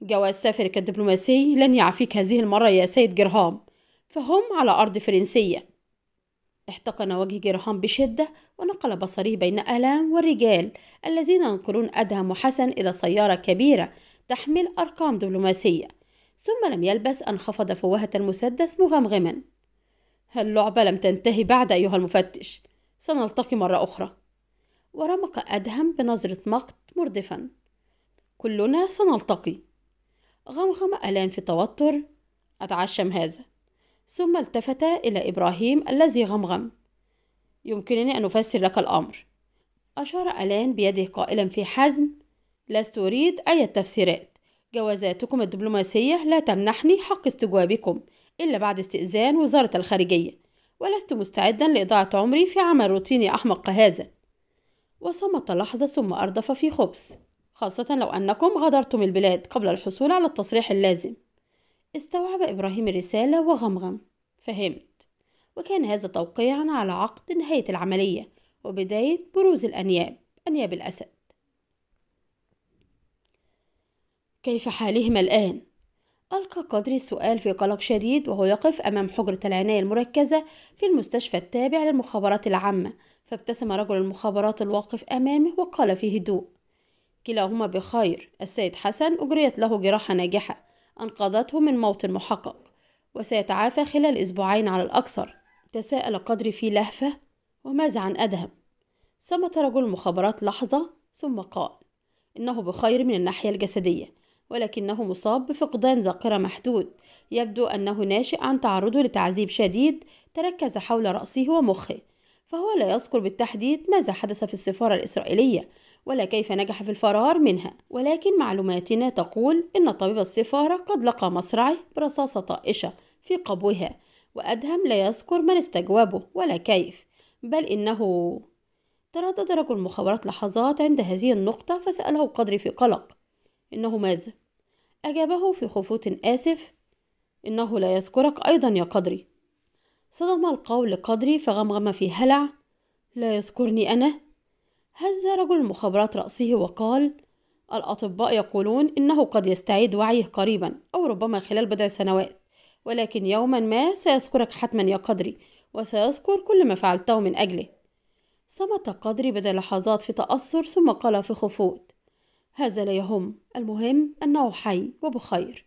جواز سفرك الدبلوماسي لن يعفيك هذه المرة يا سيد جرهام فهم على أرض فرنسية احتقن وجه جرهام بشدة ونقل بصري بين ألام والرجال الذين ينقلون أدهم وحسن إلى سيارة كبيرة تحمل أرقام دبلوماسية ثم لم يلبس أن خفض فوهة المسدس مغمغما اللعبة لم تنتهي بعد أيها المفتش سنلتقي مرة أخرى ورمق أدهم بنظرة مقت مردفا كلنا سنلتقي غمغم ألان في توتر أتعشم هذا ثم التفت إلى إبراهيم الذي غمغم يمكنني أن أفسر لك الأمر أشار ألان بيده قائلا في حزم لست أريد أي تفسيرات جوازاتكم الدبلوماسية لا تمنحني حق استجوابكم إلا بعد استئذان وزارة الخارجية ولست مستعدا لإضاعة عمري في عمل روتيني أحمق كهذا وصمت لحظة ثم أردف في خبث خاصة لو أنكم غادرتم البلاد قبل الحصول على التصريح اللازم استوعب إبراهيم الرسالة وغمغم فهمت وكان هذا توقيعا على عقد نهاية العملية وبداية بروز الأنياب أنياب الأسد كيف حالهما الآن؟ ألقى قدري السؤال في قلق شديد وهو يقف أمام حجرة العناية المركزة في المستشفى التابع للمخابرات العامة فابتسم رجل المخابرات الواقف أمامه وقال في هدوء كلاهما بخير السيد حسن أجريت له جراحة ناجحة أنقذته من موت محقق وسيتعافى خلال أسبوعين على الأكثر تساءل قدري في لهفة وماذا عن أدهم صمت رجل المخابرات لحظة ثم قال إنه بخير من الناحية الجسدية ولكنه مصاب بفقدان ذاكرة محدود يبدو أنه ناشئ عن تعرضه لتعذيب شديد تركز حول رأسه ومخه فهو لا يذكر بالتحديد ماذا حدث في السفارة الإسرائيلية ولا كيف نجح في الفرار منها ولكن معلوماتنا تقول أن طبيب السفارة قد لقى مصرعه برصاصة طائشة في قبوها وأدهم لا يذكر من استجوابه ولا كيف بل إنه تردد رجل المخابرات لحظات عند هذه النقطة فسأله قدري في قلق إنه ماذا؟ أجابه في خفوت آسف إنه لا يذكرك أيضا يا قدري صدم القول قدري فغمغم في هلع لا يذكرني أنا هز رجل المخابرات رأسه وقال الأطباء يقولون إنه قد يستعيد وعيه قريبا أو ربما خلال بضع سنوات ولكن يوما ما سيذكرك حتما يا قدري وسيذكر كل ما فعلته من أجله صمت قدري بضع لحظات في تأثر ثم قال في خفوت هذا لا يهم المهم أنه حي وبخير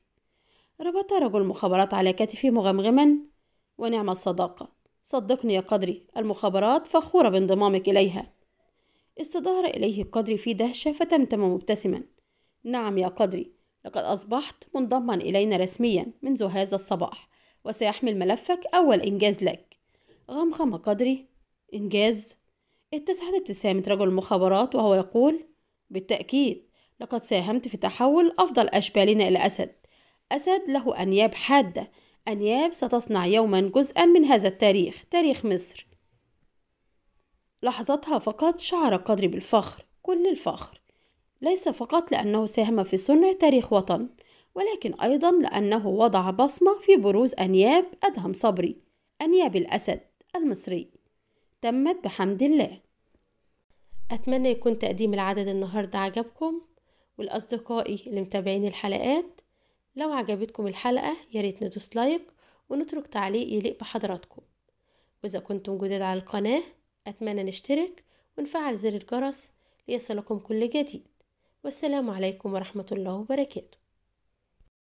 ربط رجل المخابرات على كتفي مغمغما ونعم الصداقة صدقني يا قدري المخابرات فخورة بانضمامك إليها استظهر إليه قدري في دهشة فتمتم مبتسما نعم يا قدري لقد أصبحت منضما إلينا رسميا منذ هذا الصباح وسيحمل ملفك أول إنجاز لك غمغم قدري إنجاز اتسعت ابتسامة رجل المخابرات وهو يقول بالتأكيد لقد ساهمت في تحول أفضل أشبالنا إلى أسد أسد له أنياب حادة أنياب ستصنع يوما جزءا من هذا التاريخ تاريخ مصر لحظتها فقط شعر قدري بالفخر كل الفخر ليس فقط لأنه ساهم في صنع تاريخ وطن ولكن أيضا لأنه وضع بصمة في بروز أنياب أدهم صبري أنياب الأسد المصري تمت بحمد الله أتمنى يكون تقديم العدد النهاردة عجبكم ولأصدقائي اللي متابعين الحلقات لو عجبتكم الحلقة ياريت ندوس لايك ونترك تعليق يليق بحضراتكم وإذا كنتم جدد على القناة أتمنى نشترك ونفعل زر الجرس ليصلكم كل جديد والسلام عليكم ورحمة الله وبركاته